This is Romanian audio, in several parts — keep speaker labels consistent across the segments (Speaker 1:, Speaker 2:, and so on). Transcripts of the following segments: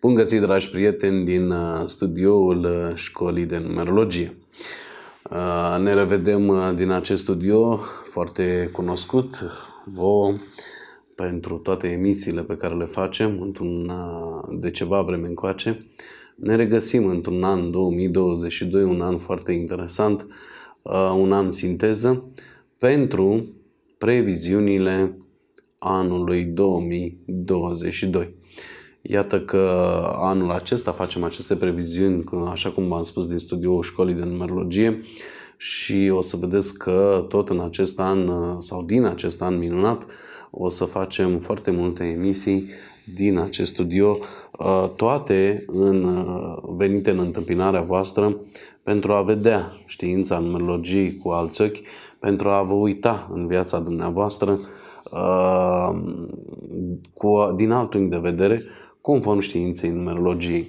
Speaker 1: Bun găsit, dragi prieteni, din uh, studioul uh, școlii de numerologie. Uh, ne revedem din acest studio foarte cunoscut vouă pentru toate emisiile pe care le facem într-un, de ceva vreme încoace. Ne regăsim într-un an 2022, un an foarte interesant, un an sinteză pentru previziunile anului 2022. Iată că anul acesta facem aceste previziuni, așa cum v-am spus, din studioul școlii de numerologie și o să vedeți că tot în acest an sau din acest an minunat o să facem foarte multe emisii din acest studio, toate în, venite în întâmpinarea voastră pentru a vedea știința numerologiei cu alți ochi, pentru a vă uita în viața dumneavoastră uh, cu, din alt unghi de vedere, conform științei numerologiei.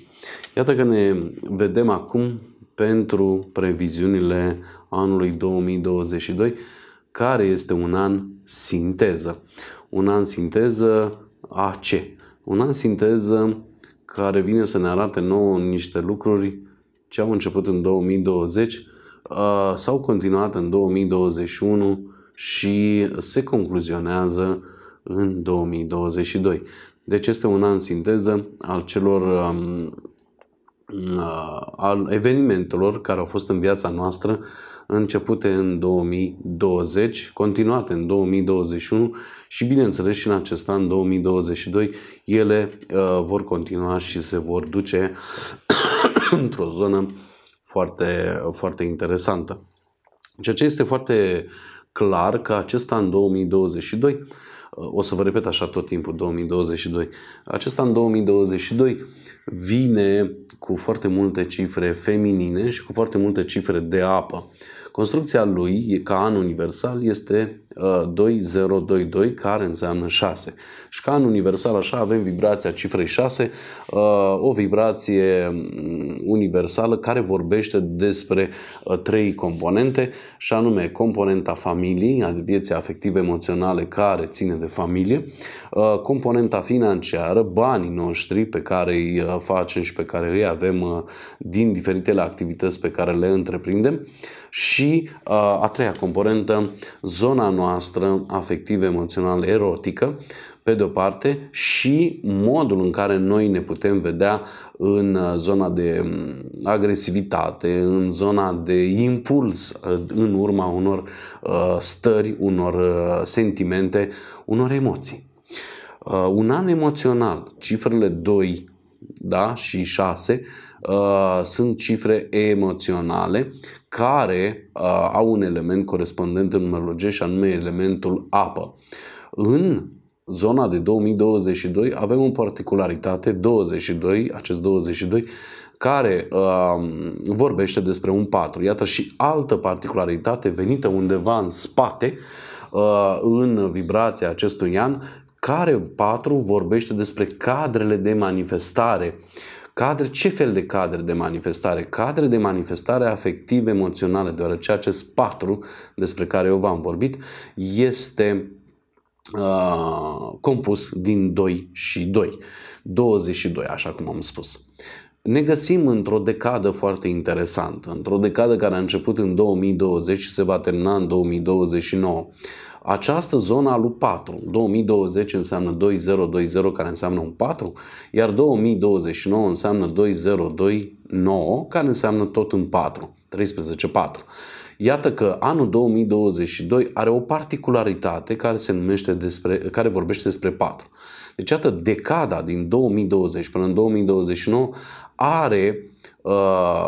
Speaker 1: Iată că ne vedem acum pentru previziunile anului 2022, care este un an sinteză. Un an sinteză a ce? Un an sinteză care vine să ne arate nouă niște lucruri ce au început în 2020, uh, s-au continuat în 2021 și se concluzionează în 2022. Deci este un an sinteză al celor um, uh, al evenimentelor care au fost în viața noastră începute în 2020, continuate în 2021 și bineînțeles și în acest an 2022 ele uh, vor continua și se vor duce într-o zonă foarte, foarte interesantă. Ceea ce este foarte clar că acest an 2022 o să vă repet așa tot timpul, 2022. Acesta în 2022 vine cu foarte multe cifre feminine și cu foarte multe cifre de apă. Construcția lui, ca an universal, este 2022, care înseamnă 6. Și ca în universal așa avem vibrația cifrei 6, uh, o vibrație mm, universală care vorbește despre uh, trei componente și anume componenta familiei, a vieții afective emoționale care ține de familie, uh, componenta financiară, banii noștri pe care îi facem și pe care îi avem din diferitele activități pe care le întreprindem și a treia componentă, zona noastră noastră afectivă, emoțională, erotică, pe de-o parte, și modul în care noi ne putem vedea în uh, zona de mm, agresivitate, în zona de impuls, uh, în urma unor uh, stări, unor sentimente, unor emoții. Un an emoțional, cifrele 2 da, și 6, sunt cifre emoționale care uh, au un element corespondent în numerologie și anume elementul apă. În zona de 2022 avem o particularitate 22, acest 22 care uh, vorbește despre un 4. Iată și altă particularitate venită undeva în spate uh, în vibrația acestui an care 4 vorbește despre cadrele de manifestare uh, Cadre, ce fel de cadre de manifestare? Cadre de manifestare afective emoționale, deoarece acest patru despre care eu v-am vorbit este uh, compus din 2 și 2. 22, așa cum am spus. Ne găsim într-o decadă foarte interesantă, într-o decadă care a început în 2020 și se va termina în 2029 această zonă a lui 4. 2020 înseamnă 2020 care înseamnă un 4, iar 2029 înseamnă 2029 care înseamnă tot un 4, 13 4. Iată că anul 2022 are o particularitate care se numește despre, care vorbește despre 4. Deci iată decada din 2020 până în 2029 are uh,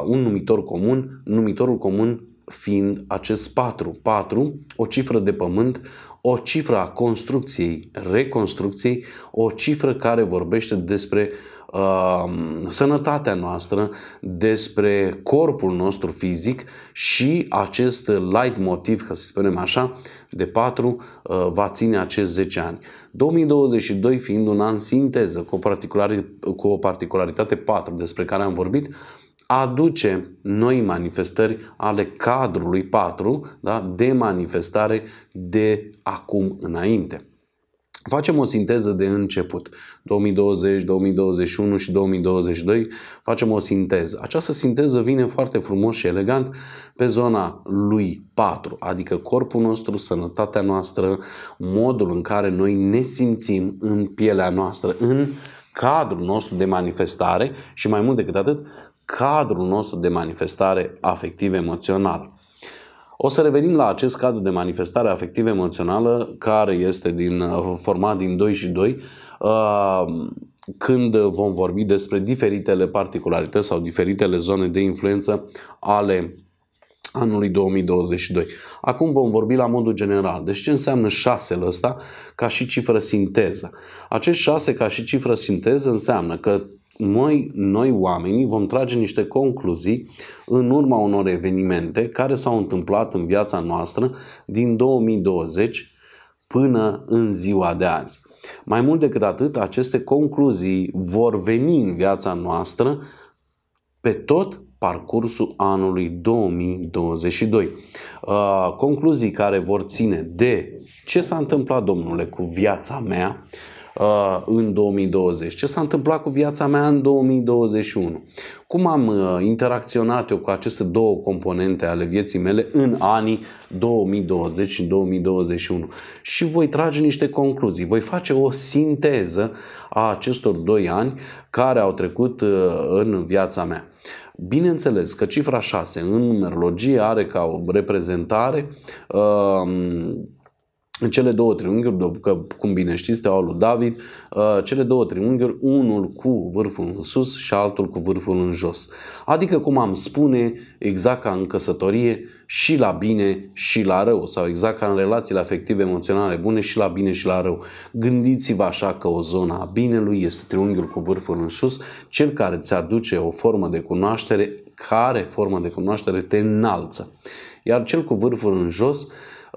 Speaker 1: un numitor comun, numitorul comun fiind acest 4. 4, o cifră de pământ, o cifră a construcției, reconstrucției, o cifră care vorbește despre uh, sănătatea noastră, despre corpul nostru fizic și acest light motiv, ca să spunem așa, de 4 uh, va ține acest 10 ani. 2022 fiind un an sinteză cu o, particularitate, cu o particularitate 4 despre care am vorbit, aduce noi manifestări ale cadrului 4 da? de manifestare de acum înainte. Facem o sinteză de început. 2020, 2021 și 2022 facem o sinteză. Această sinteză vine foarte frumos și elegant pe zona lui 4, adică corpul nostru, sănătatea noastră, modul în care noi ne simțim în pielea noastră, în cadrul nostru de manifestare și mai mult decât atât, cadrul nostru de manifestare afectiv-emoțională. O să revenim la acest cadru de manifestare afectiv-emoțională care este din, format din 2 și 2 uh, când vom vorbi despre diferitele particularități sau diferitele zone de influență ale anului 2022. Acum vom vorbi la modul general. Deci ce înseamnă șasele ăsta ca și cifră sinteză? Acest șase, ca și cifră sinteză înseamnă că noi, noi oamenii vom trage niște concluzii în urma unor evenimente care s-au întâmplat în viața noastră din 2020 până în ziua de azi. Mai mult decât atât, aceste concluzii vor veni în viața noastră pe tot parcursul anului 2022. Uh, concluzii care vor ține de ce s-a întâmplat, domnule, cu viața mea, Uh, în 2020, ce s-a întâmplat cu viața mea în 2021, cum am uh, interacționat eu cu aceste două componente ale vieții mele în anii 2020 și 2021 și voi trage niște concluzii, voi face o sinteză a acestor doi ani care au trecut uh, în viața mea. Bineînțeles că cifra 6 în numerologie are ca o reprezentare uh, cele două triunghiuri, că cum bine știți, te lui David, uh, cele două triunghiuri, unul cu vârful în sus și altul cu vârful în jos. Adică, cum am spune, exact ca în căsătorie, și la bine și la rău, sau exact ca în relațiile afective emoționale bune și la bine și la rău. Gândiți-vă așa că o zonă a binelui este triunghiul cu vârful în sus, cel care îți aduce o formă de cunoaștere, care formă de cunoaștere te înalță. Iar cel cu vârful în jos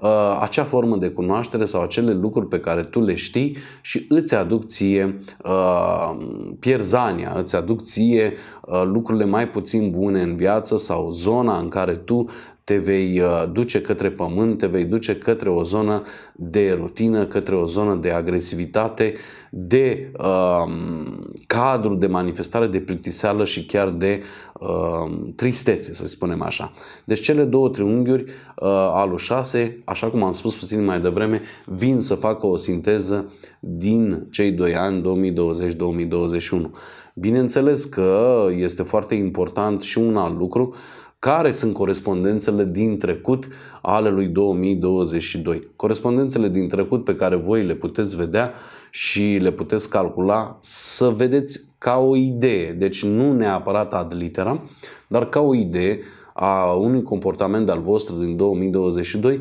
Speaker 1: Uh, acea formă de cunoaștere sau acele lucruri pe care tu le știi și îți aduc ție uh, pierzania, îți aduc ție uh, lucrurile mai puțin bune în viață sau zona în care tu te vei duce către pământ, te vei duce către o zonă de rutină, către o zonă de agresivitate de um, cadru de manifestare, de plictiseală și chiar de um, tristețe, să spunem așa. Deci cele două triunghiuri uh, alu 6, așa cum am spus puțin mai devreme, vin să facă o sinteză din cei doi ani 2020-2021. Bineînțeles că este foarte important și un alt lucru, care sunt corespondențele din trecut ale lui 2022. Corespondențele din trecut pe care voi le puteți vedea și le puteți calcula să vedeți ca o idee, deci nu neapărat ad litera, dar ca o idee a unui comportament al vostru din 2022,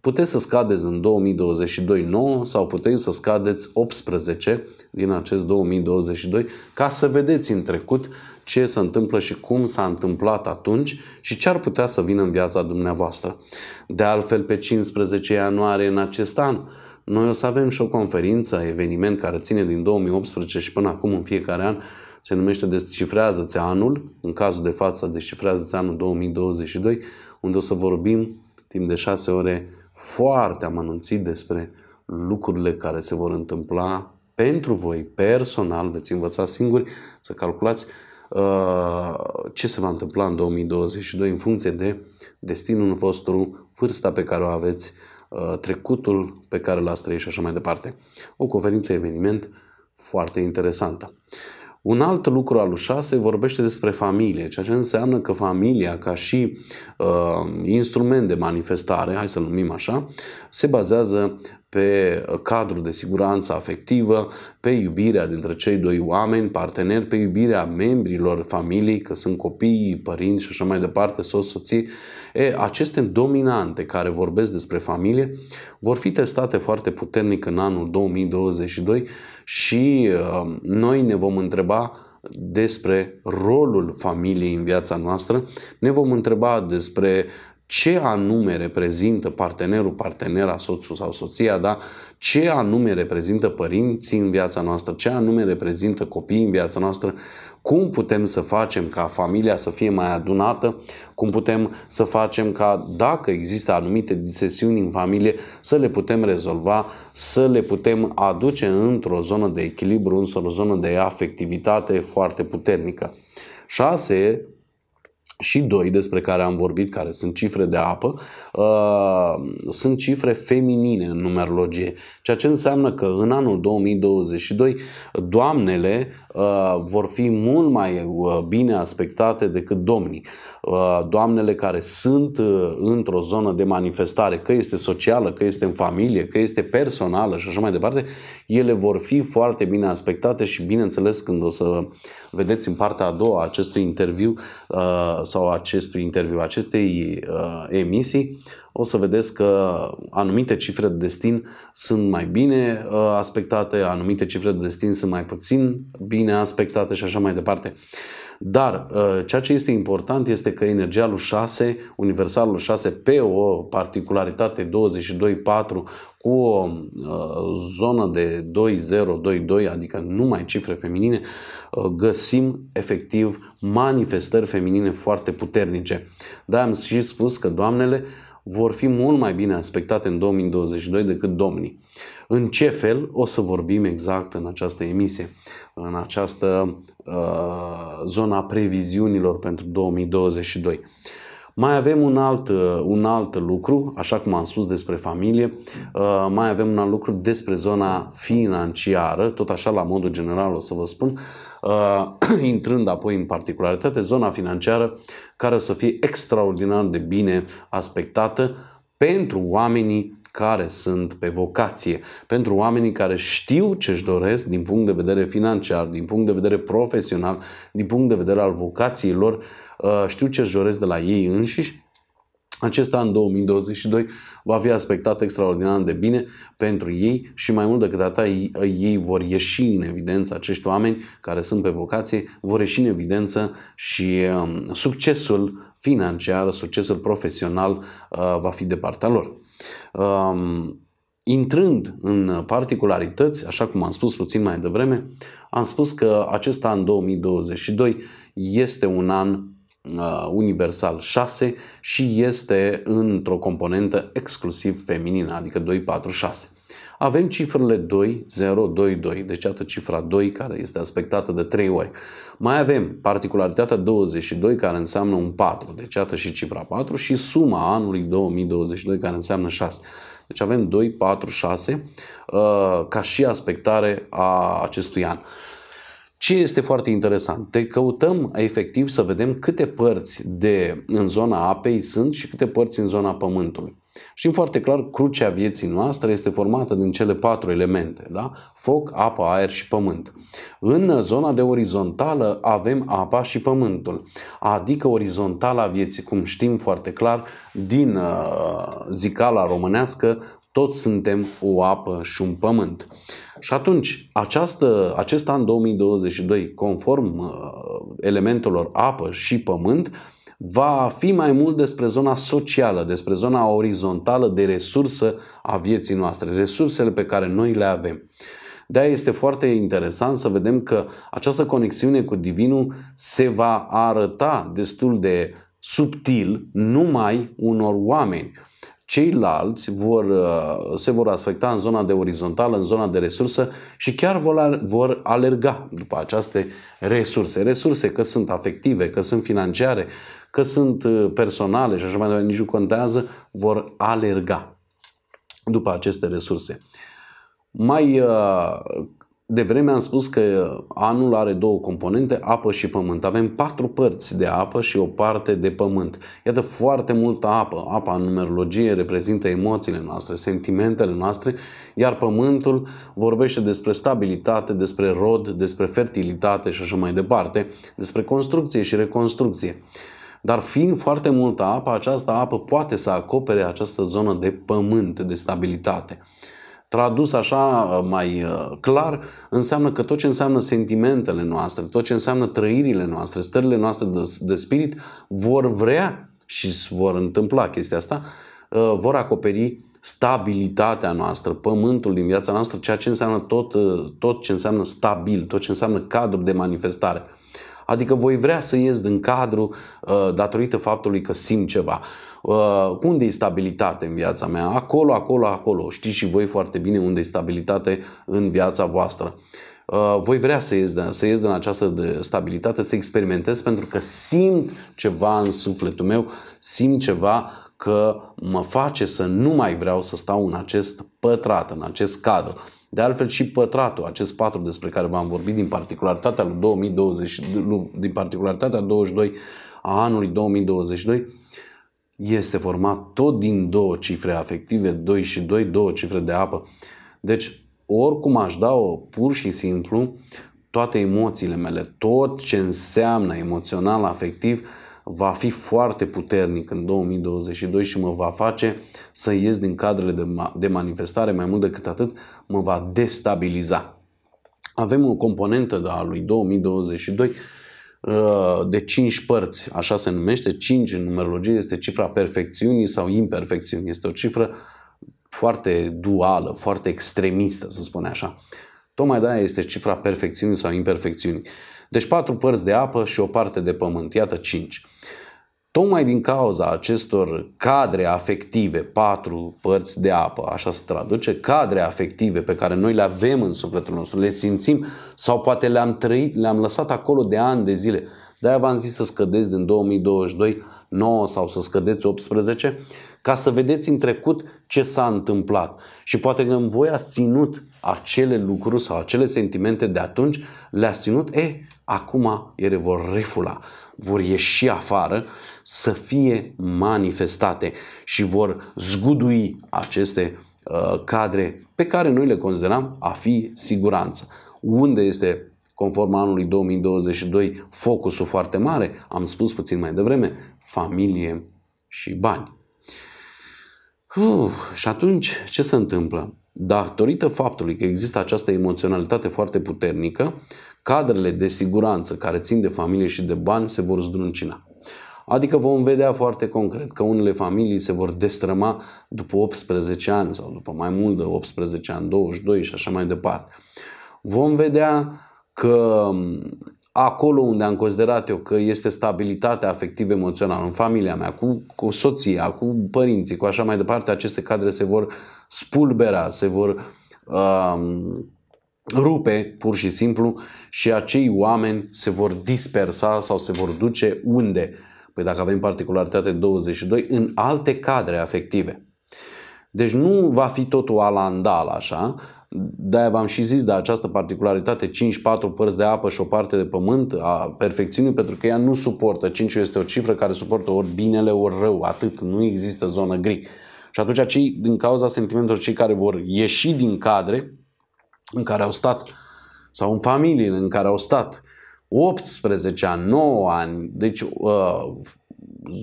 Speaker 1: puteți să scadeți în 2022 9 sau puteți să scadeți 18 din acest 2022 ca să vedeți în trecut ce se întâmplă și cum s-a întâmplat atunci și ce ar putea să vină în viața dumneavoastră. De altfel, pe 15 ianuarie în acest an, noi o să avem și o conferință, eveniment care ține din 2018 și până acum în fiecare an, se numește Descifrează-ți anul, în cazul de față Descifrează-ți anul 2022, unde o să vorbim timp de șase ore foarte amănunțit despre lucrurile care se vor întâmpla pentru voi personal, veți învăța singuri să calculați uh, ce se va întâmpla în 2022 în funcție de destinul vostru, vârsta pe care o aveți, uh, Uh, trecutul pe care l-ați trăit și așa mai departe. O conferință eveniment foarte interesantă. Un alt lucru al lui 6 vorbește despre familie, ceea ce înseamnă că familia ca și uh, instrument de manifestare, hai să numim așa, se bazează pe uh, cadrul de siguranță afectivă, pe iubirea dintre cei doi oameni, parteneri, pe iubirea membrilor familiei, că sunt copii, părinți și așa mai departe, soți, soții. E, aceste dominante care vorbesc despre familie vor fi testate foarte puternic în anul 2022 și uh, noi ne vom întreba despre rolul familiei în viața noastră, ne vom întreba despre ce anume reprezintă partenerul, partenera, soțul sau soția, da? ce anume reprezintă părinții în viața noastră, ce anume reprezintă copiii în viața noastră, cum putem să facem ca familia să fie mai adunată, cum putem să facem ca dacă există anumite disesiuni în familie să le putem rezolva, să le putem aduce într-o zonă de echilibru, într-o zonă de afectivitate foarte puternică. 6 și doi despre care am vorbit, care sunt cifre de apă, uh, sunt cifre feminine în numerologie, ceea ce înseamnă că în anul 2022 doamnele Uh, vor fi mult mai uh, bine aspectate decât domnii. Uh, doamnele care sunt într-o zonă de manifestare, că este socială, că este în familie, că este personală și așa mai departe, ele vor fi foarte bine aspectate și bineînțeles când o să vedeți în partea a doua acestui interviu sau acestui interviu, acestei emisii, o să vedeți că anumite cifre de destin sunt mai bine uh, aspectate, anumite cifre de destin sunt mai puțin bine aspectate și așa mai departe. Dar uh, ceea ce este important este că energia lui 6, universalul 6, pe o particularitate 22.4 cu o uh, zonă de 2022, adică numai cifre feminine, găsim efectiv manifestări feminine foarte puternice. Da, am și spus că doamnele vor fi mult mai bine aspectate în 2022 decât domnii. În ce fel o să vorbim exact în această emisie, în această uh, zona previziunilor pentru 2022. Mai avem un alt, uh, un alt lucru, așa cum am spus despre familie, uh, mai avem un alt lucru despre zona financiară, tot așa la modul general o să vă spun, Uh, intrând apoi în particularitate zona financiară care să fie extraordinar de bine aspectată pentru oamenii care sunt pe vocație, pentru oamenii care știu ce își doresc din punct de vedere financiar, din punct de vedere profesional, din punct de vedere al vocațiilor, uh, știu ce își doresc de la ei înșiși. Acesta în 2022 va fi aspectat extraordinar de bine pentru ei și mai mult decât atât ei vor ieși în evidență, acești oameni care sunt pe vocație vor ieși în evidență și um, succesul financiar, succesul profesional uh, va fi de partea lor. Um, intrând în particularități, așa cum am spus puțin mai devreme, am spus că acest an 2022 este un an Uh, Universal 6 și este într-o componentă exclusiv feminină, adică 246. Avem cifrele 2, 0, 2, 2, deci atât cifra 2 care este aspectată de 3 ori. Mai avem particularitatea 22 care înseamnă un 4, deci atât și cifra 4 și suma anului 2022 care înseamnă 6. Deci avem 2, 4, 6 ca și aspectare a acestui an. Ce este foarte interesant? Te căutăm efectiv să vedem câte părți de, în zona apei sunt și câte părți în zona pământului. Știm foarte clar, crucea vieții noastre este formată din cele patru elemente, da? foc, apă, aer și pământ. În zona de orizontală avem apa și pământul, adică orizontala vieții, cum știm foarte clar din uh, zicala românească, toți suntem o apă și un pământ. Și atunci, această, acest an 2022, conform uh, elementelor apă și pământ, va fi mai mult despre zona socială, despre zona orizontală de resursă a vieții noastre, resursele pe care noi le avem. De aia este foarte interesant să vedem că această conexiune cu Divinul se va arăta destul de subtil numai unor oameni ceilalți vor, uh, se vor afecta în zona de orizontală, în zona de resursă și chiar vor, alerga după aceste resurse. Resurse că sunt afective, că sunt financiare, că sunt uh, personale și așa mai departe, nici nu contează, vor alerga după aceste resurse. Mai uh, de vreme am spus că anul are două componente, apă și pământ. Avem patru părți de apă și o parte de pământ. Iată foarte multă apă. Apa în numerologie reprezintă emoțiile noastre, sentimentele noastre, iar pământul vorbește despre stabilitate, despre rod, despre fertilitate și așa mai departe, despre construcție și reconstrucție. Dar fiind foarte multă apă, această apă poate să acopere această zonă de pământ, de stabilitate. Tradus așa uh, mai uh, clar, înseamnă că tot ce înseamnă sentimentele noastre, tot ce înseamnă trăirile noastre, stările noastre de, de spirit, vor vrea și vor întâmpla chestia asta, uh, vor acoperi stabilitatea noastră, pământul din viața noastră, ceea ce înseamnă tot, tot ce înseamnă stabil, tot ce înseamnă cadru de manifestare. Adică voi vrea să ies din cadru uh, datorită faptului că simt ceva. Uh, unde e stabilitate în viața mea? Acolo, acolo, acolo. Știți și voi foarte bine unde e stabilitate în viața voastră. Uh, voi vrea să ies, de, să ies din această de stabilitate, să experimentez pentru că simt ceva în sufletul meu, simt ceva că mă face să nu mai vreau să stau în acest pătrat, în acest cadru. De altfel și pătratul, acest patru despre care v-am vorbit din particularitatea lui 2020, din particularitatea 22 a anului 2022, este format tot din două cifre afective, 2 și 2, două cifre de apă. Deci, oricum aș da-o pur și simplu, toate emoțiile mele, tot ce înseamnă emoțional, afectiv, va fi foarte puternic în 2022 și mă va face să ies din cadrele de, ma- de manifestare mai mult decât atât, mă va destabiliza. Avem o componentă de da, a lui 2022 uh, de 5 părți, așa se numește, 5 în numerologie este cifra perfecțiunii sau imperfecțiunii. Este o cifră foarte duală, foarte extremistă, să spune așa. Tocmai de aia este cifra perfecțiunii sau imperfecțiunii. Deci patru părți de apă și o parte de pământ, iată 5. Tocmai din cauza acestor cadre afective, patru părți de apă, așa se traduce, cadre afective pe care noi le avem în sufletul nostru, le simțim sau poate le-am trăit, le-am lăsat acolo de ani de zile. De-aia v-am zis să scădeți din 2022 9 sau să scădeți 18 ca să vedeți în trecut ce s-a întâmplat. Și poate că în voi ați ținut acele lucruri sau acele sentimente de atunci, le-ați ținut, e, acum ele vor refula vor ieși afară să fie manifestate și vor zgudui aceste uh, cadre pe care noi le considerăm a fi siguranță. Unde este conform anului 2022 focusul foarte mare? Am spus puțin mai devreme, familie și bani. Uh, și atunci ce se întâmplă? Datorită faptului că există această emoționalitate foarte puternică, cadrele de siguranță care țin de familie și de bani se vor zdruncina. Adică vom vedea foarte concret că unele familii se vor destrăma după 18 ani sau după mai mult de 18 ani, 22 și așa mai departe. Vom vedea că acolo unde am considerat eu că este stabilitatea afectiv-emoțională în familia mea, cu, cu soția, cu părinții, cu așa mai departe, aceste cadre se vor spulbera, se vor uh, rupe pur și simplu și acei oameni se vor dispersa sau se vor duce unde? Păi dacă avem particularitate 22, în alte cadre afective. Deci nu va fi totul alandal așa, de-aia v-am și zis de această particularitate 5-4 părți de apă și o parte de pământ a perfecțiunii pentru că ea nu suportă, 5 este o cifră care suportă ori binele, ori rău, atât, nu există zonă gri. Și atunci cei, din cauza sentimentelor cei care vor ieși din cadre, în care au stat, sau în familii în care au stat 18 ani, 9 ani, deci uh,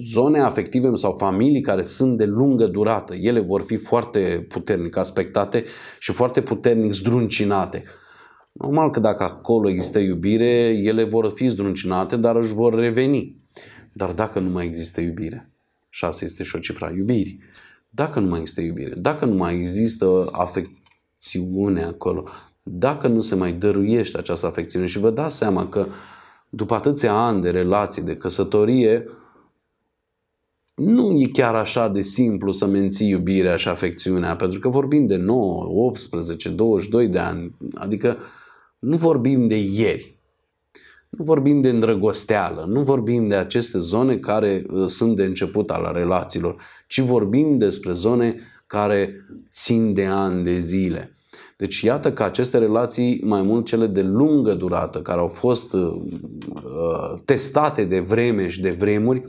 Speaker 1: zone afective sau familii care sunt de lungă durată, ele vor fi foarte puternic aspectate și foarte puternic zdruncinate. Normal că dacă acolo există iubire, ele vor fi zdruncinate, dar își vor reveni. Dar dacă nu mai există iubire, și asta este și o cifra iubirii, dacă nu mai există iubire, dacă nu mai există afect, afecțiune acolo. Dacă nu se mai dăruiește această afecțiune și vă dați seama că după atâția ani de relații, de căsătorie, nu e chiar așa de simplu să menții iubirea și afecțiunea, pentru că vorbim de 9, 18, 22 de ani, adică nu vorbim de ieri, nu vorbim de îndrăgosteală, nu vorbim de aceste zone care uh, sunt de început al relațiilor, ci vorbim despre zone care țin de ani de zile. Deci iată că aceste relații, mai mult cele de lungă durată, care au fost uh, uh, testate de vreme și de vremuri,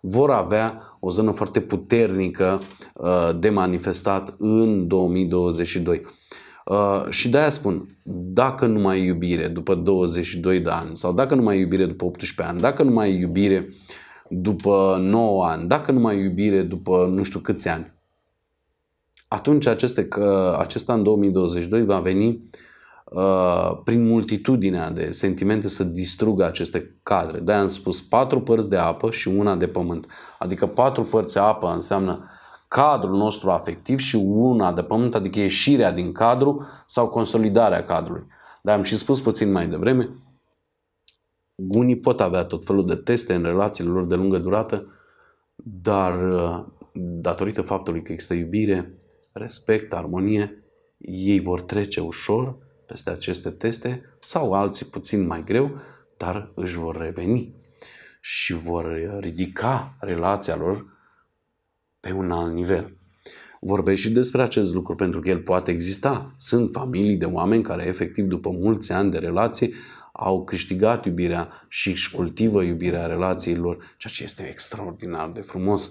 Speaker 1: vor avea o zonă foarte puternică uh, de manifestat în 2022. Uh, și de-aia spun, dacă nu mai iubire după 22 de ani sau dacă nu mai iubire după 18 ani, dacă nu mai iubire după 9 ani, dacă nu mai iubire după nu știu câți ani, atunci aceste, că acest an 2022 va veni uh, prin multitudinea de sentimente să distrugă aceste cadre. de am spus patru părți de apă și una de pământ. Adică patru părți apă înseamnă cadrul nostru afectiv și una de pământ, adică ieșirea din cadru sau consolidarea cadrului. Dar am și spus puțin mai devreme, unii pot avea tot felul de teste în relațiile lor de lungă durată, dar uh, datorită faptului că există iubire, respect, armonie, ei vor trece ușor peste aceste teste sau alții puțin mai greu, dar își vor reveni și vor ridica relația lor pe un alt nivel. Vorbesc și despre acest lucru pentru că el poate exista. Sunt familii de oameni care efectiv după mulți ani de relație au câștigat iubirea și își cultivă iubirea relațiilor, ceea ce este extraordinar de frumos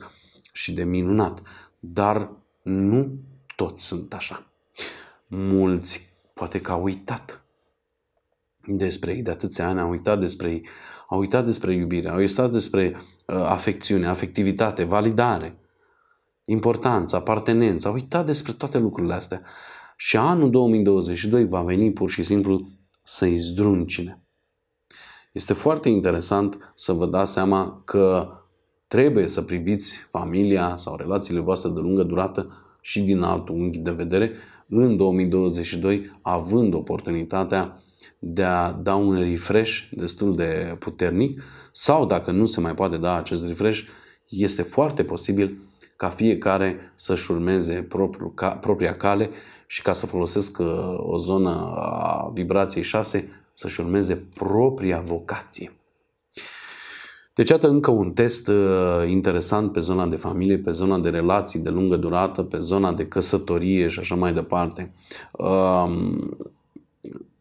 Speaker 1: și de minunat. Dar nu toți sunt așa. Mulți poate că au uitat despre ei de atâția ani, au uitat despre ei, au uitat despre iubire, au uitat despre uh, afecțiune, afectivitate, validare, importanță, apartenență, au uitat despre toate lucrurile astea. Și anul 2022 va veni pur și simplu să-i zdruncine. Este foarte interesant să vă dați seama că trebuie să priviți familia sau relațiile voastre de lungă durată și din alt unghi de vedere în 2022, având oportunitatea de a da un refresh destul de puternic sau dacă nu se mai poate da acest refresh, este foarte posibil ca fiecare să-și urmeze propriu, ca, propria cale și ca să folosesc uh, o zonă a vibrației 6, să-și urmeze propria vocație. Deci, iată încă un test uh, interesant pe zona de familie, pe zona de relații de lungă durată, pe zona de căsătorie și așa mai departe. Uh,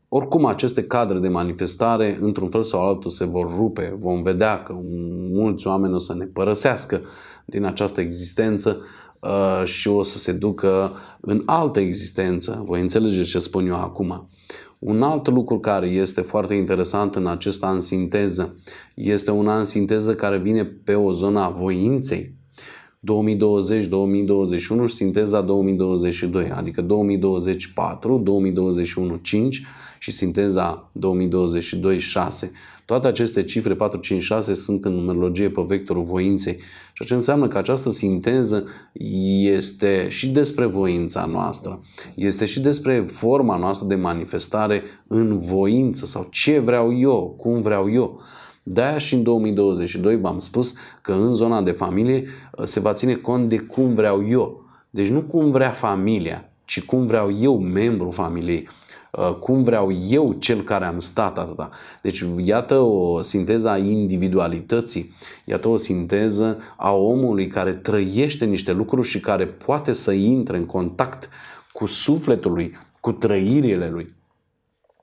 Speaker 1: oricum, aceste cadre de manifestare, într-un fel sau altul, se vor rupe. Vom vedea că mulți oameni o să ne părăsească din această existență uh, și o să se ducă în altă existență. Voi înțelege ce spun eu acum. Un alt lucru care este foarte interesant în acest an sinteză este un an sinteză care vine pe o zonă a voinței. 2020-2021 și sinteza 2022, adică 2024, 2021 5 și sinteza 2022 6. Toate aceste cifre 4, 5, 6 sunt în numerologie pe vectorul voinței, ceea ce înseamnă că această sinteză este și despre voința noastră, este și despre forma noastră de manifestare în voință sau ce vreau eu, cum vreau eu. De-aia și în 2022 v-am spus că în zona de familie uh, se va ține cont de cum vreau eu. Deci nu cum vrea familia, ci cum vreau eu, membru familiei. Uh, cum vreau eu cel care am stat atâta. Deci iată o sinteză a individualității, iată o sinteză a omului care trăiește niște lucruri și care poate să intre în contact cu sufletul lui, cu trăirile lui.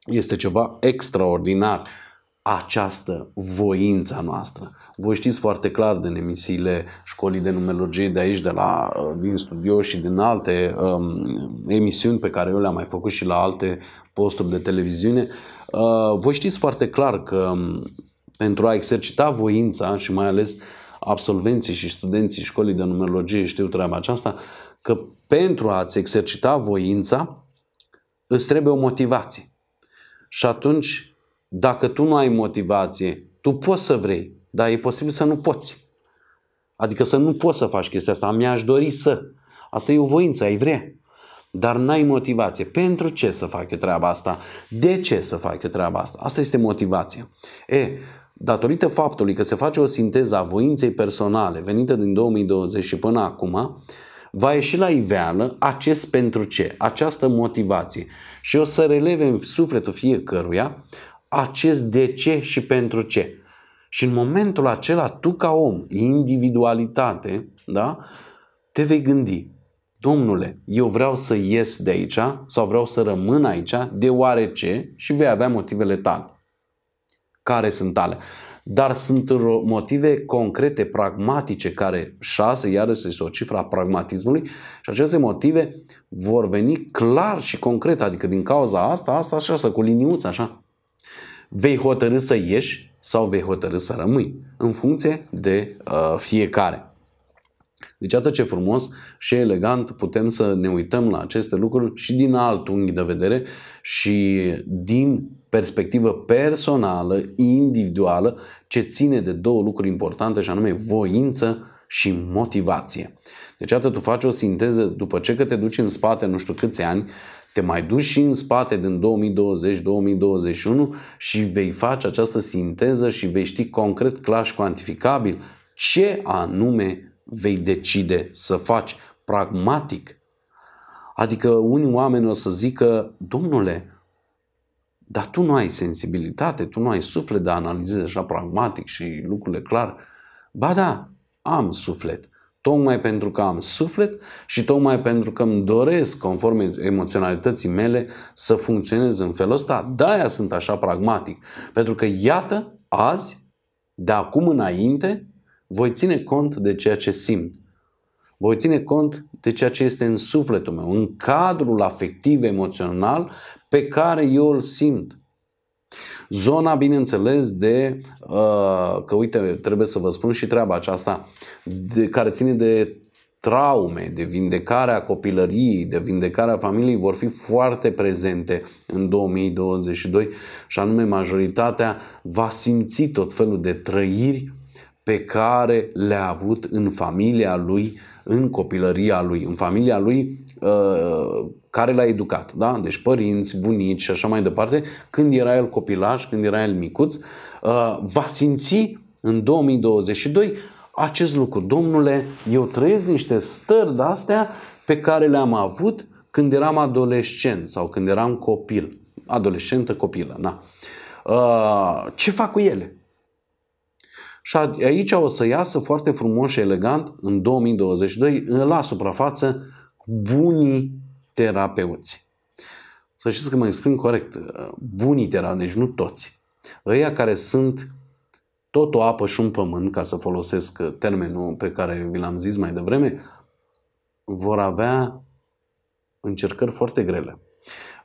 Speaker 1: Este ceva extraordinar această voință noastră. Voi știți foarte clar din emisiile școlii de numerologie de aici, de la, uh, din studio și din alte um, emisiuni pe care eu le-am mai făcut și la alte posturi de televiziune, uh, voi știți foarte clar că um, pentru a exercita voința și mai ales absolvenții și studenții școlii de numerologie știu treaba aceasta, că pentru a-ți exercita voința îți trebuie o motivație. Și atunci dacă tu nu ai motivație, tu poți să vrei, dar e posibil să nu poți. Adică să nu poți să faci chestia asta. Mi-aș dori să. Asta e o voință, ai vrea. Dar n-ai motivație. Pentru ce să fac eu treaba asta? De ce să fac eu treaba asta? Asta este motivația. E, datorită faptului că se face o sinteză a voinței personale venită din 2020 și până acum, va ieși la iveală acest pentru ce, această motivație. Și o să releve în sufletul fiecăruia acest de ce și pentru ce. Și în momentul acela, tu ca om, individualitate, da, te vei gândi, domnule, eu vreau să ies de aici sau vreau să rămân aici, deoarece și vei avea motivele tale. Care sunt ale? Dar sunt motive concrete, pragmatice, care șase, iarăși este o cifră a pragmatismului și aceste motive vor veni clar și concret, adică din cauza asta, asta și asta, cu liniuță, așa, vei hotărâ să ieși sau vei hotărâ să rămâi, în funcție de uh, fiecare. Deci atât ce frumos și elegant putem să ne uităm la aceste lucruri și din alt unghi de vedere și din perspectivă personală, individuală, ce ține de două lucruri importante și anume voință și motivație. Deci atât tu faci o sinteză după ce că te duci în spate nu știu câți ani te mai duci și în spate din 2020-2021 și vei face această sinteză și vei ști concret, clar și cuantificabil ce anume vei decide să faci pragmatic. Adică unii oameni o să zică, domnule, dar tu nu ai sensibilitate, tu nu ai suflet de a analizezi așa pragmatic și lucrurile clar. Ba da, am suflet tocmai pentru că am suflet și tocmai pentru că îmi doresc, conform emoționalității mele, să funcționez în felul ăsta. De-aia sunt așa pragmatic. Pentru că, iată, azi, de acum înainte, voi ține cont de ceea ce simt. Voi ține cont de ceea ce este în sufletul meu, în cadrul afectiv, emoțional pe care eu îl simt. Zona, bineînțeles, de uh, că uite, trebuie să vă spun și treaba aceasta de, care ține de traume, de vindecarea copilăriei, de vindecarea familiei vor fi foarte prezente în 2022 și anume majoritatea va simți tot felul de trăiri pe care le-a avut în familia lui, în copilăria lui, în familia lui uh, care l-a educat, da? deci părinți, bunici și așa mai departe, când era el copilaj, când era el micuț, uh, va simți în 2022 acest lucru. Domnule, eu trăiesc niște stări de astea pe care le-am avut când eram adolescent sau când eram copil. Adolescentă, copilă, na. Uh, ce fac cu ele? Și aici o să iasă foarte frumos și elegant în 2022 la suprafață bunii terapeuți. Să știți că mă exprim corect. Bunii terapeuți, deci nu toți. Ăia care sunt tot o apă și un pământ, ca să folosesc termenul pe care vi l-am zis mai devreme, vor avea încercări foarte grele.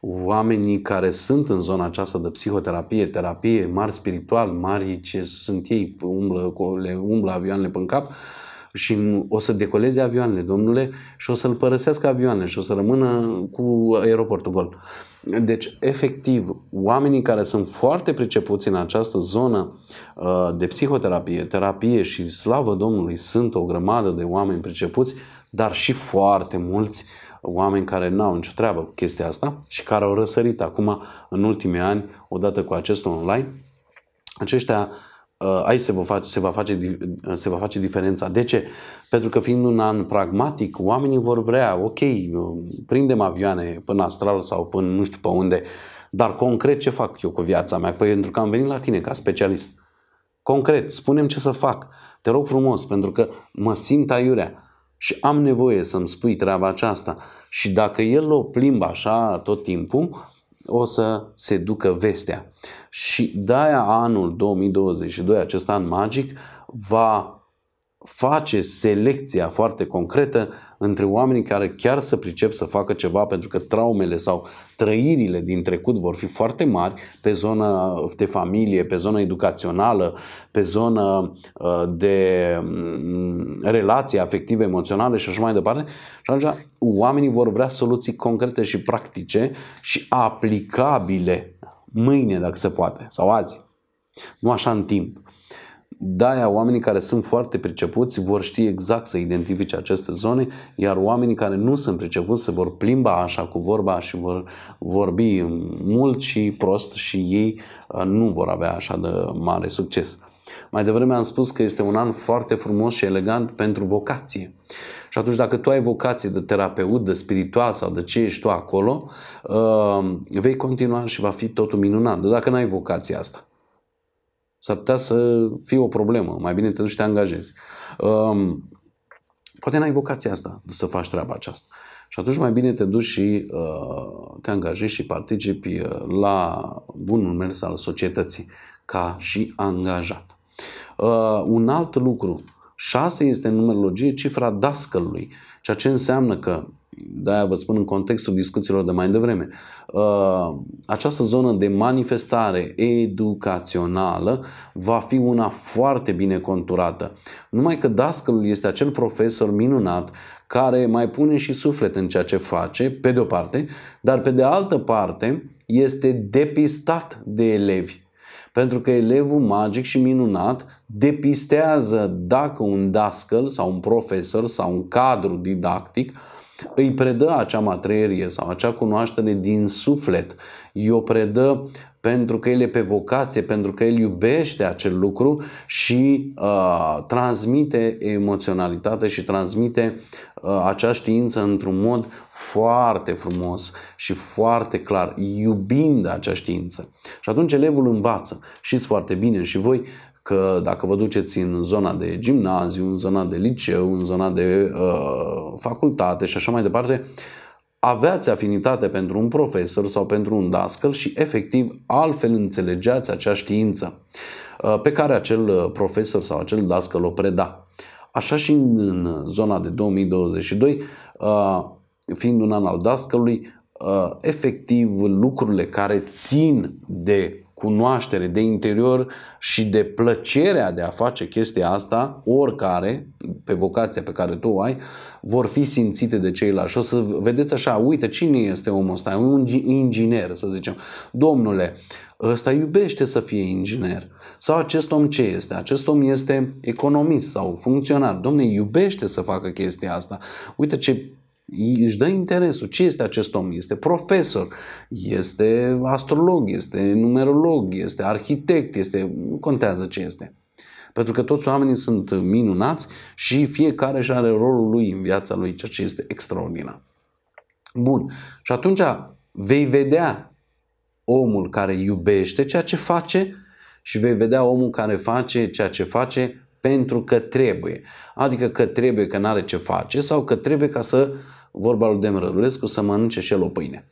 Speaker 1: Oamenii care sunt în zona aceasta de psihoterapie, terapie, mari spiritual, mari ce sunt ei, umblă, le umblă avioanele pe cap, uh, și o să decoleze avioanele, domnule, și o să-l părăsească avioanele și o să rămână cu aeroportul gol. Deci, efectiv, oamenii care sunt foarte pricepuți în această zonă uh, de psihoterapie, terapie și slavă Domnului, sunt o grămadă de oameni pricepuți, dar și foarte mulți oameni care n-au nicio treabă cu chestia asta și care au răsărit acum în ultimii ani, odată cu acest online, aceștia uh, Uh, aici se va, face, se, va face, uh, se va face diferența. De ce? Pentru că fiind un an pragmatic, oamenii vor vrea, ok, um, prindem avioane până astral sau până nu știu pe unde, dar concret ce fac eu cu viața mea? Păi pentru că am venit la tine ca specialist. Concret, spunem ce să fac. Te rog frumos, pentru că mă simt aiurea și am nevoie să-mi spui treaba aceasta. Și dacă el o plimbă așa tot timpul, o să se ducă vestea. Și de-aia anul 2022, acest an magic, va face selecția foarte concretă între oamenii care chiar să pricep să facă ceva pentru că traumele sau trăirile din trecut vor fi foarte mari pe zona de familie, pe zona educațională, pe zona uh, de mm, relații afective, emoționale și așa mai departe. Și atunci oamenii vor vrea soluții concrete și practice și aplicabile mâine dacă se poate sau azi. Nu așa în timp. De-aia oamenii care sunt foarte pricepuți vor ști exact să identifice aceste zone, iar oamenii care nu sunt pricepuți se vor plimba așa cu vorba și vor vorbi mult și prost și ei uh, nu vor avea așa de mare succes. Mai devreme am spus că este un an foarte frumos și elegant pentru vocație. Și atunci dacă tu ai vocație de terapeut, de spiritual sau de ce ești tu acolo, uh, vei continua și va fi totul minunat. Dar dacă n-ai vocația asta, s-ar putea să fie o problemă. Mai bine te duci și te angajezi. Um, poate n-ai vocația asta să faci treaba aceasta. Și atunci mai bine te duci și uh, te angajezi și participi uh, la bunul mers al societății ca și angajat. Uh, un alt lucru, 6 este în numerologie cifra dascălului, ceea ce înseamnă că de vă spun în contextul discuțiilor de mai devreme, uh, această zonă de manifestare educațională va fi una foarte bine conturată. Numai că dascălul este acel profesor minunat care mai pune și suflet în ceea ce face, pe de o parte, dar pe de altă parte este depistat de elevi. Pentru că elevul magic și minunat depistează dacă un dascăl sau un profesor sau un cadru didactic uh, îi predă acea materie sau acea cunoaștere din suflet, îi o predă pentru că el e pe vocație, pentru că el iubește acel lucru și uh, transmite emoționalitate și transmite uh, acea știință într-un mod foarte frumos și foarte clar, iubind acea știință. Și atunci elevul învață. Știți foarte bine și voi, că dacă vă duceți în zona de gimnaziu, în zona de liceu, în zona de uh, facultate și așa mai departe, aveați afinitate pentru un profesor sau pentru un dascăl și efectiv altfel înțelegeați acea știință uh, pe care acel uh, profesor sau acel dascăl o preda. Așa și în zona de 2022, uh, fiind un an al dascălului, efectiv lucrurile care țin de cunoaștere, de interior și de plăcerea de a face chestia asta, oricare, pe vocația pe care tu o ai, vor fi simțite de ceilalți. Și o să vedeți așa, uite cine este omul ăsta, un inginer, să zicem. Domnule, ăsta iubește să fie inginer. Sau acest om ce este? Acest om este economist sau funcționar. Domne, iubește să facă chestia asta. Uite ce își dă interesul. Ce este acest om? Este profesor, este astrolog, este numerolog, este arhitect, este... nu contează ce este. Pentru că toți oamenii sunt minunați și fiecare își are rolul lui în viața lui, ceea ce este extraordinar. Bun. Și atunci vei vedea omul care iubește ceea ce face și vei vedea omul care face ceea ce face pentru că trebuie. Adică că trebuie că nu are ce face sau că trebuie ca să vorba lui Demerădulescu, să mănânce și el o pâine.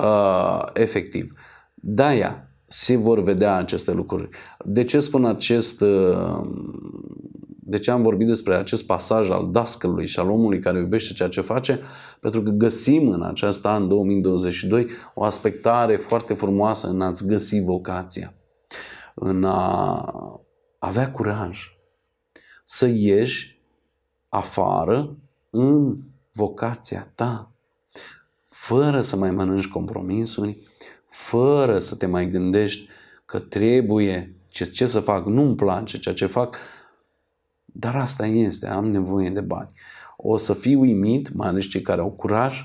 Speaker 1: Uh, efectiv. Da, ea, se vor vedea aceste lucruri. De ce spun acest... Uh, de ce am vorbit despre acest pasaj al dascălui și al omului care iubește ceea ce face? Pentru că găsim în acest an 2022 o aspectare foarte frumoasă în a-ți găsi vocația, în a avea curaj să ieși afară în vocația ta, fără să mai mănânci compromisuri, fără să te mai gândești că trebuie, ce, ce să fac, nu-mi place ceea ce fac, dar asta este, am nevoie de bani. O să fiu uimit, mai ales cei care au curaj,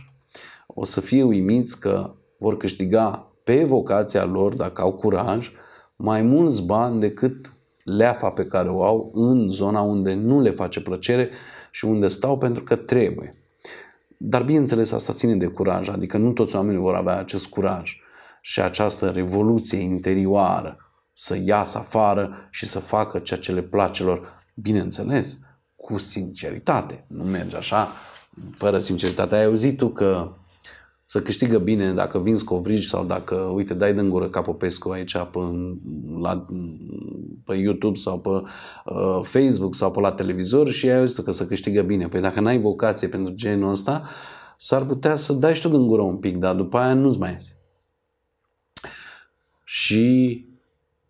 Speaker 1: o să fie uimiți că vor câștiga pe vocația lor, dacă au curaj, mai mulți bani decât leafa pe care o au în zona unde nu le face plăcere și unde stau pentru că trebuie. Dar bineînțeles asta ține de curaj, adică nu toți oamenii vor avea acest curaj și această revoluție interioară să iasă afară și să facă ceea ce le place lor, bineînțeles, cu sinceritate. Nu merge așa, fără sinceritate. Ai auzit tu că să câștigă bine dacă vinzi covrigi sau dacă, uite, dai de gură ca Popescu aici pe, la, pe YouTube sau pe uh, Facebook sau pe la televizor și ai auzit că să câștigă bine. Păi dacă n-ai vocație pentru genul ăsta, s-ar putea să dai și tu din gură un pic, dar după aia nu-ți mai iese. Și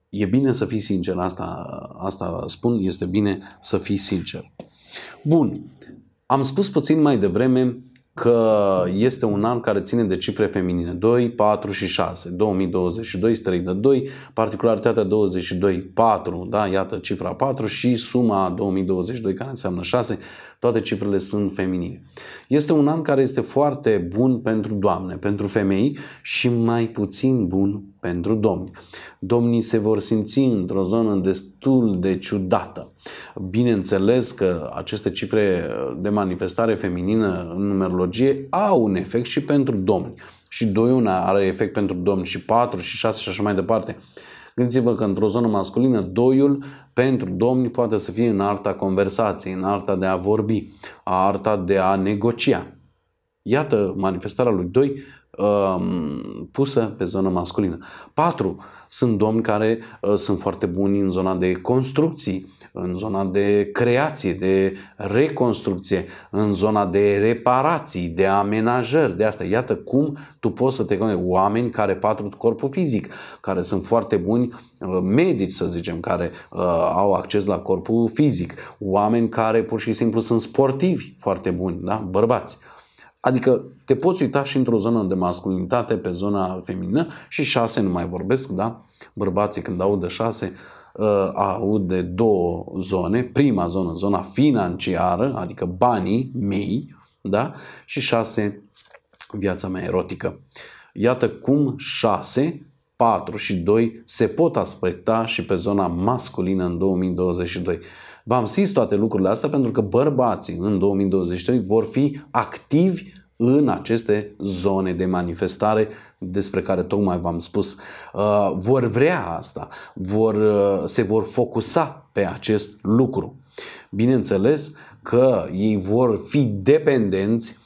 Speaker 1: e bine să fii sincer, asta, asta spun, este bine să fii sincer. Bun, am spus puțin mai devreme că este un an care ține de cifre feminine. 2, 4 și 6. 2022, stăridă 2, particularitatea 22, 4, da, iată cifra 4 și suma 2022 care înseamnă 6 toate cifrele sunt feminine. Este un an care este foarte bun pentru doamne, pentru femei și mai puțin bun pentru domni. Domnii se vor simți într-o zonă destul de ciudată. Bineînțeles că aceste cifre de manifestare feminină în numerologie au un efect și pentru domni. Și 2 una are efect pentru domni și 4 și 6 și așa mai departe. Gândiți-vă că într-o zonă masculină, doiul pentru domni poate să fie în arta conversației, în arta de a vorbi, a arta de a negocia. Iată manifestarea lui doi um, pusă pe zonă masculină. 4. Sunt domni care uh, sunt foarte buni în zona de construcții, în zona de creație, de reconstrucție, în zona de reparații, de amenajări, de asta. Iată cum tu poți să te conectezi. Oameni care patru corpul fizic, care sunt foarte buni uh, medici, să zicem, care uh, au acces la corpul fizic, oameni care pur și simplu sunt sportivi foarte buni, da? bărbați Adică te poți uita și într-o zonă de masculinitate pe zona feminină și șase, nu mai vorbesc, da? Bărbații când aud de șase, uh, aud de două zone. Prima zonă, zona financiară, adică banii mei, da? Și șase, viața mea erotică. Iată cum șase 4 și 2 se pot aspecta și pe zona masculină în 2022. V-am zis toate lucrurile astea pentru că bărbații în 2023 vor fi activi în aceste zone de manifestare despre care tocmai v-am spus. Uh, vor vrea asta, vor, uh, se vor focusa pe acest lucru. Bineînțeles că ei vor fi dependenți,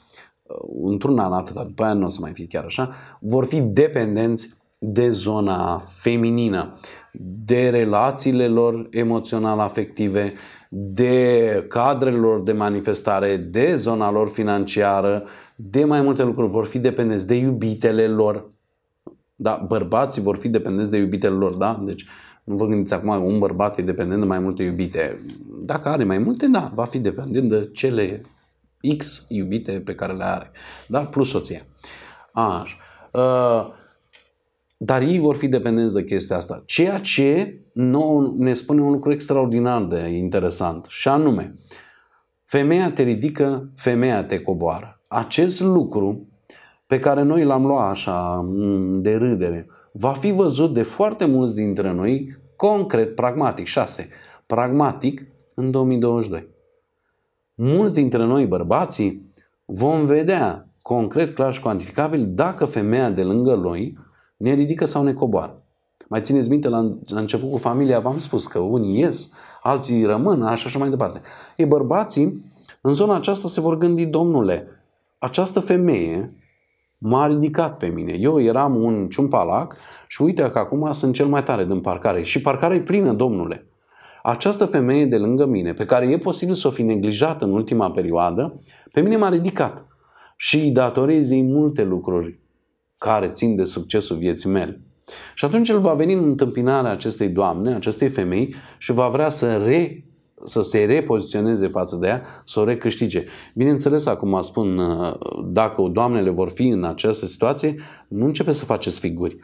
Speaker 1: uh, într-un an atâta, după aia nu o să mai fi chiar așa, vor fi dependenți de zona feminină de relațiile lor emoțional-afective, de cadrelor de manifestare, de zona lor financiară, de mai multe lucruri. Vor fi dependenți de iubitele lor. Da, bărbații vor fi dependenți de iubitele lor, da? Deci nu vă gândiți acum, un bărbat e dependent de mai multe iubite. Dacă are mai multe, da, va fi dependent de cele X iubite pe care le are. Da? Plus soția. Așa. Uh, dar ei vor fi dependenți de chestia asta. Ceea ce nou ne spune un lucru extraordinar de interesant. Și anume, femeia te ridică, femeia te coboară. Acest lucru pe care noi l-am luat așa mm, de râdere, va fi văzut de foarte mulți dintre noi concret, pragmatic, 6, pragmatic în 2022. Mulți dintre noi, bărbații, vom vedea concret, clar și cuantificabil dacă femeia de lângă noi ne ridică sau ne coboară. Mai țineți minte, la, la început cu familia v-am spus că unii ies, alții rămân, așa și mai departe. E bărbații, în zona aceasta se vor gândi, domnule, această femeie m-a ridicat pe mine. Eu eram un ciumpalac și uite că acum sunt cel mai tare din parcare. Și parcarea e plină, domnule. Această femeie de lângă mine, pe care e posibil să o fi neglijată în ultima perioadă, pe mine m-a ridicat. Și îi datorez ei multe lucruri care țin de succesul vieții mele. Și atunci el va veni în întâmpinarea acestei doamne, acestei femei și va vrea să re să se repoziționeze față de ea, să o recâștige. Bineînțeles, acum spun, uh, dacă doamnele vor fi în această situație, nu începe să faceți figuri.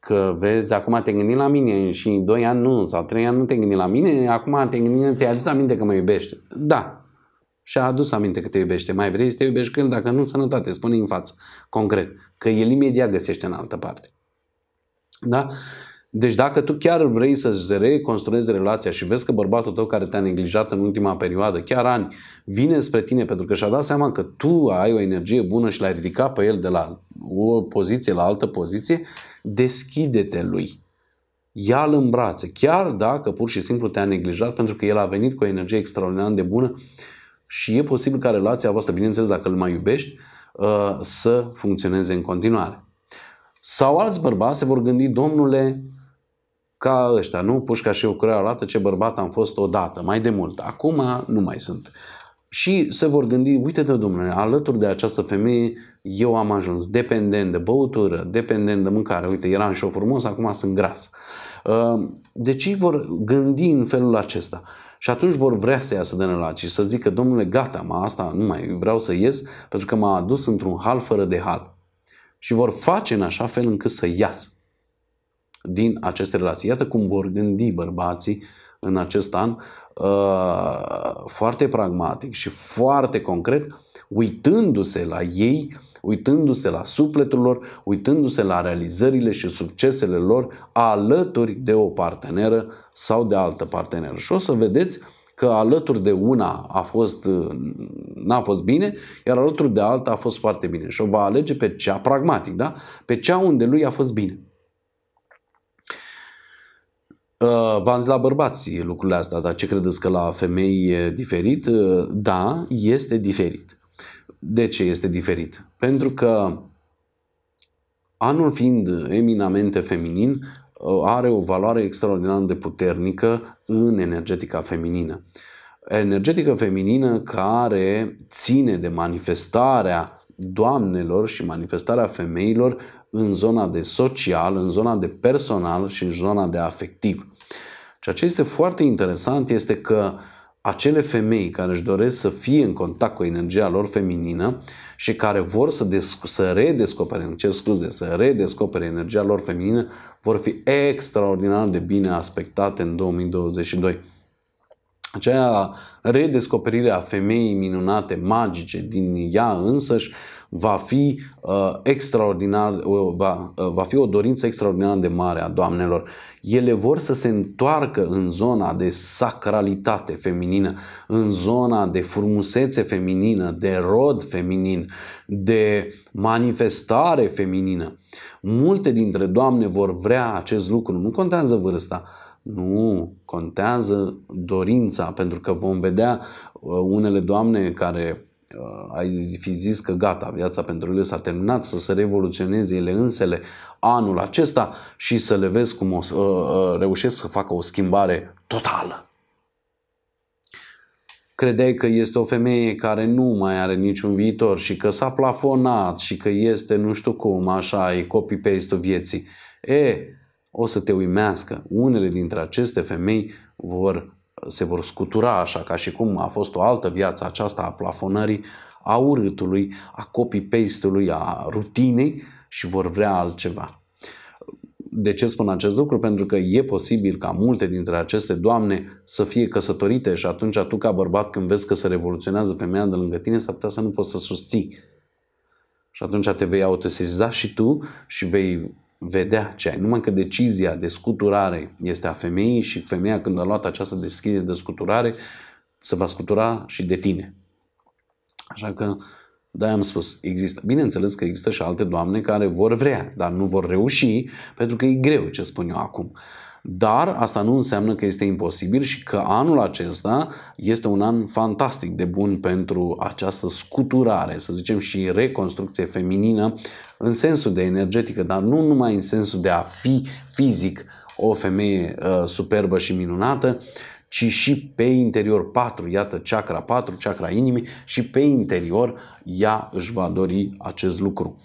Speaker 1: Că vezi, acum te gândi la mine și 2 ani nu, sau 3 ani nu te gândi la mine, acum te gândi, ți-ai aminte că mă iubește. Da, și a adus aminte că te iubește. Mai vrei să te iubești cu el? Dacă nu, sănătate, spune în față, concret, că el imediat găsește în altă parte. Da? Deci dacă tu chiar vrei să-ți reconstruezi relația și vezi că bărbatul tău care te-a neglijat în ultima perioadă, chiar ani, vine spre tine pentru că și-a dat seama că tu ai o energie bună și l-ai ridicat pe el de la o poziție la altă poziție, deschide-te lui. Ia-l în brațe, chiar dacă pur și simplu te-a neglijat pentru că el a venit cu o energie extraordinar de bună și e posibil ca relația voastră, bineînțeles dacă îl mai iubești, uh, să funcționeze în continuare. Sau alți bărbați se vor gândi, domnule, ca ăștia, nu pușca și eu curea arată ce bărbat am fost odată, mai de mult. Acum nu mai sunt. Și se vor gândi, uite-te, domnule, alături de această femeie eu am ajuns dependent de băutură, dependent de mâncare. Uite, eram și eu frumos, acum sunt gras. Uh, deci ei vor gândi în felul acesta. Și atunci vor vrea să iasă de relații, și să zică, domnule, gata, mă, asta nu mai vreau să ies pentru că m-a adus într-un hal fără de hal. Și vor face în așa fel încât să iasă din aceste relații. Iată cum vor gândi bărbații în acest an uh, foarte pragmatic și foarte concret, uitându-se la ei uitându-se la sufletul lor, uitându-se la realizările și succesele lor alături de o parteneră sau de altă parteneră. Și o să vedeți că alături de una a fost, n-a fost bine, iar alături de alta a fost foarte bine. Și o va alege pe cea pragmatic, da? Pe cea unde lui a fost bine. Uh, V-am zis la bărbați lucrurile astea, dar ce credeți că la femei e diferit? Uh, da, este diferit. De ce este diferit? Pentru că anul fiind eminamente feminin, uh, are o valoare extraordinar de puternică în energetica feminină. Energetică feminină care ține de manifestarea doamnelor și manifestarea femeilor în zona de social, în zona de personal și în zona de afectiv. Ceea ce este foarte interesant este că uh, acele femei care își doresc să fie în contact cu energia lor feminină și care vor să, desc- să redescopere, îmi cer scuze, să redescopere energia lor feminină, vor fi extraordinar de bine aspectate în 2022. Aceea redescoperire a femeii minunate, magice din ea însăși, va fi uh, extraordinar, uh, va, uh, va fi o dorință extraordinar de mare a doamnelor. Ele vor să se întoarcă în zona de sacralitate feminină, în zona de frumusețe feminină, de rod feminin, de manifestare feminină. Multe dintre doamne vor vrea acest lucru, nu contează vârsta, nu, contează dorința, pentru că vom vedea uh, unele doamne care Uh, ai fi zis că gata, viața pentru ele s-a terminat, să se revoluționeze ele însele anul acesta și să le vezi cum o, uh, uh, reușesc să facă o schimbare totală. Credeai că este o femeie care nu mai are niciun viitor și că s-a plafonat și că este nu știu cum, așa, e copy-paste-ul vieții. E, o să te uimească. Unele dintre aceste femei vor se vor scutura așa, ca și cum a fost o altă viață aceasta a plafonării, a urâtului, a copy-paste-ului, a rutinei și vor vrea altceva. De ce spun acest lucru? Pentru că e posibil ca multe dintre aceste doamne să fie căsătorite și atunci tu ca bărbat când vezi că se revoluționează femeia de lângă tine s-ar putea să nu poți să susții. Și atunci te vei autoseziza și tu și vei vedea ce ai. Numai că decizia de scuturare este a femeii și femeia când a luat această deschidere de scuturare se va scutura și de tine. Așa că da, am spus, există. Bineînțeles că există și alte doamne care vor vrea, dar nu vor reuși pentru că e greu ce spun eu acum. Dar asta nu înseamnă că este imposibil și că anul acesta este un an fantastic de bun pentru această scuturare, să zicem, și reconstrucție feminină în sensul de energetică, dar nu numai în sensul de a fi fizic o femeie uh, superbă și minunată, ci și pe interior 4, iată chakra 4, chakra inimii și pe interior ea își va dori acest lucru.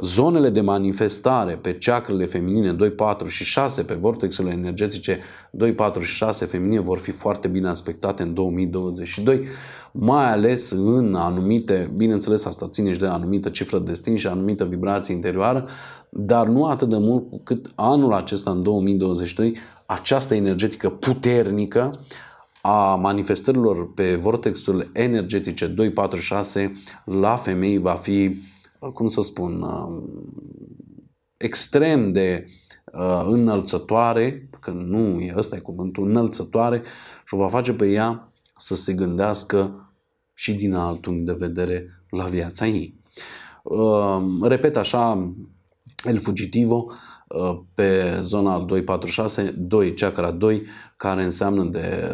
Speaker 1: Zonele de manifestare pe ceacrele feminine 2, 4 și 6, pe vortexele energetice 2, 4 și 6 feminine vor fi foarte bine aspectate în 2022, mai ales în anumite, bineînțeles asta ține și de anumită cifră de destin și anumită vibrație interioară, dar nu atât de mult cât anul acesta în 2022 această energetică puternică a manifestărilor pe vortexul energetice 246 la femei va fi, cum să spun, um, extrem de uh, înălțătoare, că nu, ăsta e cuvântul, înălțătoare și o va face pe ea să se gândească și din alt punct de vedere la viața ei. Um, repet așa, el fugitivo, pe zona 246, 2, chakra 2, care înseamnă de,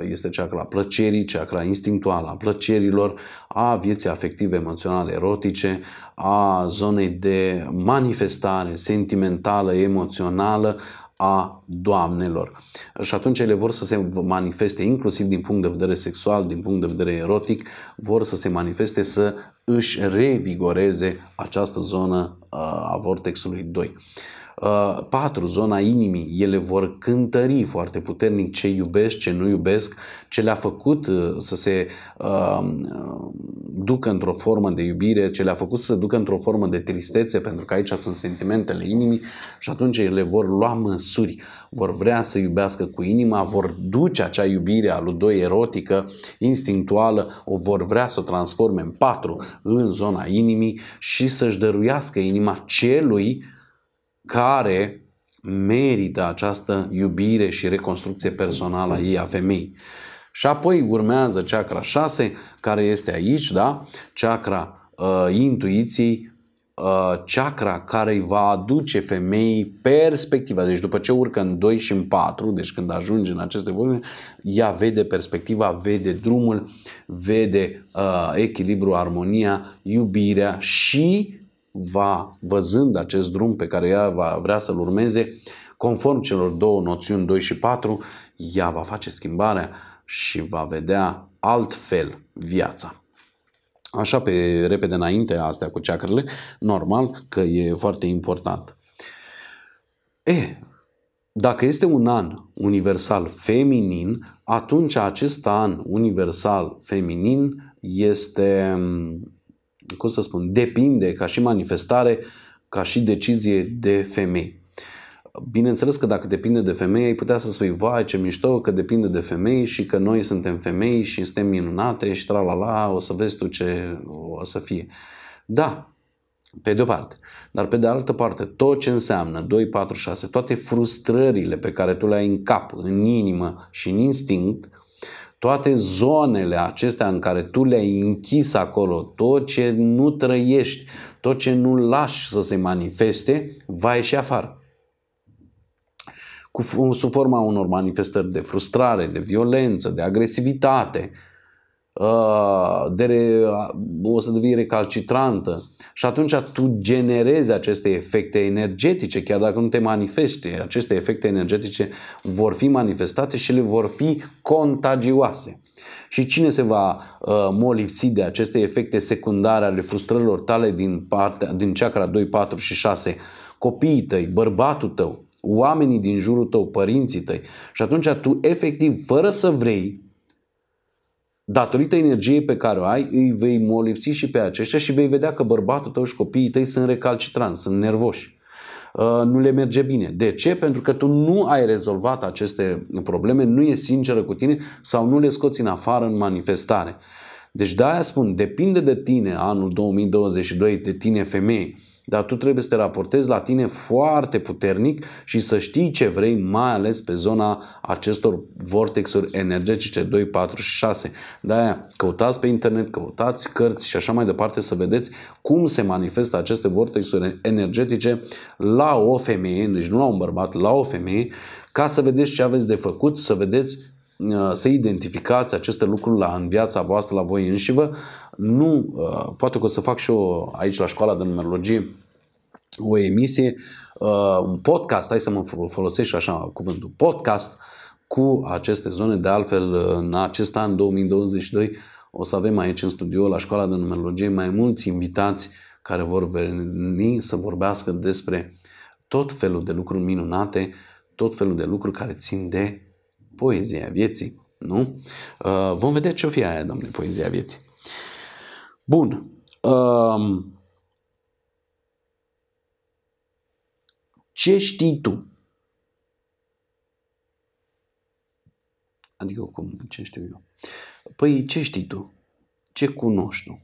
Speaker 1: uh, este chakra plăcerii, chakra instinctuală a plăcerilor, a vieții afective, emoționale, erotice, a zonei de manifestare sentimentală, emoțională, a doamnelor. Și atunci ele vor să se manifeste inclusiv din punct de vedere sexual, din punct de vedere erotic, vor să se manifeste să își revigoreze această zonă uh, a vortexului 2. 4. Uh, zona inimii. Ele vor cântări foarte puternic ce iubesc, ce nu iubesc, ce le-a făcut uh, să se uh, ducă într-o formă de iubire, ce le-a făcut să se ducă într-o formă de tristețe, pentru că aici sunt sentimentele inimii și atunci ele vor lua măsuri, vor vrea să iubească cu inima, vor duce acea iubire a lui doi erotică, instinctuală, o vor vrea să o transforme în patru, în zona inimii și să-și dăruiască inima celui care merită această iubire și reconstrucție personală a ei, a femeii. Și apoi urmează chakra 6, care este aici, da? Chakra uh, intuiției, uh, chakra care îi va aduce femeii perspectiva. Deci după ce urcă în 2 și în 4, deci când ajunge în aceste volume, ea vede perspectiva, vede drumul, vede uh, echilibru, armonia, iubirea și va, văzând acest drum pe care ea va vrea să-l urmeze, conform celor două noțiuni 2 și 4, ea va face schimbarea și va vedea altfel viața. Așa pe repede înainte astea cu ceacrele, normal că e foarte important. E, dacă este un an universal feminin, atunci acest an universal feminin este cum să spun, depinde ca și manifestare, ca și decizie de femei. Bineînțeles că dacă depinde de femei, ai putea să spui, vai ce mișto că depinde de femei și că noi suntem femei și suntem minunate și tra-la-la, o să vezi tu ce o să fie. Da, pe de o parte. Dar pe de altă parte, tot ce înseamnă 2, 4, 6, toate frustrările pe care tu le ai în cap, în inimă și în instinct, toate zonele acestea în care tu le-ai închis acolo, tot ce nu trăiești, tot ce nu lași să se manifeste, va ieși afară. Cu, sub forma unor manifestări de frustrare, de violență, de agresivitate, ă, de, o să devii recalcitrantă, și atunci tu generezi aceste efecte energetice, chiar dacă nu te manifesti. Aceste efecte energetice vor fi manifestate și le vor fi contagioase. Și cine se va uh, molipsi de aceste efecte secundare ale frustrărilor tale din, partea, din chakra 2, 4 și 6? Copiii tăi, bărbatul tău, oamenii din jurul tău, părinții tăi. Și atunci tu efectiv, fără să vrei, datorită energiei pe care o ai, îi vei molipsi și pe aceștia și vei vedea că bărbatul tău și copiii tăi sunt recalcitranți, sunt nervoși. Uh, nu le merge bine. De ce? Pentru că tu nu ai rezolvat aceste probleme, nu e sinceră cu tine sau nu le scoți în afară în manifestare. Deci de aia spun, depinde de tine anul 2022, de tine femeie dar tu trebuie să te raportezi la tine foarte puternic și să știi ce vrei, mai ales pe zona acestor vortexuri energetice 2, 4 și 6. De-aia căutați pe internet, căutați cărți și așa mai departe să vedeți cum se manifestă aceste vortexuri energetice la o femeie, deci nu la un bărbat, la o femeie, ca să vedeți ce aveți de făcut, să vedeți uh, să identificați aceste lucruri la, în viața voastră, la voi înșivă, nu, uh, poate că o să fac și eu aici la școala de numerologie o emisie, uh, un podcast, hai să mă folosesc și așa cuvântul podcast, cu aceste zone. De altfel, în acest an 2022 o să avem aici în studio la școala de numerologie mai mulți invitați care vor veni să vorbească despre tot felul de lucruri minunate, tot felul de lucruri care țin de poezia vieții, nu? Uh, vom vedea ce o fi aia, domnule, poezia vieții. Bun. Um, ce știi tu? Adică cum, ce știu eu? Păi ce știi tu? Ce cunoști tu?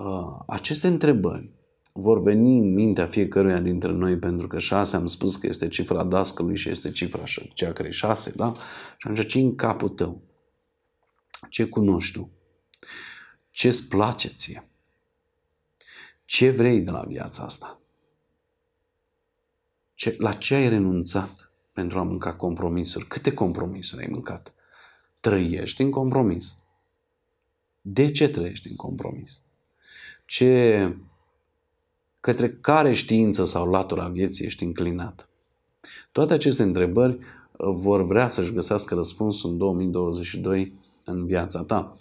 Speaker 1: Uh, aceste întrebări vor veni în mintea fiecăruia dintre noi, pentru că șase am spus că este cifra dascălui și este cifra ceacrei șase, da? Și atunci ce în capul tău? Ce cunoști tu? ce îți place ție, ce vrei de la viața asta, ce, la ce ai renunțat pentru a mânca compromisuri, câte compromisuri ai mâncat, trăiești în compromis. De ce trăiești în compromis? Ce, către care știință sau latura vieții ești înclinat? Toate aceste întrebări uh, vor vrea să-și găsească răspuns în 2022 în viața ta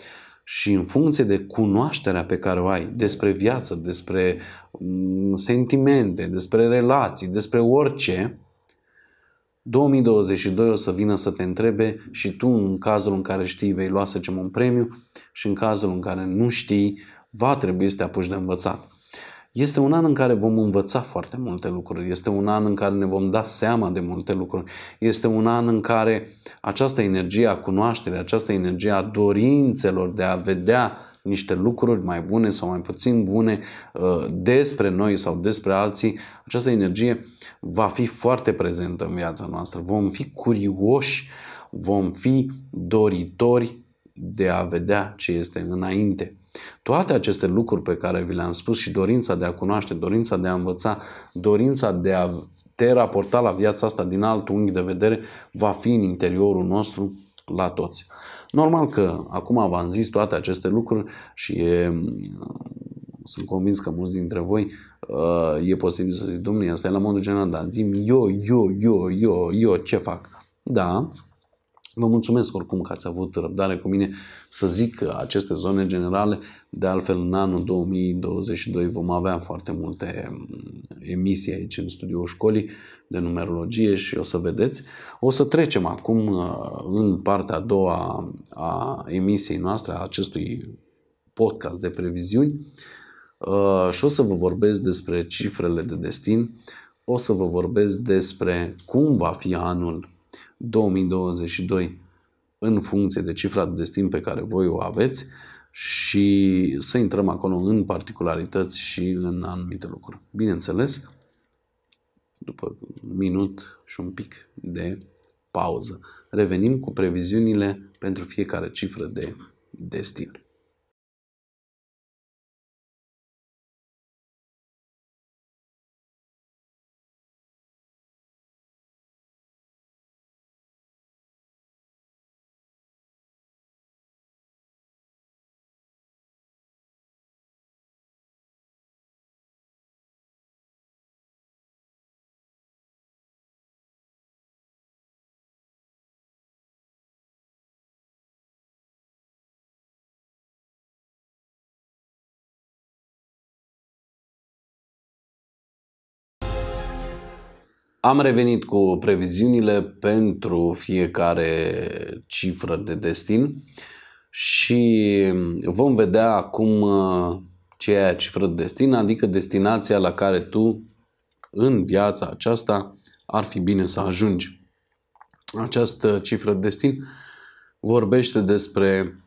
Speaker 1: și în funcție de cunoașterea pe care o ai despre viață, despre mm, sentimente, despre relații, despre orice, 2022 o să vină să te întrebe și tu în cazul în care știi vei lua să un premiu și în cazul în care nu știi va trebui să te apuci de învățat. Este un an în care vom învăța foarte multe lucruri, este un an în care ne vom da seama de multe lucruri, este un an în care această energie a cunoașterii, această energie a dorințelor de a vedea niște lucruri mai bune sau mai puțin bune uh, despre noi sau despre alții, această energie va fi foarte prezentă în viața noastră. Vom fi curioși, vom fi doritori de a vedea ce este înainte. Toate aceste lucruri pe care vi le-am spus și dorința de a cunoaște, dorința de a învăța, dorința de a te raporta la viața asta din alt unghi de vedere, va fi în interiorul nostru la toți. Normal că acum v-am zis toate aceste lucruri și e, sunt convins că mulți dintre voi uh, e posibil să zic, domnule, asta e la modul general, dar zim eu, eu, eu, eu, eu, ce fac? Da, Vă mulțumesc oricum că ați avut răbdare cu mine să zic aceste zone generale. De altfel, în anul 2022 vom avea foarte multe mm, emisii aici în studioul școlii de numerologie și o să vedeți. O să trecem acum uh, în partea a doua a emisiei noastre, a acestui podcast de previziuni uh, și o să vă vorbesc despre cifrele de destin, o să vă vorbesc despre cum va fi anul 2022 în funcție de cifra de destin pe care voi o aveți și să intrăm acolo în particularități și în anumite lucruri. Bineînțeles, după un minut și un pic de pauză. Revenim cu previziunile pentru fiecare cifră de destin. Am revenit cu previziunile pentru fiecare cifră de destin și vom vedea acum uh, ce e cifră de destin, adică destinația la care tu în viața aceasta ar fi bine să ajungi. Această cifră de destin vorbește despre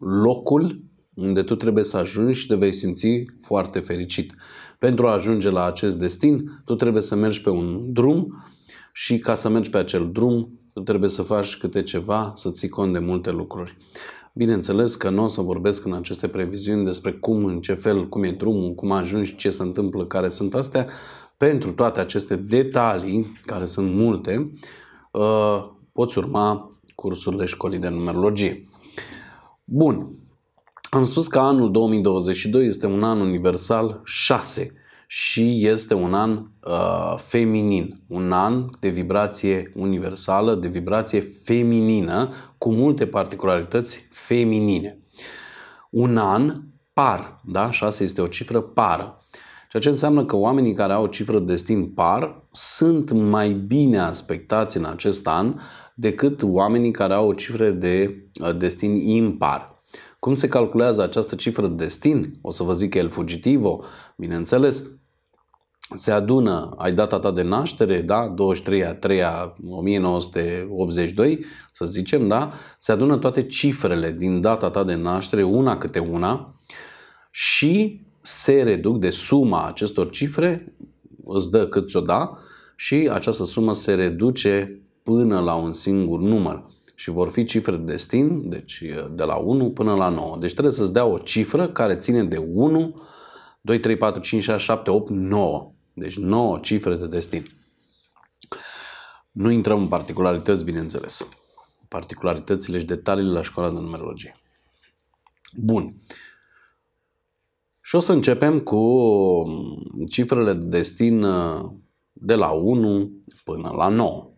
Speaker 1: locul unde tu trebuie să ajungi și te vei simți foarte fericit. Pentru a ajunge la acest destin, tu trebuie să mergi pe un drum și ca să mergi pe acel drum, tu trebuie să faci câte ceva, să ții cont de multe lucruri. Bineînțeles că nu o să vorbesc în aceste previziuni despre cum, în ce fel, cum e drumul, cum ajungi, ce se întâmplă, care sunt astea. Pentru toate aceste detalii, care sunt multe, uh, poți urma cursurile școlii de numerologie. Bun, am spus că anul 2022 este un an universal 6 și este un an uh, feminin, un an de vibrație universală, de vibrație feminină, cu multe particularități feminine. Un an par, da? 6 este o cifră pară. Ceea ce înseamnă că oamenii care au o cifră de destin par sunt mai bine aspectați în acest an decât oamenii care au o cifră de uh, destin impar. Cum se calculează această cifră de destin? O să vă zic el fugitivo, bineînțeles. Se adună, ai data ta de naștere, da? 23 a 3 a 1982, să zicem, da? Se adună toate cifrele din data ta de naștere, una câte una, și se reduc de suma acestor cifre, îți dă cât ți-o da, și această sumă se reduce până la un singur număr și vor fi cifre de destin, deci de la 1 până la 9. Deci trebuie să-ți dea o cifră care ține de 1, 2, 3, 4, 5, 6, 7, 8, 9. Deci 9 cifre de destin. Nu intrăm în particularități, bineînțeles. Particularitățile și detaliile la școala de numerologie. Bun. Și o să începem cu cifrele de destin de la 1 până la 9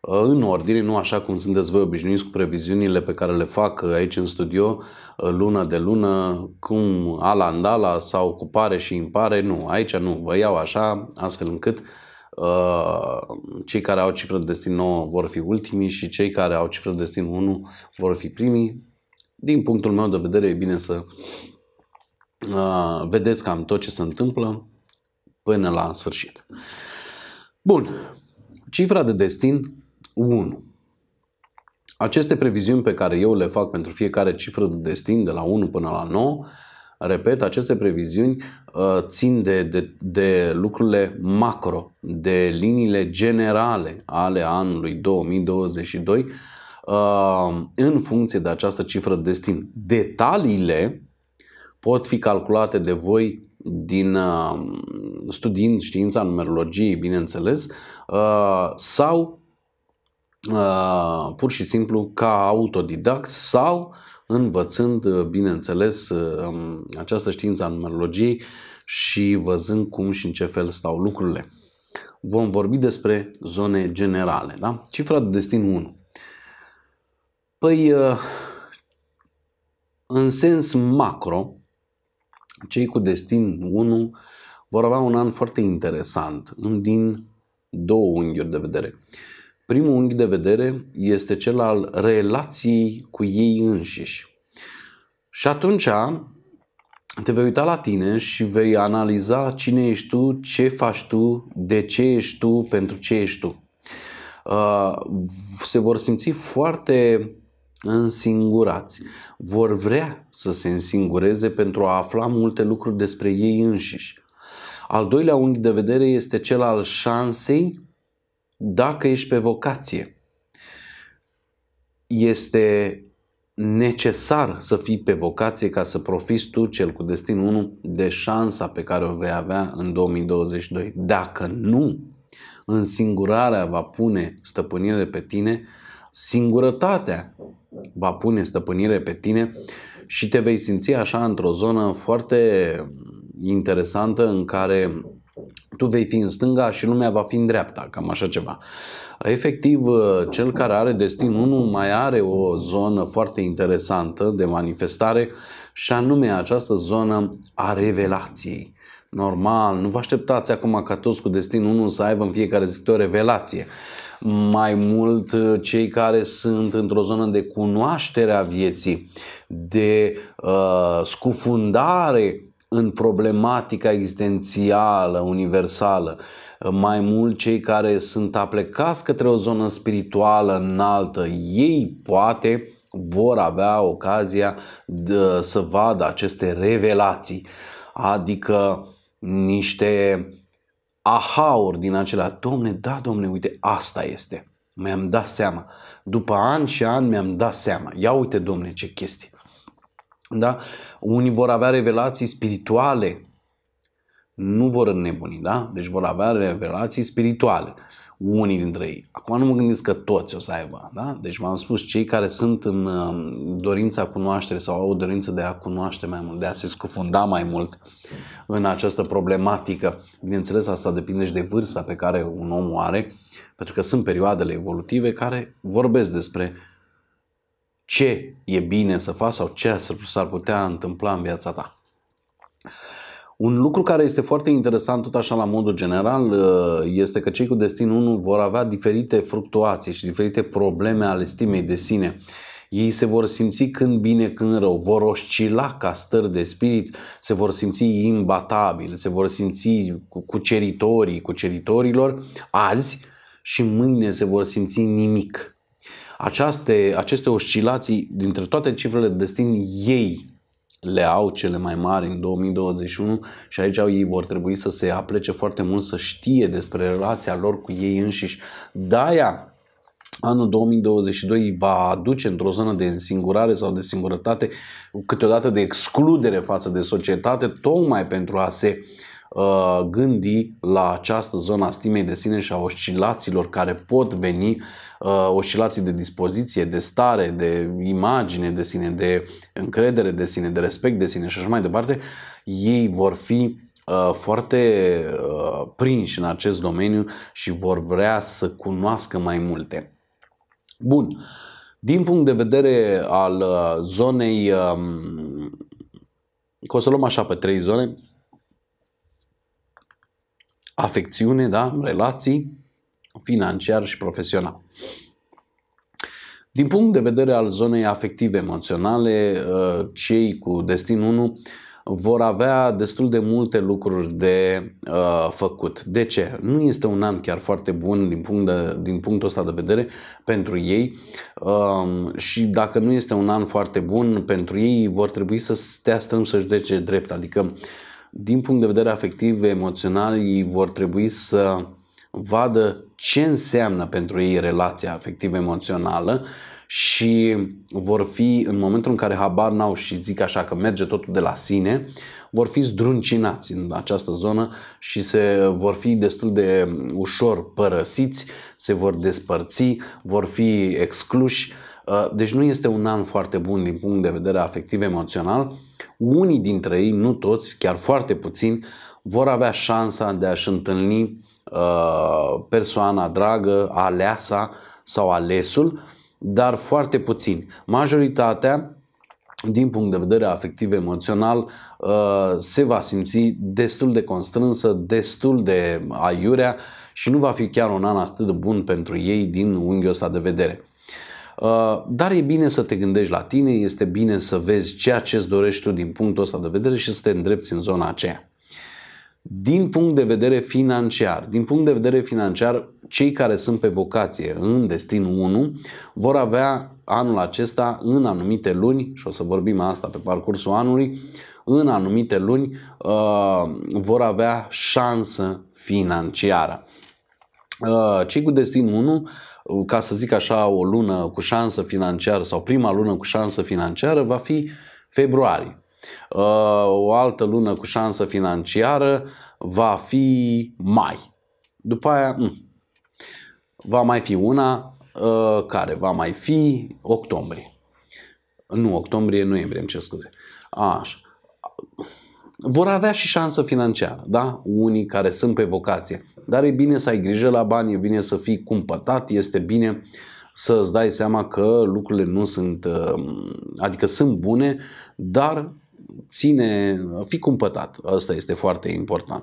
Speaker 1: în ordine, nu așa cum sunteți voi obișnuiți cu previziunile pe care le fac uh, aici în studio, uh, lună de lună, cum ala andala sau cu pare și impare, nu, aici nu, vă iau așa, astfel încât uh, cei care au cifră de destin 9 vor fi ultimii și cei care au cifră de destin 1 vor fi primii. Din punctul meu de vedere e bine să uh, vedeți cam tot ce se întâmplă până la sfârșit. Bun, cifra de destin 1. Aceste previziuni pe care eu le fac pentru fiecare cifră de destin, de la 1 până la 9, repet, aceste previziuni uh, țin de, de, de lucrurile macro, de liniile generale ale anului 2022, uh, în funcție de această cifră de destin. Detaliile pot fi calculate de voi din uh, studiind știința numerologiei, bineînțeles, sau Ah, pur și simplu ca autodidact sau învățând, eh, bineînțeles, eh, această știință a numerologiei și văzând cum și în ce fel stau lucrurile. Vom vorbi despre zone generale. Da? Cifra de destin 1. Păi, eh, în sens macro, cei cu destin 1 vor avea un an foarte interesant din două unghiuri de vedere. Uh, Primul unghi de vedere este cel al relației cu ei înșiși. Și atunci te vei uita la tine și vei analiza cine ești tu, ce faci tu, de ce ești tu, pentru ce ești tu. Uh, se vor simți foarte însingurați. Vor vrea să se însingureze pentru a afla multe lucruri despre ei înșiși. Al doilea unghi de vedere este cel al șansei dacă ești pe vocație. Este necesar să fii pe vocație ca să profiți tu, cel cu destin 1, de șansa pe care o vei avea în 2022. Dacă nu, în singurarea va pune stăpânire pe tine, singurătatea va pune stăpânire pe tine și te vei simți așa într-o zonă foarte interesantă în care tu vei fi în stânga și lumea va fi în dreapta, cam așa ceva. Efectiv, uh, cel care are destin 1 mai are o zonă foarte interesantă de manifestare și anume această zonă a revelației. Normal, nu vă așteptați acum ca toți cu destin 1 să aibă în fiecare zi o revelație. Mai mult uh, cei care sunt într-o zonă de cunoaștere a vieții, de uh, scufundare în problematica existențială, universală. Mai mult cei care sunt aplecați către o zonă spirituală înaltă, ei poate vor avea ocazia de, să vadă aceste revelații, adică niște ahauri din acelea. Domne, da, domne, uite, asta este. Mi-am dat seama. După ani și ani mi-am dat seama. Ia uite, domne, ce chestii. Da? Unii vor avea revelații spirituale, nu vor înnebuni, da? Deci vor avea revelații spirituale, unii dintre ei. Acum nu mă gândesc că toți o să aibă, da? Deci v-am spus, cei care sunt în um, dorința cunoaștere sau au o dorință de a cunoaște mai mult, de a se scufunda mai mult în această problematică, bineînțeles asta depinde și de vârsta pe care un om o are, pentru că sunt perioadele evolutive care vorbesc despre ce e bine să faci sau ce s-ar putea întâmpla în viața ta. Un lucru care este foarte interesant, tot așa la modul general, uh, este că cei cu destin 1 vor avea diferite fluctuații și diferite probleme ale stimei de sine. Ei se vor simți când bine, când rău, vor oscila ca stări de spirit, se vor simți imbatabili, se vor simți cu ceritorii cu ceritorilor azi și mâine se vor simți nimic. Aceaste, aceste oscilații, dintre toate cifrele de destin, ei le au cele mai mari în 2021 și aici ei vor trebui să se aplece foarte mult să știe despre relația lor cu ei înșiși. De-aia anul 2022 va aduce într-o zonă de însingurare sau de singurătate, câteodată de excludere față de societate, tocmai pentru a se uh, gândi la această zonă a stimei de sine și a oscilațiilor care pot veni Uh, oscilații de dispoziție, de stare, de imagine de sine, de încredere de sine, de respect de sine și așa mai departe, ei vor fi uh, foarte uh, prinși în acest domeniu și vor vrea să cunoască mai multe. Bun. Din punct de vedere al zonei, um, că o să luăm așa pe trei zone, afecțiune, da? relații financiar și profesional. Din punct de vedere al zonei afective emoționale, uh, cei cu destin 1 vor avea destul de multe lucruri de uh, făcut. De ce? Nu este un an chiar foarte bun din, punct de, din punctul ăsta de vedere pentru ei uh, și dacă nu este un an foarte bun pentru ei, vor trebui să stea strâm să-și dece drept. Adică, din punct de vedere afectiv, emoțional, ei vor trebui să vadă ce înseamnă pentru ei relația afectivă emoțională și vor fi, în momentul în care habar n-au și zic așa că merge totul de la sine, vor fi zdruncinați în această zonă și se vor fi destul de ușor părăsiți, se vor despărți, vor fi excluși. Uh, deci nu este un an foarte bun din punct de vedere afectiv-emoțional. Unii dintre ei, nu toți, chiar foarte puțini, vor avea șansa de a-și întâlni uh, persoana dragă, aleasa sau alesul, dar foarte puțin. Majoritatea din punct de vedere afectiv emoțional uh, se va simți destul de constrânsă, destul de aiurea și nu va fi chiar un an atât de bun pentru ei din unghiul ăsta de vedere. Uh, dar e bine să te gândești la tine, este bine să vezi ceea ce îți dorești tu din punctul ăsta de vedere și să te îndrepți în zona aceea. Din punct de vedere financiar, din punct de vedere financiar, cei care sunt pe vocație în destinul 1 vor avea anul acesta în anumite luni, și o să vorbim asta pe parcursul anului, în anumite luni uh, vor avea șansă financiară. Uh, cei cu destin 1 ca să zic așa, o lună cu șansă financiară sau prima lună cu șansă financiară va fi februarie. Uh, o altă lună cu șansă financiară va fi mai. După aia mm, va mai fi una uh, care va mai fi octombrie. Nu, octombrie, noiembrie, îmi cer scuze. Așa. Vor avea și șansă financiară, da? Unii care sunt pe vocație. Dar e bine să ai grijă la bani, e bine să fii cumpătat, este bine să îți dai seama că lucrurile nu sunt, uh, adică sunt bune, dar ține, fi cumpătat. Asta este foarte important.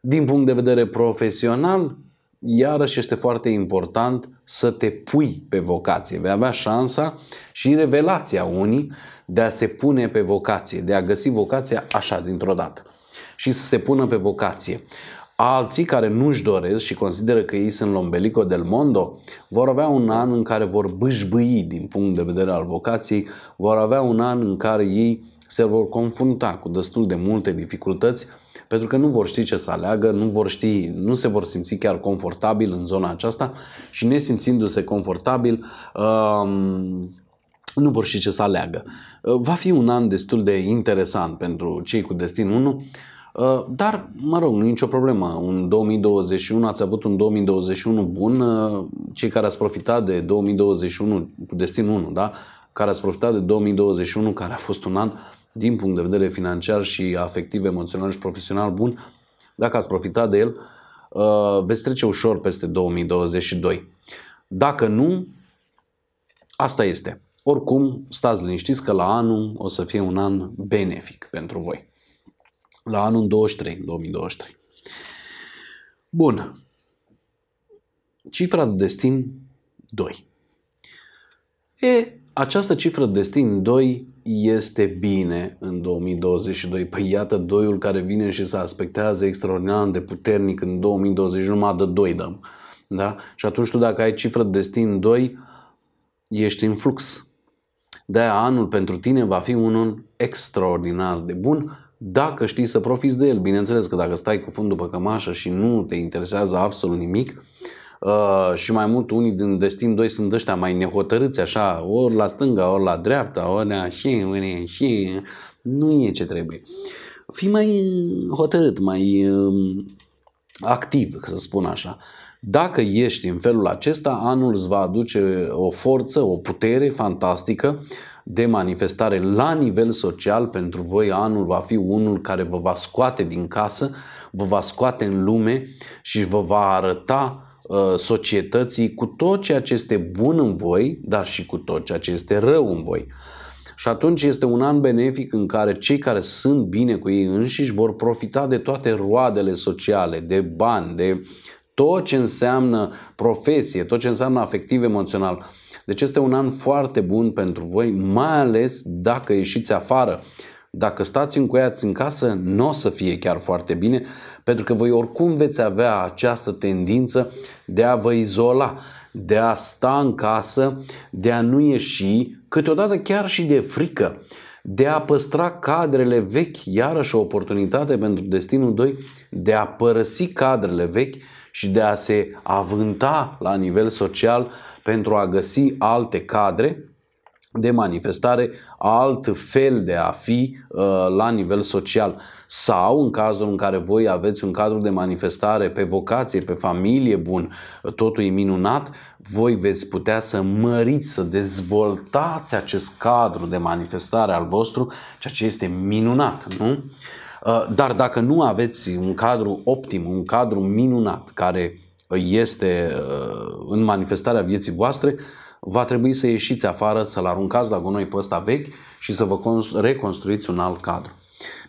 Speaker 1: Din punct de vedere profesional, iarăși este foarte important să te pui pe vocație. Vei avea șansa și revelația unii de a se pune pe vocație, de a găsi vocația așa dintr-o dată și să se pună pe vocație. Alții care nu-și doresc și consideră că ei sunt lombelico del mondo vor avea un an în care vor bâșbâi din punct de vedere al vocației, vor avea un an în care ei se vor confrunta cu destul de multe dificultăți pentru că nu vor ști ce să aleagă, nu, vor ști, nu se vor simți chiar confortabil în zona aceasta și ne simțindu se confortabil, um, nu vor ști ce să aleagă. Uh, va fi un an destul de interesant pentru cei cu destin 1, uh, dar, mă rog, nu e nicio problemă. Un 2021, ați avut un 2021 bun, uh, cei care ați profitat de 2021 cu destin 1, da? care ați profitat de 2021, care a fost un an uh, din punct de vedere financiar și afectiv, emoțional și profesional bun, dacă ați profitat de el, uh, veți trece ușor peste 2022. Dacă nu, asta este. Oricum, stați liniștiți că la anul o să fie un an benefic pentru voi. La anul 23, 2023. Bun. Cifra de destin 2. E, această cifră de destin 2 este bine în 2022. Păi iată doiul care vine și se aspectează extraordinar de puternic în 2021, numai de doi, dăm. Da? Și atunci tu dacă ai cifră de destin 2, ești în flux. de anul pentru tine va fi unul extraordinar de bun dacă știi să profiți de el. Bineînțeles că dacă stai cu fundul pe cămașă și nu te interesează absolut nimic, uh, Uh, și mai mult unii din Destin doi sunt ăștia mai nehotărâți așa, ori la stânga, ori la dreapta, ori și, ori și, nu e ce trebuie. Fii mai hotărât, mai um, activ, să spun așa. Dacă ești în felul acesta, anul îți va aduce o forță, o putere fantastică de manifestare la nivel social pentru voi anul va fi unul care vă va scoate din casă, vă va scoate în lume și vă va arăta Uh, societății cu tot ceea ce este bun în voi, dar și cu tot ceea ce este rău în voi. Și atunci este un an benefic în care cei care sunt bine cu ei înșiși vor profita de toate roadele sociale, de bani, de tot ce înseamnă profesie, tot ce înseamnă afectiv emoțional. Deci este un an foarte bun pentru voi, mai ales dacă ieșiți afară dacă stați încuiați în casă, nu o să fie chiar foarte bine, pentru că voi oricum veți avea această tendință de a vă izola, de a sta în casă, de a nu ieși, câteodată chiar și de frică, de a păstra cadrele vechi, iarăși o oportunitate pentru destinul 2, de a părăsi cadrele vechi și de a se avânta la nivel social pentru a găsi alte cadre de manifestare, alt fel de a fi uh, la nivel social. Sau în cazul în care voi aveți un cadru de manifestare pe vocație, pe familie bun, uh, totul e minunat, voi veți putea să măriți, să dezvoltați acest cadru de manifestare al vostru, ceea ce este minunat, nu? Uh, dar dacă nu aveți un cadru optim, un cadru minunat care este uh, în manifestarea vieții voastre, uh, va trebui să ieșiți afară, să-l aruncați la gunoi pe ăsta vechi și să vă reconstruiți un alt cadru.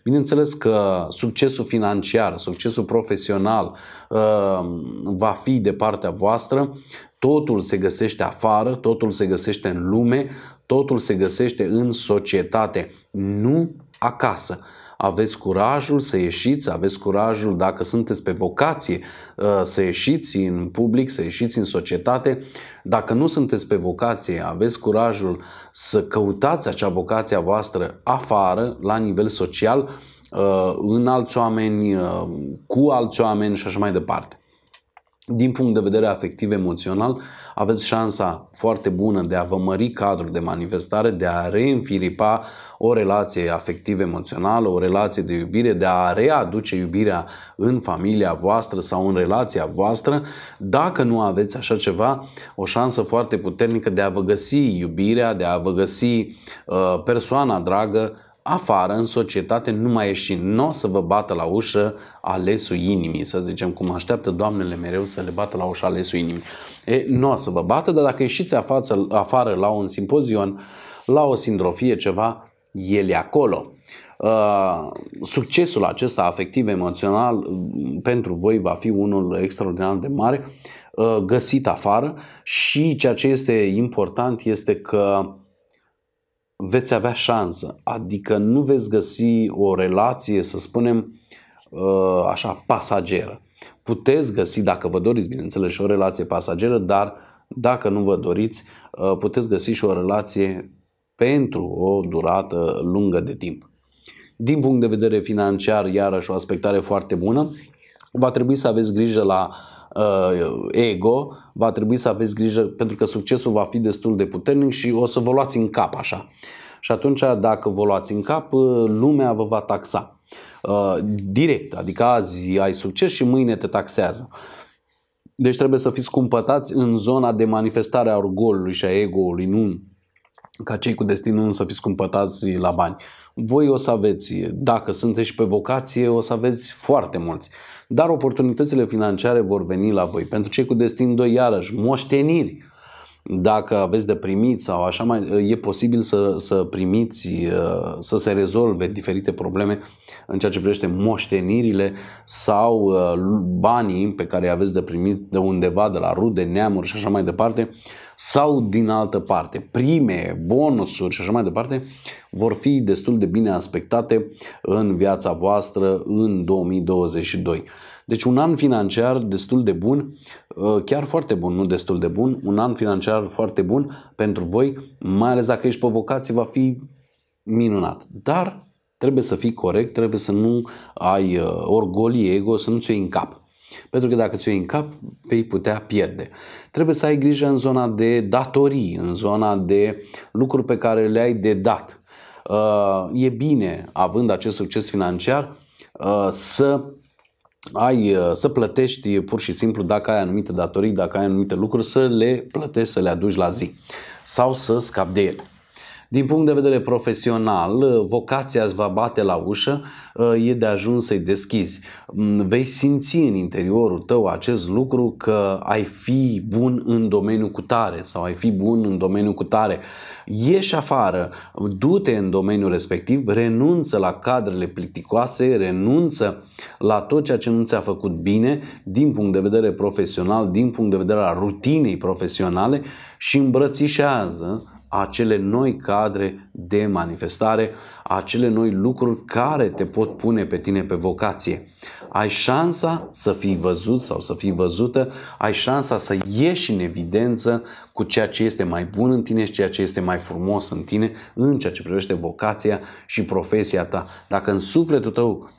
Speaker 1: Bineînțeles că succesul financiar, succesul profesional uh, va fi de partea voastră, totul se găsește afară, totul se găsește în lume, totul se găsește în societate, nu acasă aveți curajul să ieșiți, aveți curajul dacă sunteți pe vocație uh, să ieșiți în public, să ieșiți în societate. Dacă nu sunteți pe vocație, aveți curajul să căutați acea vocație a voastră afară, la nivel social, uh, în alți oameni, uh, cu alți oameni și așa mai departe din punct de vedere afectiv emoțional, aveți șansa foarte bună de a vă mări cadrul de manifestare, de a reînfiripa o relație afectiv emoțională, o relație de iubire, de a readuce iubirea în familia voastră sau în relația voastră. Dacă nu aveți așa ceva, o șansă foarte puternică de a vă găsi iubirea, de a vă găsi uh, persoana dragă afară, în societate, nu mai ieși, nu o să vă bată la ușă alesul inimii, să zicem, cum așteaptă doamnele mereu să le bată la ușă alesul inimii. E, nu o să vă bată, dar dacă ieșiți afață, afară la un simpozion, la o sindrofie, ceva, el e acolo. Uh, succesul acesta afectiv, emoțional, pentru voi va fi unul extraordinar de mare, uh, găsit afară și ceea ce este important este că veți avea șansă. Adică nu veți găsi o relație, să spunem, uh, așa, pasageră. Puteți găsi, dacă vă doriți, bineînțeles, și o relație pasageră, dar dacă nu vă doriți, uh, puteți găsi și o relație pentru o durată lungă de timp. Din punct de vedere financiar, iarăși o aspectare foarte bună, va trebui să aveți grijă la uh, Uh, ego, va trebui să aveți grijă pentru că succesul va fi destul de puternic și o să vă luați în cap așa. Și atunci dacă vă luați în cap, uh, lumea vă va taxa uh, direct, adică azi ai succes și mâine te taxează. Deci trebuie să fiți cumpătați în zona de manifestare a orgolului și a ego-ului, nu ca cei cu destinul nu să fiți cumpătați la bani. Voi o să aveți, dacă sunteți și pe vocație, o să aveți foarte mulți. Dar oportunitățile financiare vor veni la voi. Pentru cei cu destin doi, iarăși, moșteniri. Dacă aveți de primit sau așa mai, e posibil să, să primiți, să se rezolve diferite probleme în ceea ce privește moștenirile sau banii pe care îi aveți de primit de undeva, de la rude, neamuri și așa mai departe sau din altă parte. Prime, bonusuri și așa mai departe vor fi destul de bine aspectate în viața voastră în 2022. Deci un an financiar destul de bun, ă, chiar foarte bun, nu destul de bun, un an financiar foarte bun pentru voi, mai ales dacă ești pe vocație, va fi minunat. Dar trebuie să fii corect, trebuie să nu ai ă, orgolie, ego, să nu ți-o în cap. Pentru că dacă ți-o iei în cap, vei putea pierde. Trebuie să ai grijă în zona de datorii, în zona de lucruri pe care le-ai de dat. Uh, e bine, având acest succes financiar, uh, să ai, uh, să plătești pur și simplu dacă ai anumite datorii, dacă ai anumite lucruri, să le plătești, să le aduci la zi sau să scapi de ele. Din punct de vedere profesional, uh, vocația îți va bate la ușă, uh, e de ajuns să-i deschizi. Mm, vei simți în interiorul tău acest lucru că ai fi bun în domeniul cu tare sau ai fi bun în domeniul cu tare. Ieși afară, du-te în domeniul respectiv, renunță la cadrele plicticoase, renunță la tot ceea ce nu ți-a făcut bine din punct de vedere profesional, din punct de vedere al rutinei profesionale și îmbrățișează acele noi cadre de manifestare, acele noi lucruri care te pot pune pe tine pe vocație. Ai șansa să fii văzut sau să fii văzută, ai șansa să ieși în evidență cu ceea ce este mai bun în tine și ceea ce este mai frumos în tine în ceea ce privește vocația și profesia ta. Dacă în sufletul tău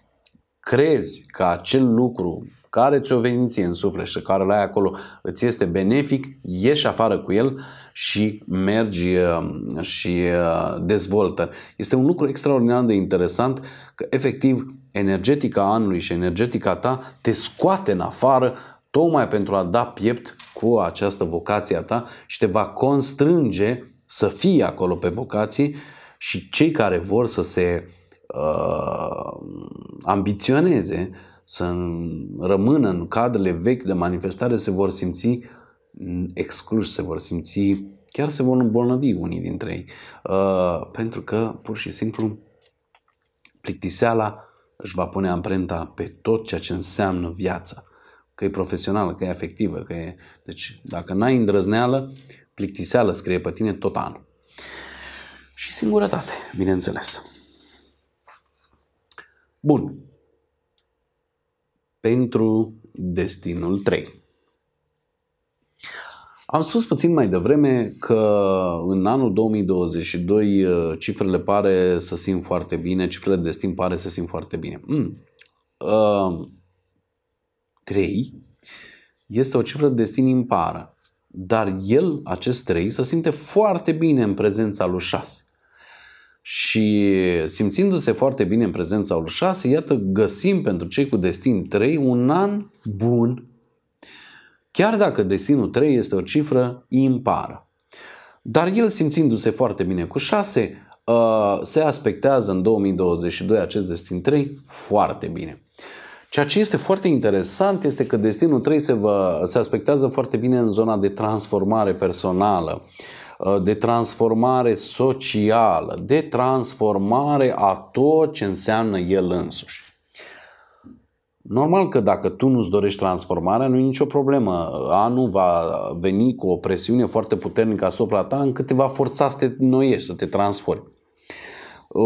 Speaker 1: crezi că acel lucru care ți-o veniție în suflet și care l-ai acolo îți este benefic, ieși afară cu el și mergi uh, și uh, dezvoltă. Este un lucru extraordinar de interesant că efectiv energetica anului și energetica ta te scoate în afară tocmai pentru a da piept cu această vocație a ta și te va constrânge să fii acolo pe vocații și cei care vor să se uh, ambiționeze, să rămână în cadrele vechi de manifestare, se vor simți Mm, excluși, se vor simți, chiar se vor îmbolnăvi unii dintre ei. Uh, pentru că, pur și simplu, plictiseala își va pune amprenta pe tot ceea ce înseamnă viața. Că e profesională, că e afectivă, că e... Deci, dacă n-ai îndrăzneală, plictiseală scrie pe tine tot anul. Și singurătate, bineînțeles. Bun. Pentru destinul 3. Am spus puțin mai devreme că în anul 2022 uh, cifrele pare să simt foarte bine, cifrele de destin pare să simt foarte bine. Mm. Uh, 3 este o cifră de destin impară, dar el, acest 3, se simte foarte bine în prezența lui 6. Și simțindu-se foarte bine în prezența lui 6, iată, găsim pentru cei cu destin 3 un an bun chiar dacă destinul 3 este o cifră impară. Dar el simțindu-se foarte bine cu 6, uh, se aspectează în 2022 acest destin 3 foarte bine. Ceea ce este foarte interesant este că destinul 3 se, vă, se aspectează foarte bine în zona de transformare personală, uh, de transformare socială, de transformare a tot ce înseamnă el însuși. Normal că dacă tu nu-ți dorești transformarea, nu e nicio problemă. Anul va veni cu o presiune foarte puternică asupra ta încât te va forța să te noiești, să te transformi.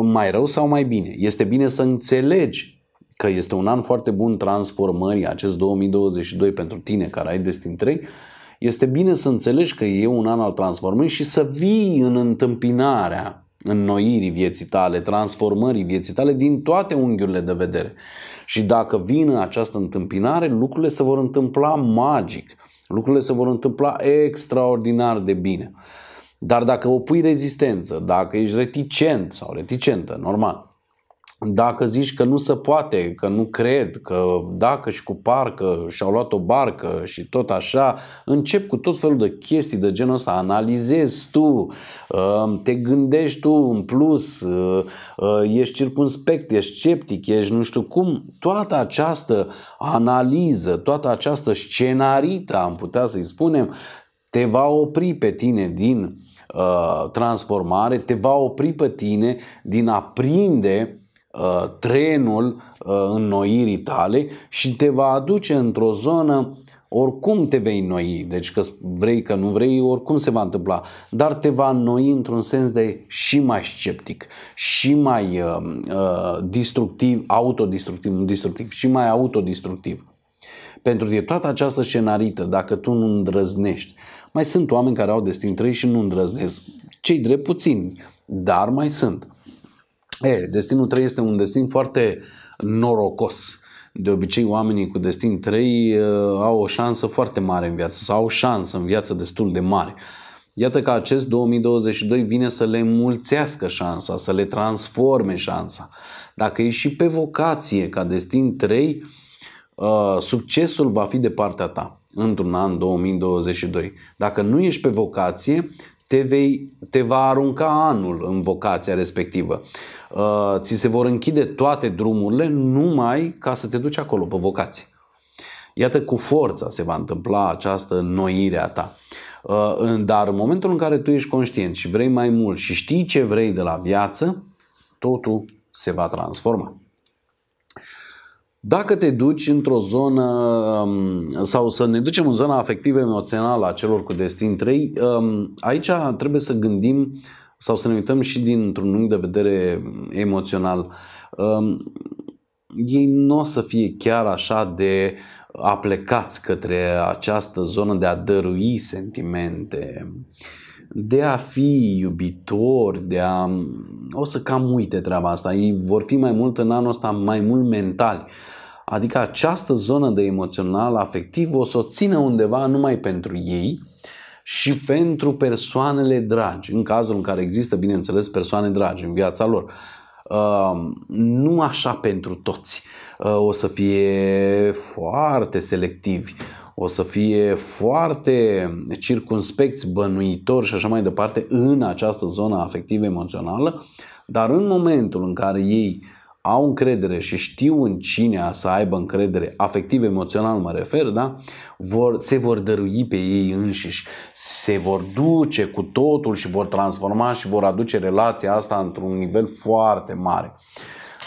Speaker 1: Mai rău sau mai bine? Este bine să înțelegi că este un an foarte bun transformării, acest 2022 pentru tine care ai Destin 3, este bine să înțelegi că e un an al transformării și să vii în întâmpinarea înnoirii vieții tale, transformării vieții tale din toate unghiurile de vedere. Și dacă vin în această întâmpinare, lucrurile se vor întâmpla magic. Lucrurile se vor întâmpla extraordinar de bine. Dar dacă opui rezistență, dacă ești reticent sau reticentă, normal, dacă zici că nu se poate, că nu cred, că dacă și cu parcă și-au luat o barcă și tot așa, încep cu tot felul de chestii de genul ăsta, analizezi tu, uh, te gândești tu în plus, uh, uh, ești circunspect, ești sceptic, ești nu știu cum, toată această analiză, toată această scenarită, am putea să-i spunem, te va opri pe tine din uh, transformare, te va opri pe tine din a prinde Uh, trenul uh, înnoirii tale și te va aduce într-o zonă oricum te vei noi, deci că vrei, că nu vrei, oricum se va întâmpla, dar te va noi într-un sens de și mai sceptic, și mai uh, uh, distructiv, autodistructiv, distructiv și mai autodistructiv. Pentru că toată această scenarită, dacă tu nu îndrăznești, mai sunt oameni care au destin trei și nu îndrăznesc, cei drept puțini, dar mai sunt. E, destinul 3 este un destin foarte norocos. De obicei, oamenii cu destin 3 au o șansă foarte mare în viață sau au o șansă în viață destul de mare. Iată că acest 2022 vine să le mulțească șansa, să le transforme șansa. Dacă e și pe vocație ca destin 3, succesul va fi de partea ta într-un an 2022. Dacă nu ești pe vocație, te, vei, te va arunca anul în vocația respectivă. Uh, ți se vor închide toate drumurile numai ca să te duci acolo pe vocație. Iată, cu forța se va întâmpla această noire a ta. Uh, dar în momentul în care tu ești conștient și vrei mai mult și știi ce vrei de la viață, totul se va transforma. Dacă te duci într-o zonă um, sau să ne ducem în zona afectivă emoțională a celor cu destin 3, um, aici trebuie să gândim sau să ne uităm și dintr-un unghi de vedere emoțional, um, ei nu o să fie chiar așa de aplecați către această zonă de a dărui sentimente, de a fi iubitori, de a... o să cam uite treaba asta. Ei vor fi mai mult în anul ăsta mai mult mentali. Adică această zonă de emoțional afectiv o să o țină undeva numai pentru ei și pentru persoanele dragi, în cazul în care există, bineînțeles, persoane dragi în viața lor. Uh, nu așa pentru toți. Uh, o să fie foarte selectivi, o să fie foarte circunspecți, bănuitori și așa mai departe în această zonă afectivă-emoțională, dar în momentul în care ei au încredere și știu în cine să aibă încredere, afectiv, emoțional mă refer, da? vor, se vor dărui pe ei înșiși, se vor duce cu totul și vor transforma și vor aduce relația asta într-un nivel foarte mare.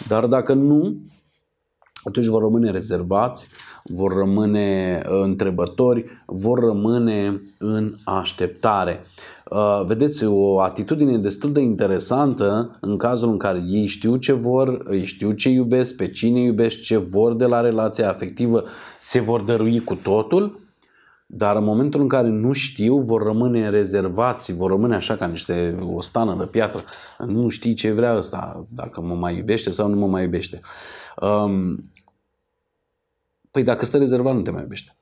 Speaker 1: Dar dacă nu, atunci vor rămâne rezervați, vor rămâne uh, întrebători, vor rămâne în așteptare. Uh, vedeți, o atitudine destul de interesantă în cazul în care ei știu ce vor, ei știu ce iubesc, pe cine iubesc, ce vor de la relația afectivă, se vor dărui cu totul, dar în momentul în care nu știu, vor rămâne rezervați, vor rămâne așa ca niște o stană de piatră. Nu știi ce vrea ăsta, dacă mă mai iubește sau nu mă mai iubește. Um, Păi dacă stă rezervat, nu te mai iubește.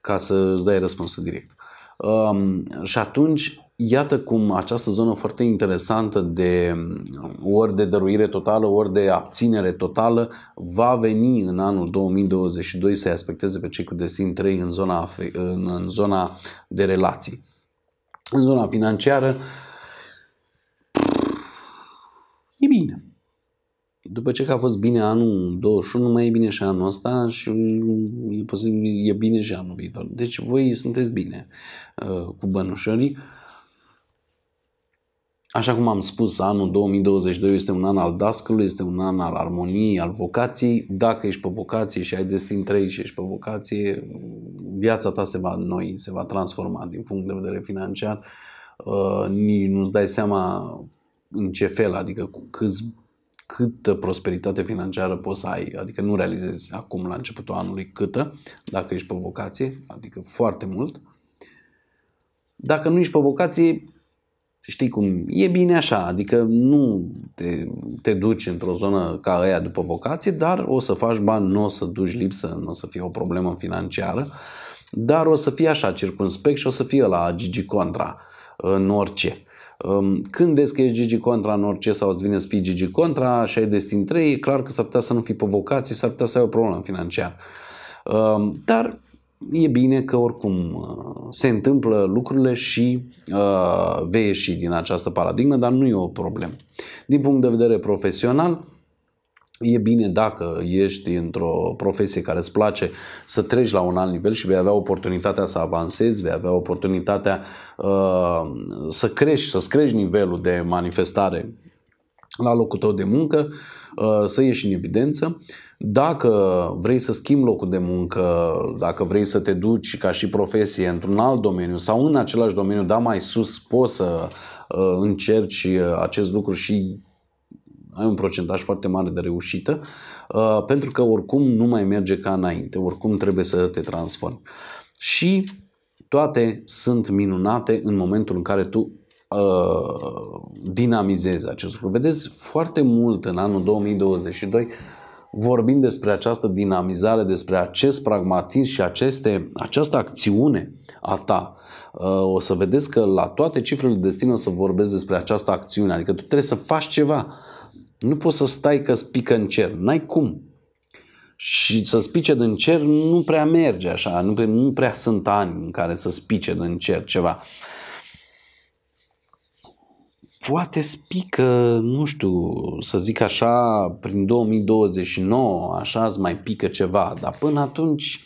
Speaker 1: Ca să îți dai răspunsul direct. Um, și atunci, iată cum această zonă foarte interesantă de um, ori de dăruire totală, ori de abținere totală, va veni în anul 2022 să-i aspecteze pe cei cu destin 3 în zona, în, în zona de relații. În zona financiară, e bine după ce că a fost bine anul 21, mai e bine și anul ăsta și e posibil e bine și anul viitor. Deci voi sunteți bine uh, cu bănușorii. Așa cum am spus, anul 2022 este un an al dascălului, este un an al armoniei, al vocației. Dacă ești pe vocație și ai destin 3 și ești pe vocație, viața ta se va noi, se va transforma din punct de vedere financiar. Uh, nici nu-ți dai seama în ce fel, adică cu câți câtă prosperitate financiară poți să ai, adică nu realizezi acum la începutul anului câtă, dacă ești pe vocație, adică foarte mult. Dacă nu ești pe vocație, știi cum, e bine așa, adică nu te, te duci într-o zonă ca aia după vocație, dar o să faci bani, nu o să duci lipsă, nu o să fie o problemă financiară, dar o să fie așa circunspect și o să fie la Gigi Contra în orice. Când vezi că ești Gigi Contra în orice sau îți vine să fii Gigi Contra și ai destin 3, e clar că s-ar putea să nu fii pe vocație, s-ar putea să ai o problemă financiară. Dar e bine că oricum uh, se întâmplă lucrurile și uh, vei ieși din această paradigmă, dar nu e o problemă. Din punct de vedere profesional, E bine dacă ești într-o profesie care îți place să treci la un alt nivel și vei avea oportunitatea să avansezi, vei avea oportunitatea uh, să crești, să-ți crești nivelul de manifestare la locul tău de muncă, uh, să ieși în evidență. Dacă vrei să schimbi locul de muncă, dacă vrei să te duci ca și profesie într-un alt domeniu sau în același domeniu, dar mai sus, poți să uh, încerci uh, acest lucru și ai un procentaj foarte mare de reușită, uh, pentru că oricum nu mai merge ca înainte, oricum trebuie să te transformi. Și toate sunt minunate în momentul în care tu uh, dinamizezi acest lucru. Vedeți foarte mult în anul 2022 vorbim despre această dinamizare, despre acest pragmatism și aceste, această acțiune a ta. Uh, o să vedeți că la toate cifrele de destin o să vorbesc despre această acțiune, adică tu trebuie să faci ceva nu poți să stai că spică în cer. N-ai cum. Și să spice din cer nu prea merge așa. Nu prea, nu prea sunt ani în care să spice din cer ceva. Poate spică, nu știu, să zic așa, prin 2029, așa îți mai pică ceva, dar până atunci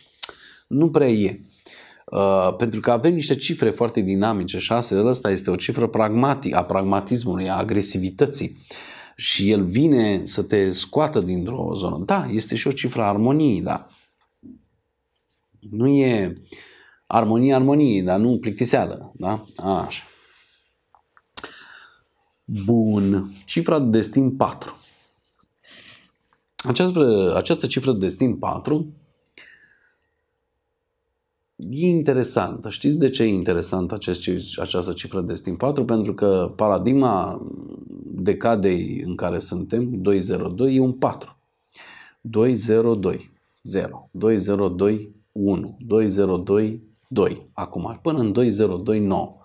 Speaker 1: nu prea e. Uh, pentru că avem niște cifre foarte dinamice, 6, ăsta este o cifră pragmatică, a pragmatismului, a agresivității. Uh, și el vine să te scoată dintr-o zonă. Da, este și o cifră a armoniei, da. Nu e armonie armonie, dar nu plictiseală, da? Așa. Bun. Cifra de destin 4. Această, această cifră de destin 4 E interesantă. Știți de ce e interesantă acest, această cifră de Steam 4? Pentru că paradigma decadei în care suntem, 202, e un 4. 202, 0, 202, 1, 202, 2, acum, până în 2029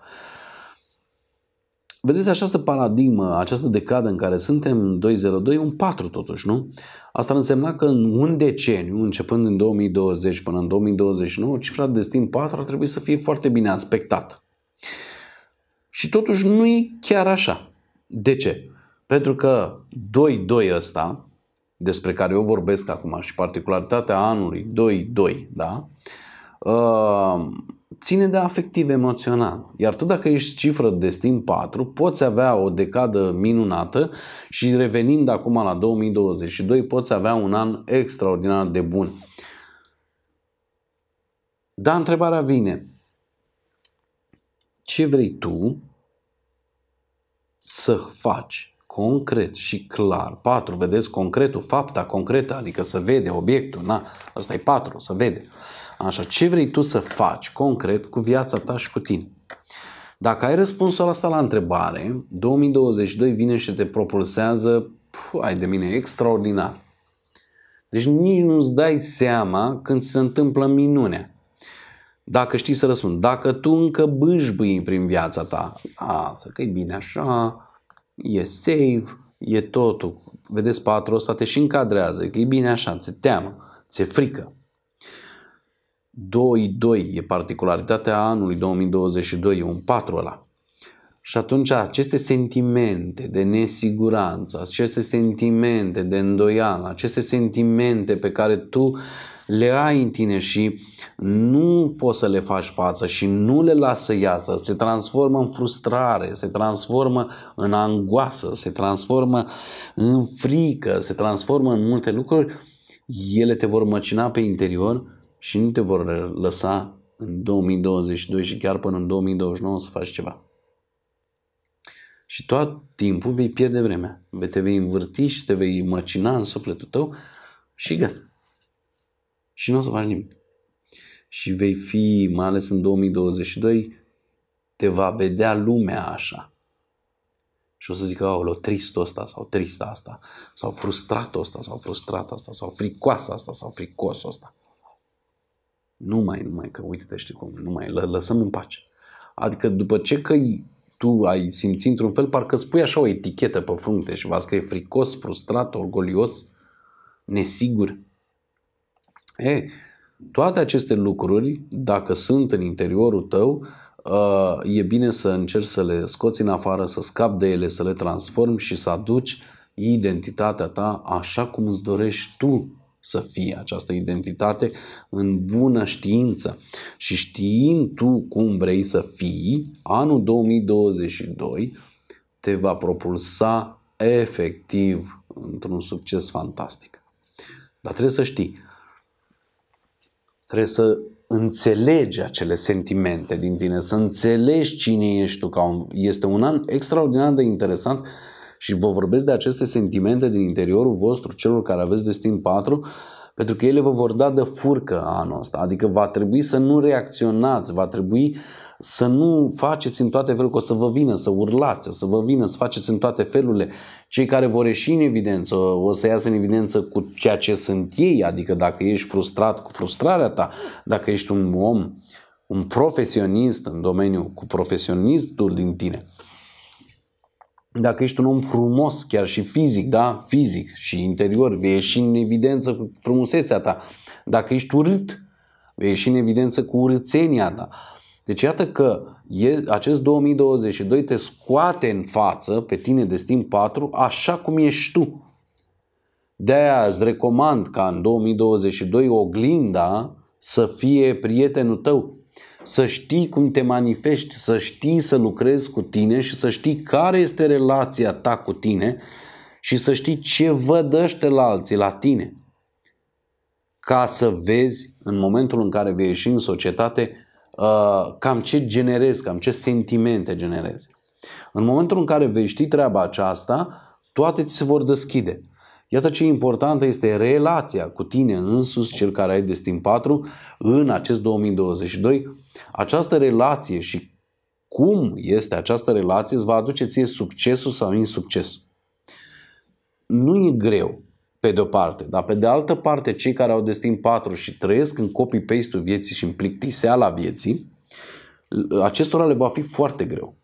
Speaker 1: vedeți, această paradigmă, această decadă în care suntem 202, un 4 totuși, nu? Asta însemna că în un deceniu, începând în 2020 până în 2029, cifra de destin 4 ar trebui să fie foarte bine aspectată. Și totuși nu e chiar așa. De ce? Pentru că 2-2 ăsta, despre care eu vorbesc acum și particularitatea anului 2-2, da? Uh, ține de afectiv emoțional. Iar tu dacă ești cifră de destin 4, poți avea o decadă minunată și revenind acum la 2022, poți avea un an extraordinar de bun. Dar întrebarea vine, ce vrei tu să faci concret și clar? 4, vedeți concretul, fapta concretă, adică să vede obiectul, na, asta e 4, să vede. Uh, Așa, ce vrei tu să faci concret cu viața ta și cu tine? Dacă ai răspunsul asta la întrebare, 2022 vine și te propulsează, pf, ai de mine, extraordinar. Deci nici nu-ți dai seama când se întâmplă minunea. Dacă știi să răspund, dacă tu încă bâșbâi prin viața ta, să că e bine așa, e safe, e totul. Vedeți, patru ăsta te și încadrează, că e bine așa, ți teamă, ți frică. 2-2 e particularitatea anului 2022, e un 4 ăla. Și atunci aceste sentimente de nesiguranță, aceste sentimente de îndoială, aceste sentimente pe care tu le ai în tine și nu poți să le faci față și nu le lasă să iasă, se transformă în frustrare, se transformă în angoasă, se transformă în frică, se transformă în multe lucruri, ele te vor măcina pe interior și nu te vor lăsa în 2022 și chiar până în 2029 să faci ceva. Și tot timpul vei pierde vremea. Te vei învârti și te vei măcina în sufletul tău și gata. Și nu o să faci nimic. Și vei fi, mai ales în 2022, te va vedea lumea așa. Și o să zică, aolo, tristul ăsta sau trista asta, sau frustrat ăsta sau frustrat asta, sau fricoasa asta sau fricosul ăsta. Nu mai, nu mai, că uite-te știi cum, nu mai, lăsăm în pace. Adică după ce că tu ai simțit într-un fel, parcă spui așa o etichetă pe frunte și va scrie fricos, frustrat, orgolios, nesigur. E, toate aceste lucruri, dacă sunt în interiorul tău, uh, e bine să încerci să le scoți în afară, să scapi de ele, să le transformi și să aduci identitatea ta așa cum îți dorești tu să fie această identitate în bună știință. Și știind tu cum vrei să fii, anul 2022 te va propulsa efectiv într-un succes fantastic. Dar trebuie să știi, trebuie să înțelegi acele sentimente din tine, să înțelegi cine ești tu. Ca un, este un an extraordinar de interesant și vă vorbesc de aceste sentimente din interiorul vostru, celor care aveți destin 4, pentru că ele vă vor da de furcă anul ăsta. Adică va trebui să nu reacționați, va trebui să nu faceți în toate felurile, că o să vă vină să urlați, o să vă vină să faceți în toate felurile. Cei care vor ieși în evidență, o să iasă în evidență cu ceea ce sunt ei, adică dacă ești frustrat cu frustrarea ta, dacă ești un om, un profesionist în domeniu, cu profesionistul din tine dacă ești un om frumos, chiar și fizic, da? Fizic și interior, vei ieși în evidență cu frumusețea ta. Dacă ești urât, vei ieși în evidență cu urățenia ta. Deci iată că e, acest 2022 te scoate în față pe tine de destin 4 așa cum ești tu. De-aia îți recomand ca în 2022 oglinda să fie prietenul tău, să știi cum te manifesti, să știi să lucrezi cu tine și să știi care este relația ta cu tine și să știi ce văd ăștia la alții, la tine. Ca să vezi în momentul în care vei ieși în societate uh, cam ce generezi, cam ce sentimente generezi. În momentul în care vei ști treaba aceasta, toate ți se vor deschide. Iată ce importantă este relația cu tine însuți, cel care ai destin 4, în acest 2022. Această relație și cum este această relație îți va aduce ție succesul sau insucces. Nu e greu, pe de o parte, dar pe de altă parte cei care au destin 4 și trăiesc în copy-paste-ul vieții și în plictiseala vieții, acestora le va fi foarte greu.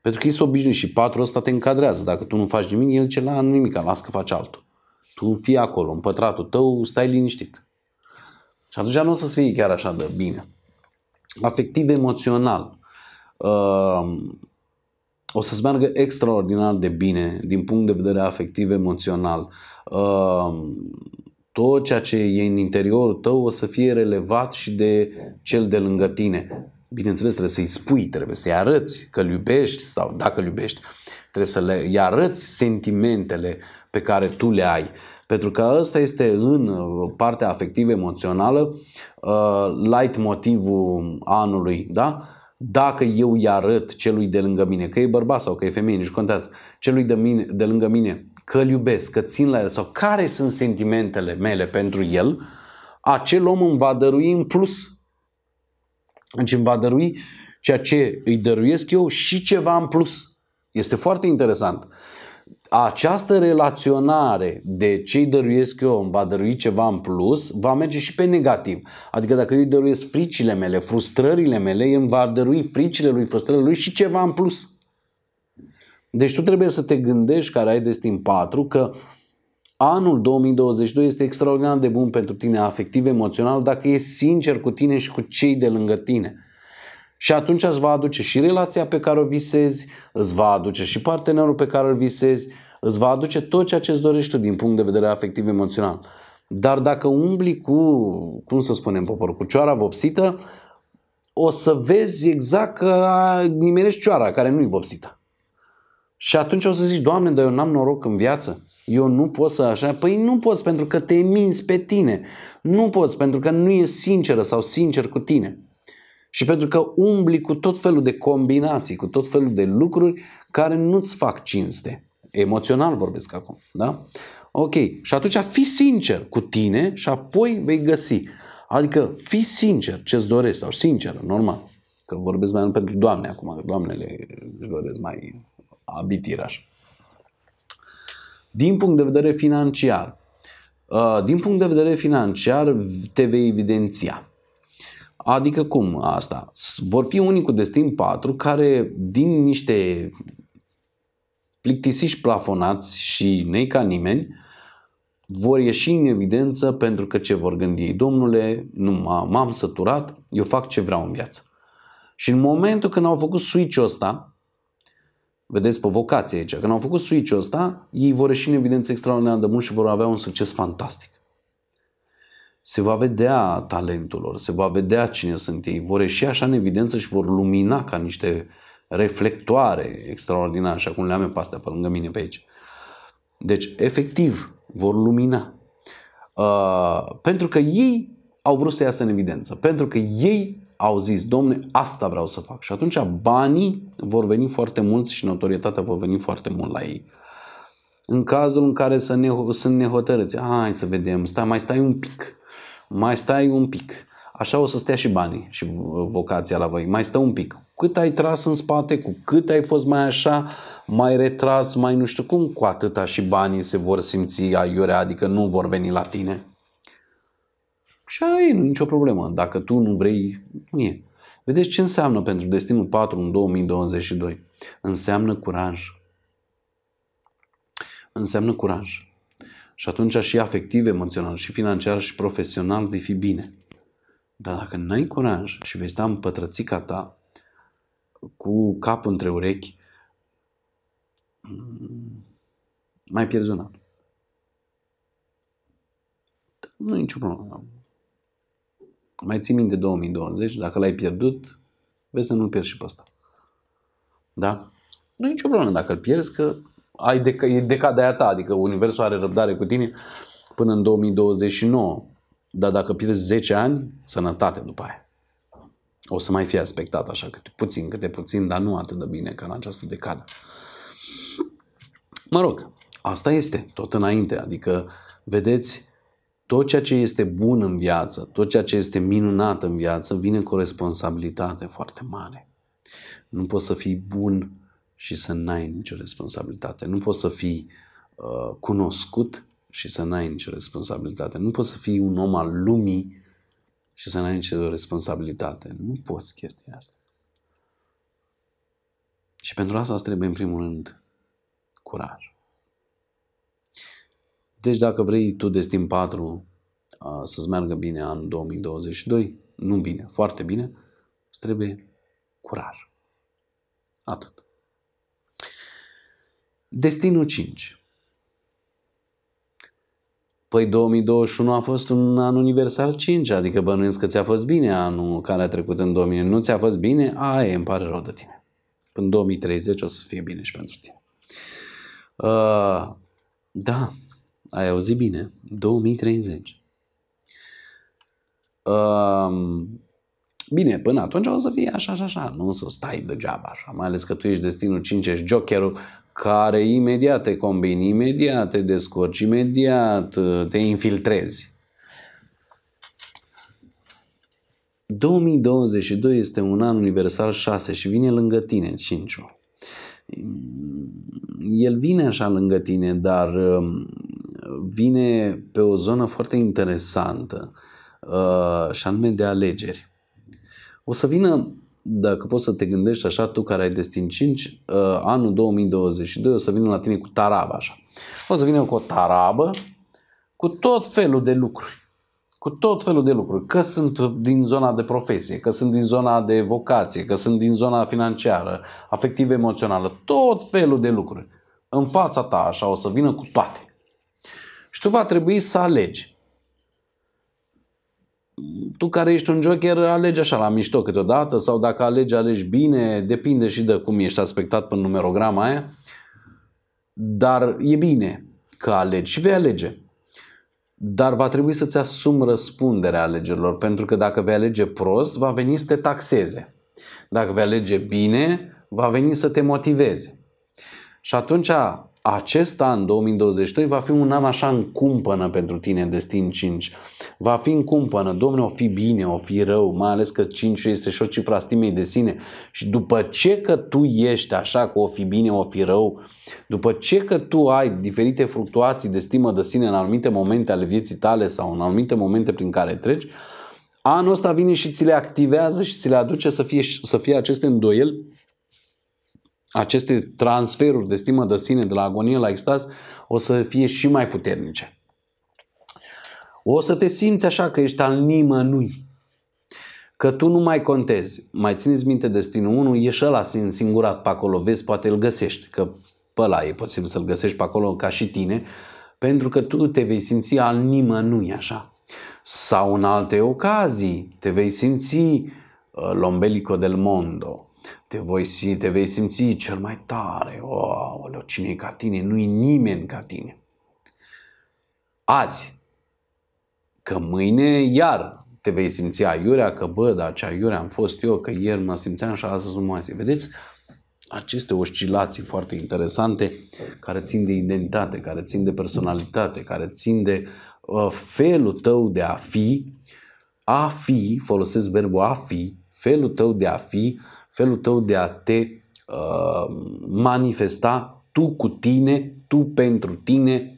Speaker 1: Pentru că ei sunt obișnuiți și patru ăsta te încadrează. Dacă tu nu faci nimic, el ce la nimic, las că faci altul. Tu fii acolo, în pătratul tău, stai liniștit. Și atunci nu o să fie chiar așa de bine. Afectiv emoțional. Uh, o să-ți meargă extraordinar de bine din punct de vedere afectiv emoțional. Uh, tot ceea ce e în interiorul tău o să fie relevat și de cel de lângă tine bineînțeles, trebuie să-i spui, trebuie să-i arăți că îl iubești sau dacă îl iubești, trebuie să le arăți sentimentele pe care tu le ai. Pentru că ăsta este în uh, partea afectivă emoțională uh, light motivul anului, da? Dacă eu îi arăt celui de lângă mine, că e bărbat sau că e femeie, nici contează, celui de, mine, de lângă mine, că îl iubesc, că țin la el sau care sunt sentimentele mele pentru el, acel om îmi va dărui în plus deci îmi va dărui ceea ce îi dăruiesc eu și ceva în plus. Este foarte interesant. Această relaționare de ce îi dăruiesc eu îmi va dărui ceva în plus, va merge și pe negativ. Adică dacă eu îi dăruiesc fricile mele, frustrările mele, îmi va dărui fricile lui, frustrările lui și ceva în plus. Deci tu trebuie să te gândești, care ai destin 4, că anul 2022 este extraordinar de bun pentru tine afectiv, emoțional, dacă e sincer cu tine și cu cei de lângă tine. Și atunci îți va aduce și relația pe care o visezi, îți va aduce și partenerul pe care îl visezi, îți va aduce tot ceea ce îți dorești tu din punct de vedere afectiv emoțional. Dar dacă umbli cu, cum să spunem poporul, cu cioara vopsită, o să vezi exact că nimerești cioara care nu e vopsită. Și atunci o să zici, Doamne, dar eu n-am noroc în viață eu nu pot să așa, păi nu poți pentru că te minți pe tine, nu poți pentru că nu e sinceră sau sincer cu tine. Și pentru că umbli cu tot felul de combinații, cu tot felul de lucruri care nu-ți fac cinste. Emoțional vorbesc acum, da? Ok, și atunci fi sincer cu tine și apoi vei găsi. Adică fi sincer ce-ți dorești sau sincer, normal. Că vorbesc mai mult pentru doamne acum, că doamnele își doresc mai abitiraș din punct de vedere financiar. Uh, din punct de vedere financiar te vei evidenția. Adică cum asta? Vor fi unii cu destin 4 care din niște plictisiși plafonați și nei ca nimeni vor ieși în evidență pentru că ce vor gândi ei, domnule, nu m-am săturat, eu fac ce vreau în viață. Și în momentul când au făcut switch-ul ăsta, vedeți, pe vocație aici. Când au făcut switch-ul ăsta, ei vor ieși în evidență extraordinar de mult și vor avea un succes fantastic. Se va vedea talentul lor, se va vedea cine sunt ei, vor ieși așa în evidență și vor lumina ca niște reflectoare extraordinare, așa cum le am eu pe astea pe lângă mine pe aici. Deci, efectiv, vor lumina. Uh, pentru că ei au vrut să iasă în evidență, pentru că ei au zis, domne, asta vreau să fac. Și atunci banii vor veni foarte mulți și notorietatea vor veni foarte mult la ei. În cazul în care să ne, sunt nehotărâți, hai să vedem, stai, mai stai un pic, mai stai un pic. Așa o să stea și banii și vocația la voi. Mai stă un pic. Cu cât ai tras în spate, cu cât ai fost mai așa, mai retras, mai nu știu cum, cu atâta și banii se vor simți aiurea, adică nu vor veni la tine. Și ai nicio problemă. Dacă tu nu vrei, nu e. Vedeți ce înseamnă pentru destinul 4 în 2022? Înseamnă curaj. Înseamnă curaj. Și atunci și afectiv, emoțional, și financiar, și profesional vei fi bine. Dar dacă n-ai curaj și vei sta în pătrățica ta, cu capul între urechi, mai pierzi un an. Nu e nicio problemă mai ții minte 2020, dacă l-ai pierdut, vezi să nu-l pierzi și pe ăsta. Da? Nu e nicio problemă dacă îl pierzi, că ai deca, e decada aia ta, adică universul are răbdare cu tine până în 2029. Dar dacă pierzi 10 ani, sănătate după aia. O să mai fie aspectat așa câte puțin, câte puțin, dar nu atât de bine ca în această decadă. Mă rog, asta este tot înainte, adică vedeți tot ceea ce este bun în viață, tot ceea ce este minunat în viață, vine cu o responsabilitate foarte mare. Nu poți să fii bun și să n-ai nicio responsabilitate. Nu poți să fii uh, cunoscut și să n-ai nicio responsabilitate. Nu poți să fii un om al lumii și să n-ai nicio responsabilitate. Nu poți chestia asta. Și pentru asta trebuie, în primul rând, curaj. Deci dacă vrei tu Destin 4 să-ți meargă bine anul 2022, nu bine, foarte bine, îți trebuie curaj. Atât. Destinul 5. Păi 2021 a fost un an universal 5, adică bănuiesc că ți-a fost bine anul care a trecut în 2000. Nu ți-a fost bine? Aia îmi pare rău de tine. În 2030 o să fie bine și pentru tine. Uh, da, ai auzit bine, 2030. Um, bine, până atunci o să fie așa și așa, așa, nu o să stai degeaba așa, mai ales că tu ești destinul 5, ești jokerul care imediat te combini, imediat te descurci, imediat uh, te infiltrezi. 2022 este un an universal 6 și vine lângă tine 5 El vine așa lângă tine, dar um, vine pe o zonă foarte interesantă uh, și anume de alegeri. O să vină, dacă poți să te gândești așa, tu care ai destin 5, uh, anul 2022 o să vină la tine cu tarabă așa. O să vină cu o tarabă cu tot felul de lucruri cu tot felul de lucruri, că sunt din zona de profesie, că sunt din zona de vocație, că sunt din zona financiară, afectiv-emoțională, tot felul de lucruri. În fața ta așa o să vină cu toate. Și tu va trebui să alegi. Tu care ești un joker, alegi așa la mișto câteodată sau dacă alegi, alegi bine, depinde și de cum ești aspectat pe numerograma aia. Dar e bine că alegi și vei alege. Dar va trebui să-ți asumi răspunderea alegerilor, pentru că dacă vei alege prost, va veni să te taxeze. Dacă vei alege bine, va veni să te motiveze. Și atunci acest an 2022 va fi un an așa în cumpănă pentru tine Destin 5. Va fi în cumpănă, domne, o fi bine, o fi rău, mai ales că 5 este și o cifra stimei de sine. Și după ce că tu ești așa cu o fi bine, o fi rău, după ce că tu ai diferite fluctuații de stimă de sine în anumite momente ale vieții tale sau în anumite momente prin care treci, anul ăsta vine și ți le activează și ți le aduce să fie, să fie aceste îndoieli aceste transferuri de stimă de sine de la agonie la extaz o să fie și mai puternice. O să te simți așa că ești al nimănui, că tu nu mai contezi. Mai țineți minte destinul 1, ești ăla singurat pe acolo, vezi, poate îl găsești, că pe ăla e posibil să-l găsești pe acolo ca și tine, pentru că tu te vei simți al nimănui așa. Sau în alte ocazii te vei simți uh, l'ombelico del mondo, te, voi, te vei simți cel mai tare. O, oh, cine e ca tine? Nu-i nimeni ca tine. Azi. Că mâine iar te vei simți aiurea, că bă, dar ce aiurea am fost eu, că ieri mă simțeam și astăzi nu mai simt. Vedeți? Aceste oscilații foarte interesante care țin de identitate, care țin de personalitate, care țin de uh, felul tău de a fi, a fi, folosesc verbul a fi, felul tău de a fi felul tău de a te uh, manifesta tu cu tine, tu pentru tine,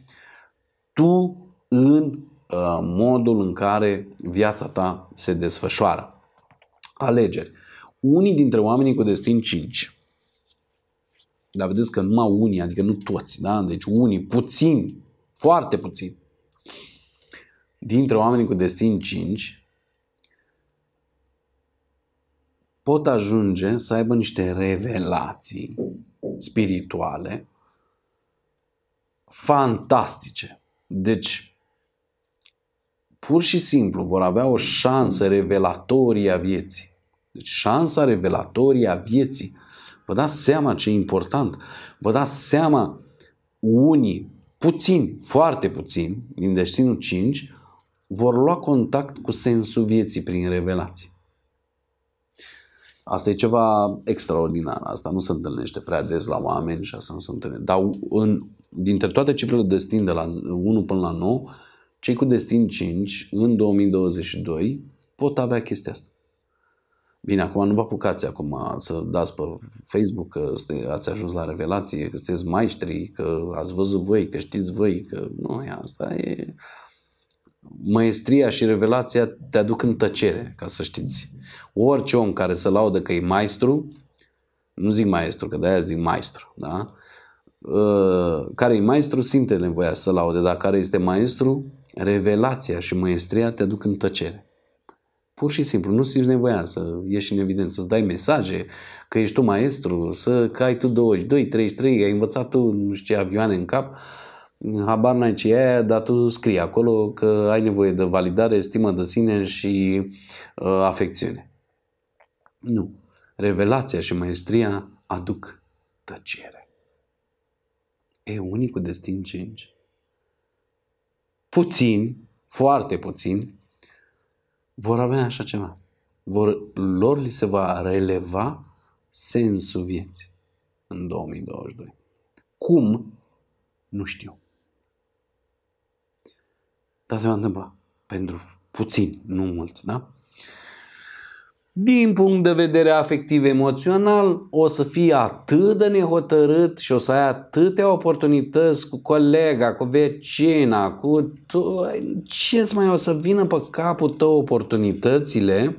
Speaker 1: tu în uh, modul în care viața ta se desfășoară. Alegeri. Unii dintre oamenii cu destin 5, dar vedeți că numai unii, adică nu toți, da? deci unii, puțini, foarte puțini, dintre oamenii cu destin 5 pot ajunge să aibă niște revelații spirituale fantastice. Deci, pur și simplu vor avea o șansă revelatorie a vieții. Deci șansa revelatorie a vieții. Vă dați seama ce e important. Vă dați seama unii, puțini, foarte puțini, din destinul 5, vor lua contact cu sensul vieții prin revelații. Asta e ceva extraordinar, asta nu se întâlnește prea des la oameni și asta nu se întâlnește. Dar în, dintre toate cifrele de destin de la 1 până la 9, cei cu destin 5 în 2022 pot avea chestia asta. Bine, acum nu vă apucați acum să dați pe Facebook că ați ajuns la revelație, că sunteți maestri, că ați văzut voi, că știți voi, că nu, asta e maestria și revelația te aduc în tăcere, ca să știți. Orice om care se laudă că e maestru, nu zic maestru, că de-aia zic maestru, da? Uh, care e maestru simte nevoia să laude, dar care este maestru, revelația și maestria te aduc în tăcere. Pur și simplu, nu simți nevoia să ieși în evidență, să dai mesaje că ești tu maestru, să că ai tu 22, 33, ai învățat tu nu știu ce avioane în cap, uh, habar n-ai ce e aia, dar tu scrii acolo că ai nevoie de validare, stimă de sine și uh, afecțiune. Nu. Revelația și maestria aduc tăcere. E unicul destin 5. Puțini, foarte puțini, vor avea așa ceva. Vor, lor li se va releva sensul vieții în 2022. Cum? Nu știu. Dar se va întâmpla. Pentru puțin, nu mult, da? Din punct de vedere afectiv emoțional, o să fii atât de nehotărât și o să ai atâtea oportunități cu colega, cu vecina, cu ce mai o să vină pe capul tău oportunitățile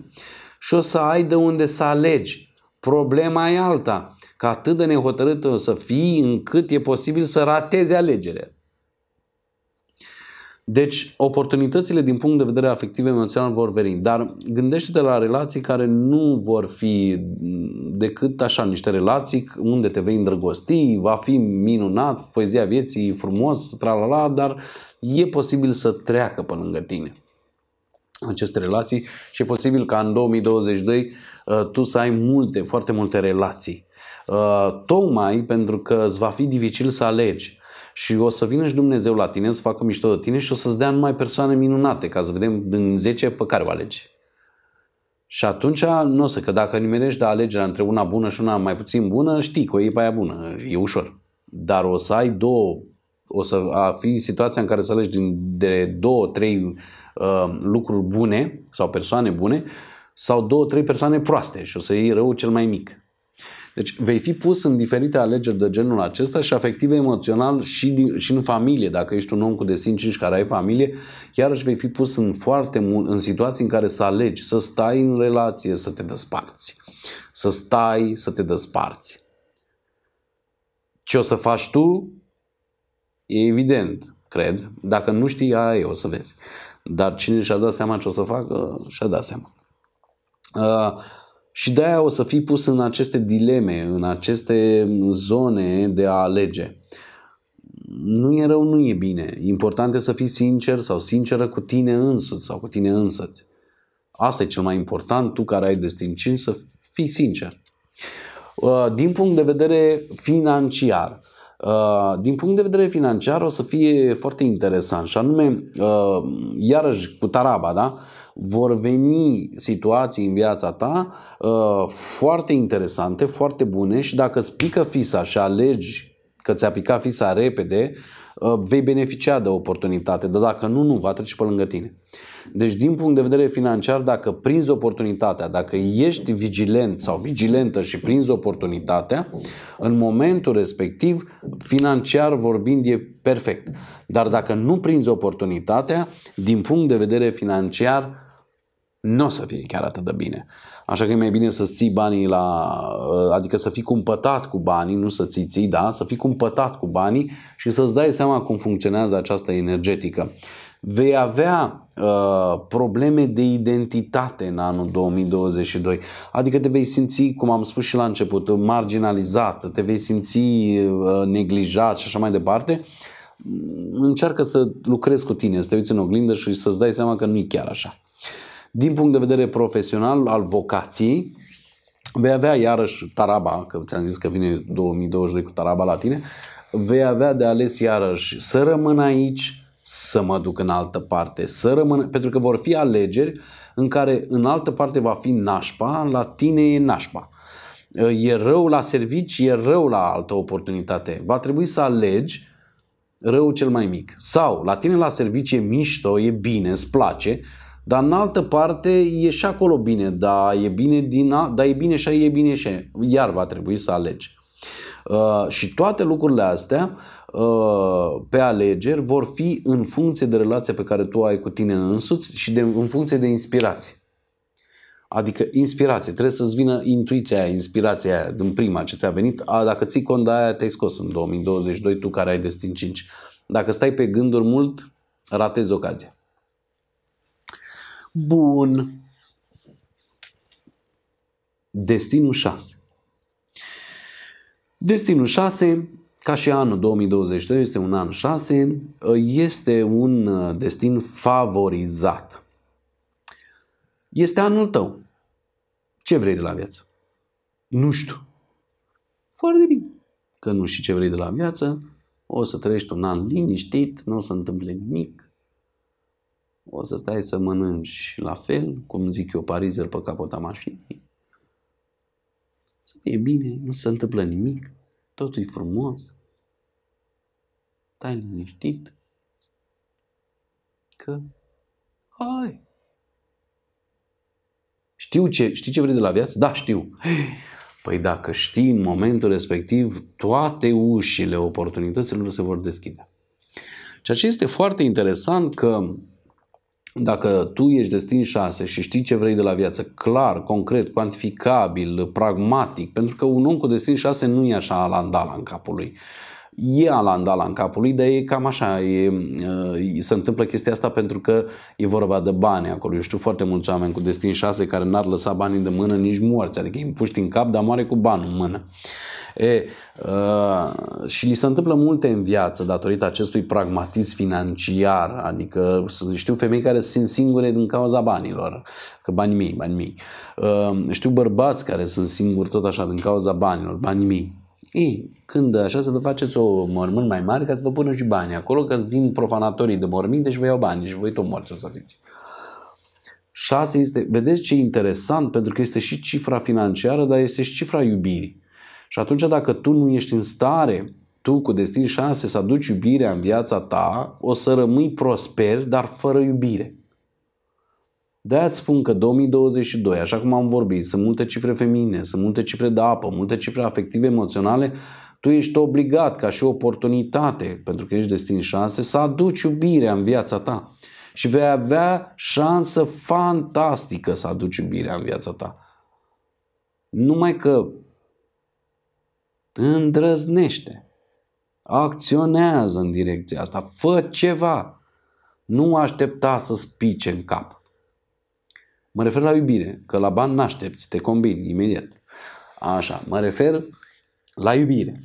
Speaker 1: și o să ai de unde să alegi. Problema e alta, că atât de nehotărât o să fii încât e posibil să ratezi alegerea. Deci, oportunitățile din punct de vedere afectiv emoțional vor veni, dar gândește-te la relații care nu vor fi decât așa, niște relații unde te vei îndrăgosti, va fi minunat, poezia vieții, frumos, tralala, dar e posibil să treacă pe lângă tine aceste relații și e posibil ca în 2022 uh, tu să ai multe, foarte multe relații. Uh, tocmai pentru că îți va fi dificil să alegi și o să vină și Dumnezeu la tine, să facă mișto de tine și o să-ți dea numai persoane minunate, ca să vedem din 10 pe care o alegi. Și atunci nu o să, că dacă nimerești de da, alegerea între una bună și una mai puțin bună, știi că o iei pe aia bună, e ușor. Dar o să ai două, o să fi situația în care să alegi din, de două, trei uh, lucruri bune sau persoane bune sau două, trei persoane proaste și o să iei rău cel mai mic. Deci vei fi pus în diferite alegeri de genul acesta și afectiv emoțional și, din, și în familie. Dacă ești un om cu destin 5 care ai familie, iarăși vei fi pus în foarte mult, în situații în care să alegi, să stai în relație, să te despărți. Să stai, să te despărți. Ce o să faci tu? E evident, cred. Dacă nu știi, aia o să vezi. Dar cine și-a dat seama ce o să facă, și-a dat seama. Uh, și de-aia o să fii pus în aceste dileme, în aceste zone de a alege. Nu e rău, nu e bine. Important e să fii sincer sau sinceră cu tine însuți sau cu tine însăți. Asta e cel mai important, tu care ai destin 5, să fii sincer. Uh, din punct de vedere financiar, uh, din punct de vedere financiar o să fie foarte interesant și anume, uh, iarăși cu taraba, da? vor veni situații în viața ta uh, foarte interesante, foarte bune și dacă îți pică fisa și alegi că ți-a picat fisa repede, uh, vei beneficia de oportunitate, dar dacă nu, nu, va trece pe lângă tine. Deci din punct de vedere financiar, dacă prinzi oportunitatea, dacă ești vigilent sau vigilentă și prinzi oportunitatea, în momentul respectiv, financiar vorbind, e perfect. Dar dacă nu prinzi oportunitatea, din punct de vedere financiar, nu o să fie chiar atât de bine. Așa că e mai bine să ții banii la, ă, adică să fii cumpătat cu banii, nu să ții ții, da? Să fii cumpătat cu banii și să-ți dai seama cum funcționează această energetică. Vei avea uh, probleme de identitate în anul 2022, adică te vei simți, cum am spus și la început, marginalizat, te vei simți uh, neglijat și așa mai departe. Încearcă să lucrezi cu tine, să te uiți în oglindă și să-ți dai seama că nu e chiar așa. Din punct de vedere profesional, al vocației, vei avea iarăși Taraba, că ți-am zis că vine 2022 cu Taraba la tine, vei avea de ales iarăși să rămân aici, să mă duc în altă parte, să rămân, pentru că vor fi alegeri în care în altă parte va fi nașpa, la tine e nașpa. E rău la servici, e rău la altă oportunitate. Va trebui să alegi rău cel mai mic. Sau la tine la servici e mișto, e bine, îți place, dar în altă parte e și acolo bine, dar e bine, din, a, dar e bine și e bine și Iar va trebui să alegi. Uh, și toate lucrurile astea uh, pe alegeri vor fi în funcție de relația pe care tu ai cu tine însuți și de, în funcție de inspirație. Adică inspirație. Trebuie să-ți vină intuiția aia, inspirația aia din prima ce ți-a venit. A, dacă ții cont de aia, te-ai scos în 2022, tu care ai destin 5. Dacă stai pe gânduri mult, ratezi ocazia. Bun. Destinul 6. Destinul 6, ca și anul 2022, este un an 6, este un uh, destin favorizat. Este anul tău. Ce vrei de la viață? Nu știu. Foarte bine. Că nu știi ce vrei de la viață, o să trăiești un an liniștit, nu o să întâmple nimic, o să stai să mănânci la fel, cum zic eu, parizer pe capota mașinii. Să fie bine, nu se întâmplă nimic, totul e frumos, stai liniștit, că hai. Știu ce, știi ce vrei de la viață? Da, știu. Păi dacă știi în momentul respectiv, toate ușile oportunităților se vor deschide. Ceea ce este foarte interesant că dacă tu ești destin șase și știi ce vrei de la viață, clar, concret, cuantificabil, pragmatic, pentru că un om cu destin șase nu e așa la în capul lui e alandala la în capul lui, dar e cam așa, e, se întâmplă chestia asta pentru că e vorba de bani acolo. Eu știu foarte mulți oameni cu destin 6 care n-ar lăsa banii de mână nici morți, adică îi puști în cap, dar moare cu bani în mână. E, uh, și li se întâmplă multe în viață datorită acestui pragmatism financiar, adică știu femei care sunt singure din cauza banilor, că bani-mii, bani-mii. Uh, ă, știu bărbați care sunt singuri tot așa din cauza banilor, bani-mii. Ei, când așa să vă faceți o mormânt mai mare ca să vă pună și bani acolo, că vin profanatorii de morminte și vă iau bani și voi tot morți o să fiți. 6 este, vedeți ce interesant, pentru că este și cifra financiară, dar este și cifra iubirii. Și atunci dacă tu nu ești în stare, tu cu destin șase să aduci iubirea în viața ta, o să rămâi prosper, dar fără iubire. De-aia îți spun că 2022, așa cum am vorbit, sunt multe cifre feminine, sunt multe cifre de apă, multe cifre afective, emoționale, tu ești obligat ca și oportunitate, pentru că ești destin șanse, să aduci iubirea în viața ta. Și vei avea șansă fantastică să aduci iubirea în viața ta. Numai că îndrăznește, acționează în direcția asta, fă ceva, nu aștepta să spice în cap. Mă refer la iubire, că la bani n-aștepți, te combini imediat. Așa, mă refer la iubire.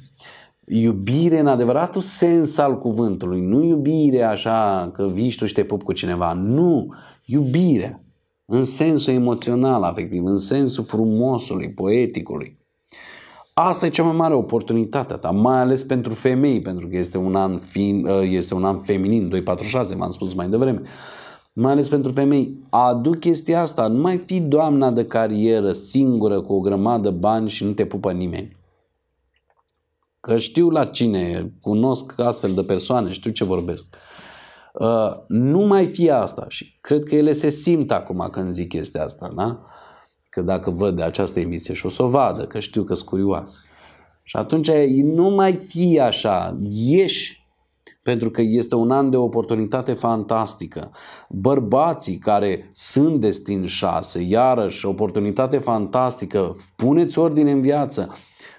Speaker 1: Iubire în adevăratul sens al cuvântului, nu iubire așa că vii și tu și te pup cu cineva, nu, iubire în sensul emoțional afectiv, în sensul frumosului, poeticului. Asta e cea mai mare oportunitate ta, mai ales pentru femei, pentru că este un an, fin, este un an feminin, 246, v-am spus mai devreme. Uh, mai ales pentru femei, aduc chestia asta, nu mai fi doamna de carieră singură cu o grămadă bani și nu te pupă nimeni. Că știu la cine, cunosc astfel de persoane, știu ce vorbesc. Uh, nu mai fi asta și cred că ele se simt acum când zic chestia asta, da? Că dacă văd de această emisie și o să o vadă, că știu că sunt curioasă. Și atunci nu mai fi așa, ieși pentru că este un an de oportunitate fantastică. Bărbații care sunt destin șase, iarăși, oportunitate fantastică, puneți ordine în viață,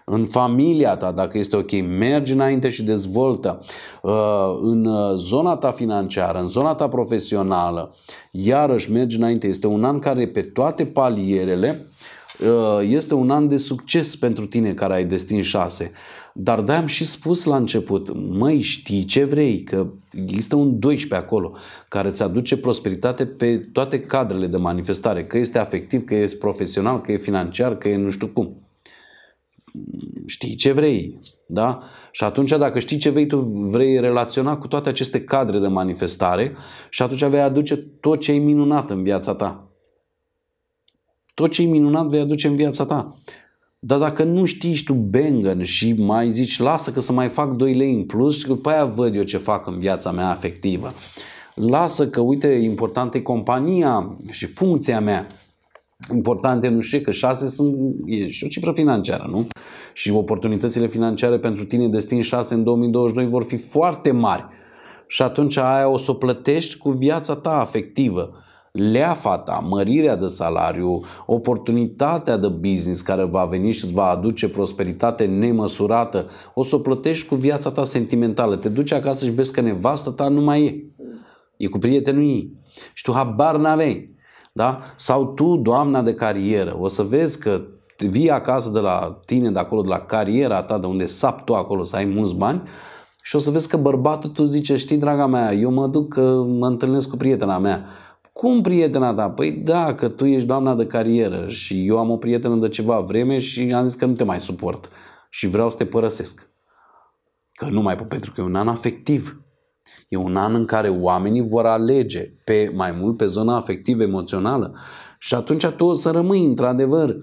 Speaker 1: în familia ta, dacă este ok, mergi înainte și dezvoltă uh, în uh, zona ta financiară, în zona ta profesională, iarăși mergi înainte. Este un an care pe toate palierele Uh, este un an de succes pentru tine care ai destin 6. Dar de am și spus la început, măi, știi ce vrei, că există un 12 acolo care îți aduce prosperitate pe toate cadrele de manifestare, că este afectiv, că este profesional, că e financiar, că e nu știu cum. Știi ce vrei, da? Și atunci dacă știi ce vrei, tu vrei relaționa cu toate aceste cadre de manifestare și atunci vei aduce tot ce e minunat în viața ta. Tot ce e minunat vei aduce în viața ta. Dar dacă nu știi tu bengăn și mai zici lasă că să mai fac 2 lei în plus și după aia văd eu ce fac în viața mea afectivă. Lasă că uite important e compania și funcția mea. Importante nu știu că 6 sunt, e și o cifră financiară, nu? Și oportunitățile financiare pentru tine destin 6 în 2022 vor fi foarte mari. Și atunci aia o să o plătești cu viața ta afectivă leafata, mărirea de salariu, oportunitatea de business care va veni și îți va aduce prosperitate nemăsurată, o să o plătești cu viața ta sentimentală. Te duci acasă și vezi că nevastă ta nu mai e. E cu prietenul ei. Și tu habar n avei Da? Sau tu, doamna de carieră, o să vezi că vii acasă de la tine, de acolo, de la cariera ta, de unde sap tu acolo să ai mulți bani, și o să vezi că bărbatul tu zice, știi, draga mea, eu mă duc mă întâlnesc cu prietena mea. Cum prietena ta? Păi da, că tu ești doamna de carieră și eu am o prietenă de ceva vreme și am zis că nu te mai suport și vreau să te părăsesc. Că nu mai pot, pentru că e un an afectiv. E un an în care oamenii vor alege pe mai mult pe zona afectivă, emoțională. Și atunci tu o să rămâi, într-adevăr,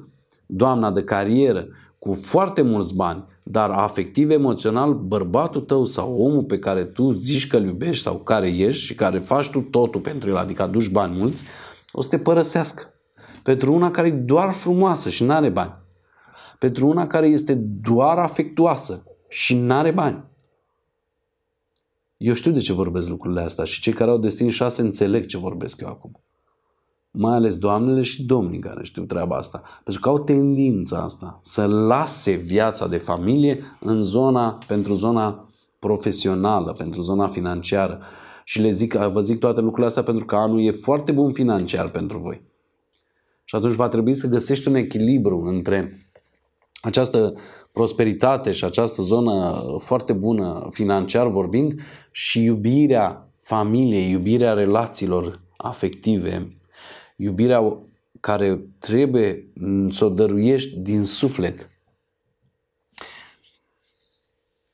Speaker 1: doamna de carieră, cu foarte mulți bani, dar afectiv, emoțional, bărbatul tău sau omul pe care tu zici că îl iubești sau care ești și care faci tu totul pentru el, adică aduci bani mulți, o să te părăsească. Pentru una care e doar frumoasă și nu are bani. Pentru una care este doar afectuoasă și nu are bani. Eu știu de ce vorbesc lucrurile astea și cei care au destin șase înțeleg ce vorbesc eu acum mai ales doamnele și domnii care știu treaba asta, pentru că au tendința asta să lase viața de familie în zona, pentru zona profesională, pentru zona financiară. Și le zic, vă zic toate lucrurile astea pentru că anul e foarte bun financiar pentru voi. Și atunci va trebui să găsești un echilibru între această prosperitate și această zonă foarte bună financiar vorbind și iubirea familiei, iubirea relațiilor afective iubirea care trebuie mm, să o dăruiești din suflet.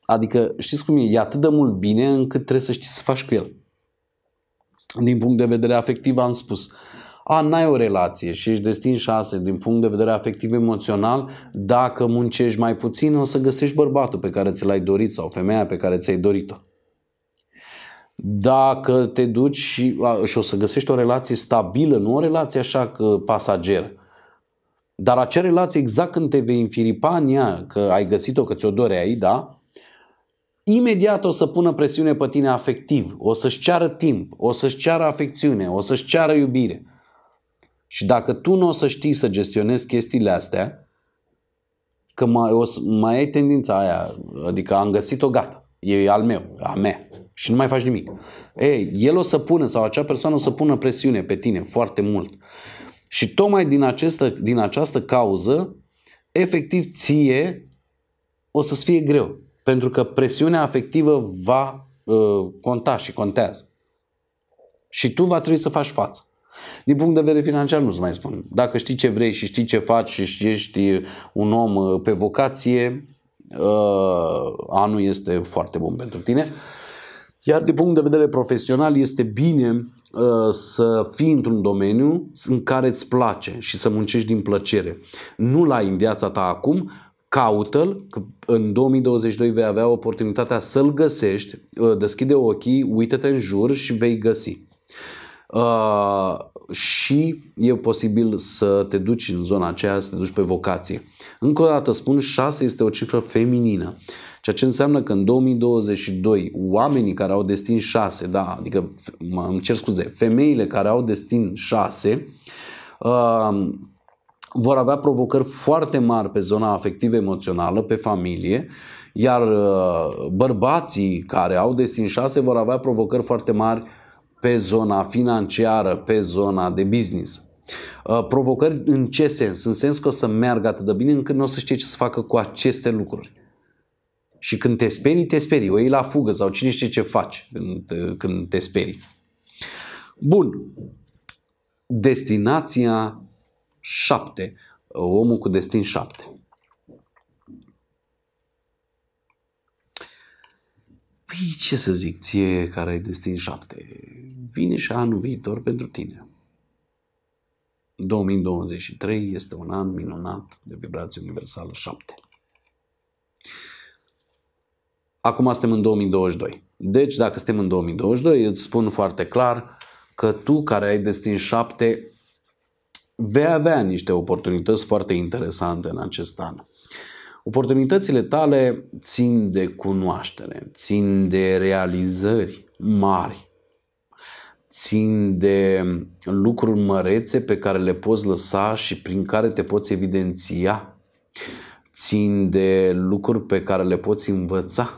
Speaker 1: Adică știți cum e, e atât de mult bine încât trebuie să știi să faci cu el. Din punct de vedere afectiv am spus, a, n-ai o relație și ești destin șase din punct de vedere afectiv emoțional, dacă muncești mai puțin o să găsești bărbatul pe care ți l-ai dorit sau femeia pe care ți-ai dorit-o dacă te duci și, și o să găsești o relație stabilă, nu o relație așa că pasageră. Dar acea relație exact când te vei înfiripa în ea, că ai găsit-o, că ți-o doreai, da? Imediat o să pună presiune pe tine afectiv, o să-și ceară timp, o să-și ceară afecțiune, o să-și ceară iubire. Și dacă tu nu o să știi să gestionezi chestiile astea, că mai, o să, mai ai tendința aia, adică am găsit-o, gata, e al meu, a mea și nu mai faci nimic. Ei, el o să pună sau acea persoană o să pună presiune pe tine foarte mult. Și tocmai din, această, din această cauză, efectiv ție o să-ți fie greu. Pentru că presiunea afectivă va uh, conta și contează. Și tu va trebui să faci față. Din punct de vedere financiar nu-ți mai spun. Dacă știi ce vrei și știi ce faci și ești un om ă, pe vocație, uh, anul este foarte bun pentru tine. Iar din punct de vedere profesional este bine uh, să fii într-un domeniu în care îți place și să muncești din plăcere. Nu l-ai în viața ta acum, caută-l, că în 2022 vei avea oportunitatea să-l găsești, uh, deschide ochii, uită-te în jur și vei găsi. Uh, și e posibil să te duci în zona aceea, să te duci pe vocație. Încă o dată spun, 6 este o cifră feminină. Ceea ce înseamnă că în 2022 oamenii care au destin 6, da, adică mă, îmi cer scuze, femeile care au destin 6, uh, vor avea provocări foarte mari pe zona afectivă emoțională, pe familie, iar uh, bărbații care au destin 6 vor avea provocări foarte mari pe zona financiară, pe zona de business. Uh, provocări în ce sens? În sens că o să meargă atât de bine încât nu o să știe ce să facă cu aceste lucruri. Și când te sperii, te sperii. O iei la fugă sau cine știe ce faci când, când te sperii. Bun. Destinația 7. Omul cu destin 7. Păi ce să zic ție care ai destin 7? Vine și anul viitor pentru tine. 2023 este un an minunat de vibrație universală 7. Acum suntem în 2022. Deci, dacă suntem în 2022, îți spun foarte clar că tu, care ai destin 7, vei avea niște oportunități foarte interesante în acest an. Oportunitățile tale țin de cunoaștere, țin de realizări mari, țin de lucruri mărețe pe care le poți lăsa și prin care te poți evidenția, țin de lucruri pe care le poți învăța,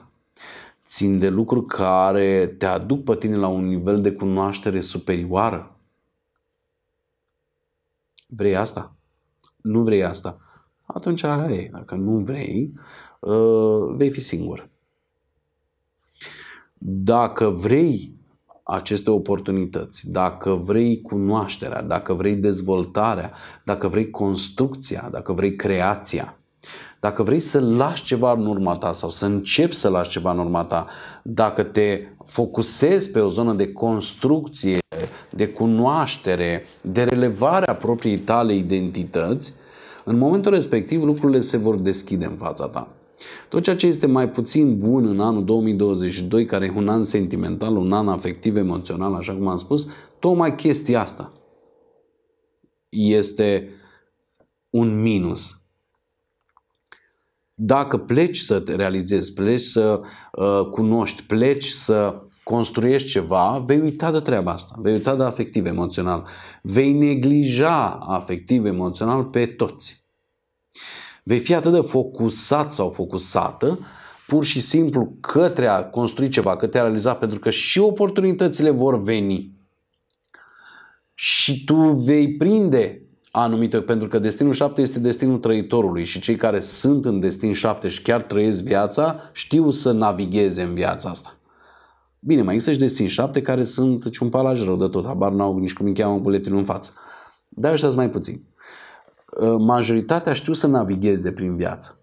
Speaker 1: țin de lucruri care te aduc pe tine la un nivel de cunoaștere superioară. Vrei asta? Nu vrei asta? Atunci, hai, dacă nu vrei, uh, vei fi singur. Dacă vrei aceste oportunități, dacă vrei cunoașterea, dacă vrei dezvoltarea, dacă vrei construcția, dacă vrei creația, dacă vrei să lași ceva în urma ta sau să începi să lași ceva în urma ta, dacă te focusezi pe o zonă de construcție, de cunoaștere, de relevare a propriei tale identități, în momentul respectiv lucrurile se vor deschide în fața ta. Tot ceea ce este mai puțin bun în anul 2022, care e un an sentimental, un an afectiv, emoțional, așa cum am spus, tocmai chestia asta este un minus dacă pleci să te realizezi, pleci să uh, cunoști, pleci să construiești ceva, vei uita de treaba asta, vei uita de afectiv emoțional, vei neglija afectiv emoțional pe toți. Vei fi atât de focusat sau focusată pur și simplu către a construi ceva, către a realiza, pentru că și oportunitățile vor veni. Și tu vei prinde anumită, pentru că destinul 7 este destinul trăitorului și cei care sunt în destin 7 și chiar trăiesc viața, știu să navigheze în viața asta. Bine, mai există și destin 7 care sunt ciumpalaj deci, rău de tot, habar n-au nici cum îi cheamă buletinul în față. Dar ăștia mai puțin. Ă, majoritatea știu să navigheze prin viață.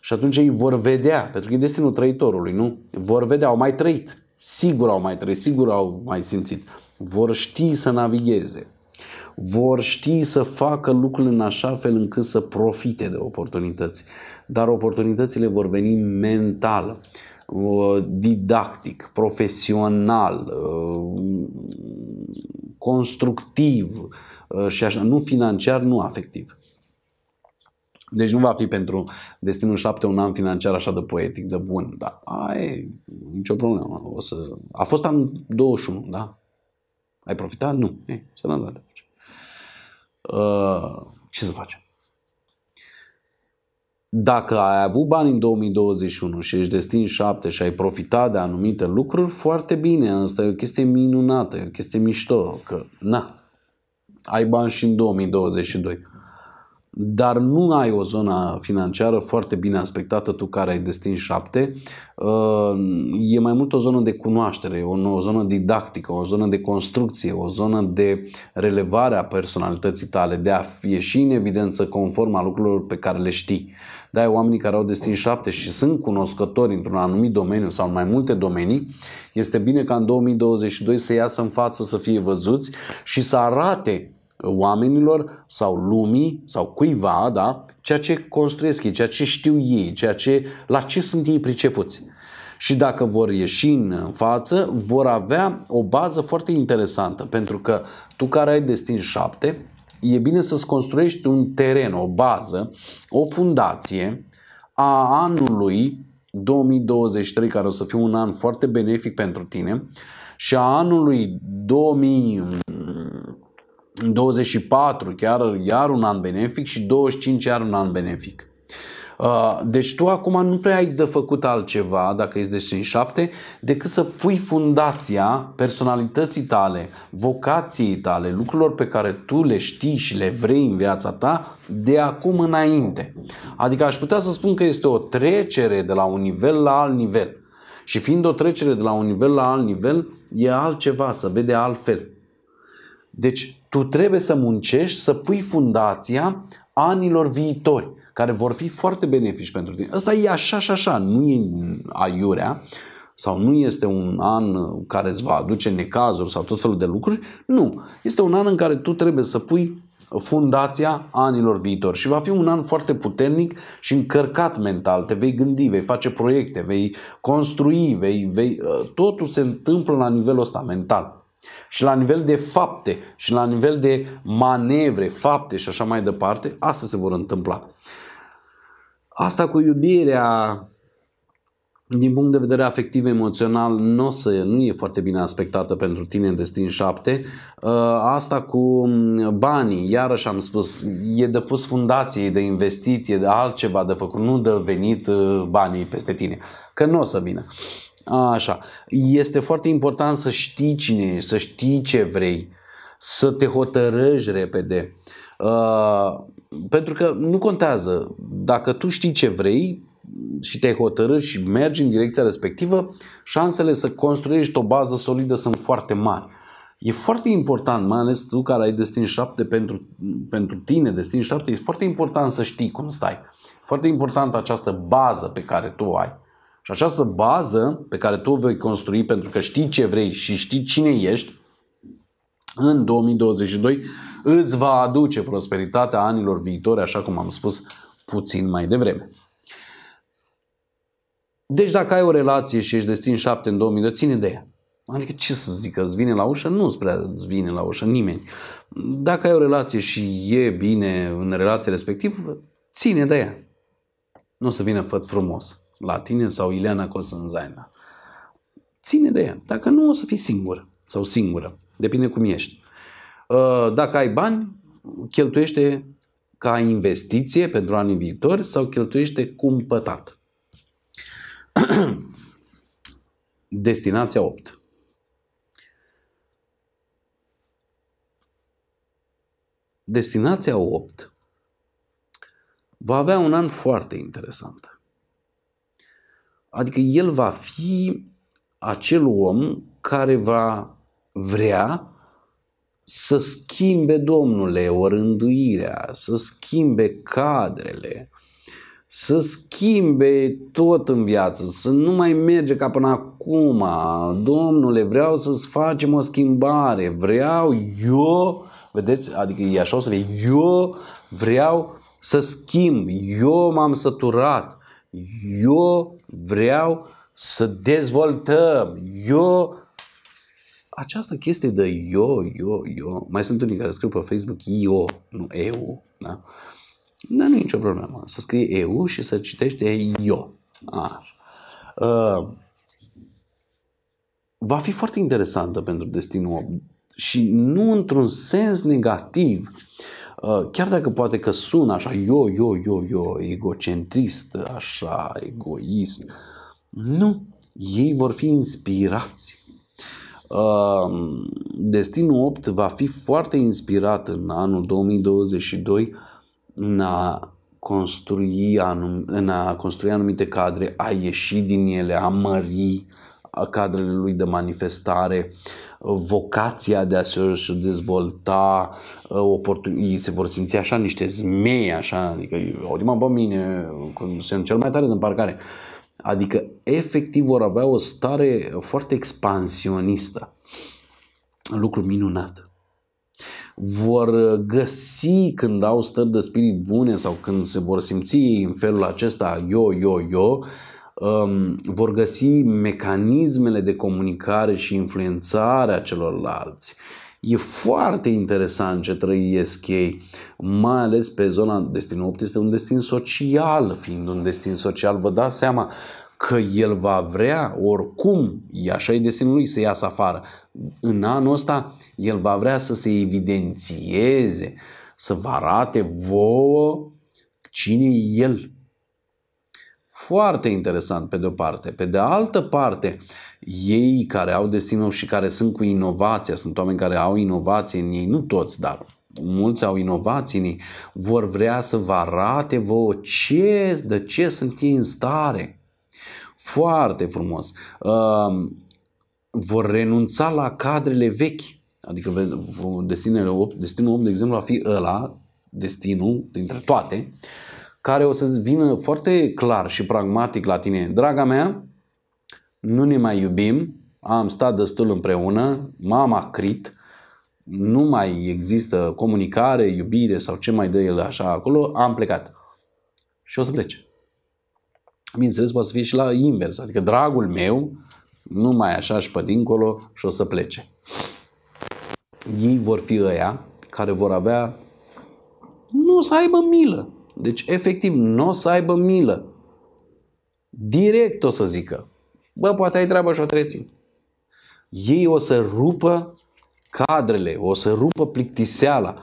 Speaker 1: Și atunci ei vor vedea, pentru că e destinul trăitorului, nu? Vor vedea, au mai trăit. Sigur au mai trăit, sigur au mai simțit. Vor ști să navigheze vor ști să facă lucrurile în așa fel încât să profite de oportunități. Dar oportunitățile vor veni mental, uh, didactic, profesional, uh, constructiv uh, și așa, nu financiar, nu afectiv. Deci nu va fi pentru destinul 7 un an financiar așa de poetic, de bun, dar ai nicio problemă. O să... A fost anul 21, da? Ai profitat? Nu. E, sănătate. Uh, ce să facem? Dacă ai avut bani în 2021 și ești destin 7 și ai profitat de anumite lucruri, foarte bine, asta e o chestie minunată, e o chestie mișto, că na, ai bani și în 2022 dar nu ai o zonă financiară foarte bine aspectată, tu care ai destin 7, uh, e mai mult o zonă de cunoaștere, o zonă didactică, o zonă de construcție, o zonă de relevare a personalității tale, de a ieși în evidență conform a lucrurilor pe care le știi. Da, oamenii care au destin 7 și sunt cunoscători într-un anumit domeniu sau în mai multe domenii, este bine ca în 2022 să iasă în față, să fie văzuți și să arate oamenilor sau lumii sau cuiva, da? ceea ce construiesc ei, ceea ce știu ei, ceea ce, la ce sunt ei pricepuți. Și dacă vor ieși în față, vor avea o bază foarte interesantă, pentru că tu care ai destin șapte, e bine să-ți construiești un teren, o bază, o fundație a anului 2023, care o să fie un an foarte benefic pentru tine, și a anului 2000, 24 chiar iar un an benefic și 25 iar un an benefic. Uh, deci tu acum nu prea ai de făcut altceva, dacă ești de 7, decât să pui fundația personalității tale, vocației tale, lucrurilor pe care tu le știi și le vrei în viața ta de acum înainte. Adică aș putea să spun că este o trecere de la un nivel la alt nivel. Și fiind o trecere de la un nivel la alt nivel, e altceva, să vede altfel. Deci tu trebuie să muncești, să pui fundația anilor viitori, care vor fi foarte benefici pentru tine. Asta e așa și așa, nu e aiurea sau nu este un an care îți va aduce necazuri sau tot felul de lucruri. Nu, este un an în care tu trebuie să pui fundația anilor viitori și va fi un an foarte puternic și încărcat mental, te vei gândi, vei face proiecte, vei construi, vei, vei, ă, totul se întâmplă la nivelul ăsta mental. Și la nivel de fapte și la nivel de manevre, fapte și așa mai departe, asta se vor întâmpla. Asta cu iubirea, din punct de vedere afectiv, emoțional, nu, să, nu e foarte bine aspectată pentru tine în Destin 7. Uh, asta cu um, banii, iarăși am spus, e de pus fundație, e de investit, e de altceva de făcut, nu de venit uh, banii peste tine. Că nu o să vină. Așa. Este foarte important să știi cine ești, să știi ce vrei, să te hotărăști repede. Uh, pentru că nu contează. Dacă tu știi ce vrei și te-ai hotărât și mergi în direcția respectivă, șansele să construiești o bază solidă sunt foarte mari. E foarte important, mai ales tu care ai destin 7 pentru, pentru tine, destin 7, e foarte important să știi cum stai. Foarte important această bază pe care tu o ai. Și această bază pe care tu o vei construi pentru că știi ce vrei și știi cine ești, în 2022 îți va aduce prosperitatea anilor viitori, așa cum am spus puțin mai devreme. Deci dacă ai o relație și ești destin 7 în 2000, ține de ea. Adică ce să zic, îți vine la ușă? Nu îți prea îți vine la ușă nimeni. Dacă ai o relație și e bine în relație respectivă, ține de ea. Nu o să vină făt frumos la tine sau Ileana Cosânzaina. Ține de ea. Dacă nu, o să fii singur sau singură. Depinde cum ești. Uh, dacă ai bani, cheltuiește ca investiție pentru anii viitori sau cheltuiește cumpătat. Destinația 8. Destinația 8 va avea un an foarte interesant. Adică el va fi acel om care va vrea să schimbe, domnule, orânduirea, să schimbe cadrele, să schimbe tot în viață, să nu mai merge ca până acum. Domnule, vreau să-ți facem o schimbare, vreau eu, vedeți, adică e așa o să fie, eu vreau să schimb, eu m-am săturat, eu vreau să dezvoltăm. Eu, această chestie de eu, eu, eu, mai sunt unii care scriu pe Facebook eu, nu eu, da? Dar nu e nicio problemă. Să scrie eu și să citește eu. Așa. Uh, va fi foarte interesantă pentru destinul și nu într-un sens negativ, Uh, chiar dacă poate că sună așa eu, eu, eu, eu, egocentrist, așa, egoist, nu, ei vor fi inspirați. Uh, destinul 8 va fi foarte inspirat în anul 2022 în a construi, anum, în a construi anumite cadre, a ieși din ele, a mări uh, cadrele lui de manifestare, uh, vocația de a se dezvolta uh, oportunități, se vor simți așa niște zmei, așa, adică au pe mine, cum sunt cel mai tare din parcare. Adică efectiv vor avea o stare foarte expansionistă. Lucru minunat. Vor găsi când au stări de spirit bune sau când se vor simți în felul acesta, yo yo yo. Um, vor găsi mecanismele de comunicare și influențare a celorlalți. E foarte interesant ce trăiesc ei, mai ales pe zona destinul 8 este un destin social, fiind un destin social, vă dați seama că el va vrea, oricum, e așa e destinul lui să iasă afară. În anul ăsta, el va vrea să se evidențieze, să vă arate vouă cine e el, foarte interesant pe de o parte. Pe de altă parte, ei care au destinul și care sunt cu inovația, sunt oameni care au inovație în ei, nu toți, dar mulți au inovații în ei, vor vrea să vă arate vouă ce, de ce sunt ei în stare. Foarte frumos. vor renunța la cadrele vechi. Adică destinul 8, destinul 8, de exemplu, va fi ăla, destinul dintre toate, uh, care o să-ți vină foarte clar și pragmatic la tine. Draga mea, nu ne mai iubim, am stat destul împreună, m-am acrit, nu mai există comunicare, iubire sau ce mai dă el așa acolo, am plecat. Și o să plece. Bineînțeles, poate să fie și la invers, adică dragul meu, nu mai așa și pe dincolo și o să plece. Ei vor fi ăia care vor avea, nu o să aibă milă, deci, efectiv, nu o să aibă milă. Direct o să zică. Bă, poate ai treabă și o treții. Ei o să rupă cadrele, o să rupă plictiseala.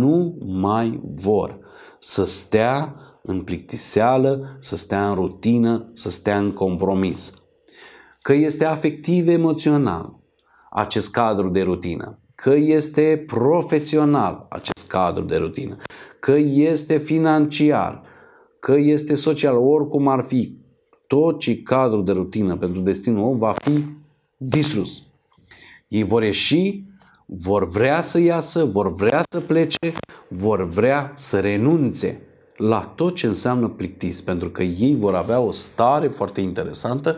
Speaker 1: Nu mai vor să stea în plictiseală, să stea în rutină, să stea în compromis. Că este afectiv emoțional acest cadru de rutină, că este profesional acest cadru de rutină, că este financiar, că este social, oricum ar fi, tot ce cadrul de rutină pentru destinul om va fi distrus. Ei vor ieși, vor vrea să iasă, vor vrea să plece, vor vrea să renunțe la tot ce înseamnă plictis, pentru că ei vor avea o stare foarte interesantă,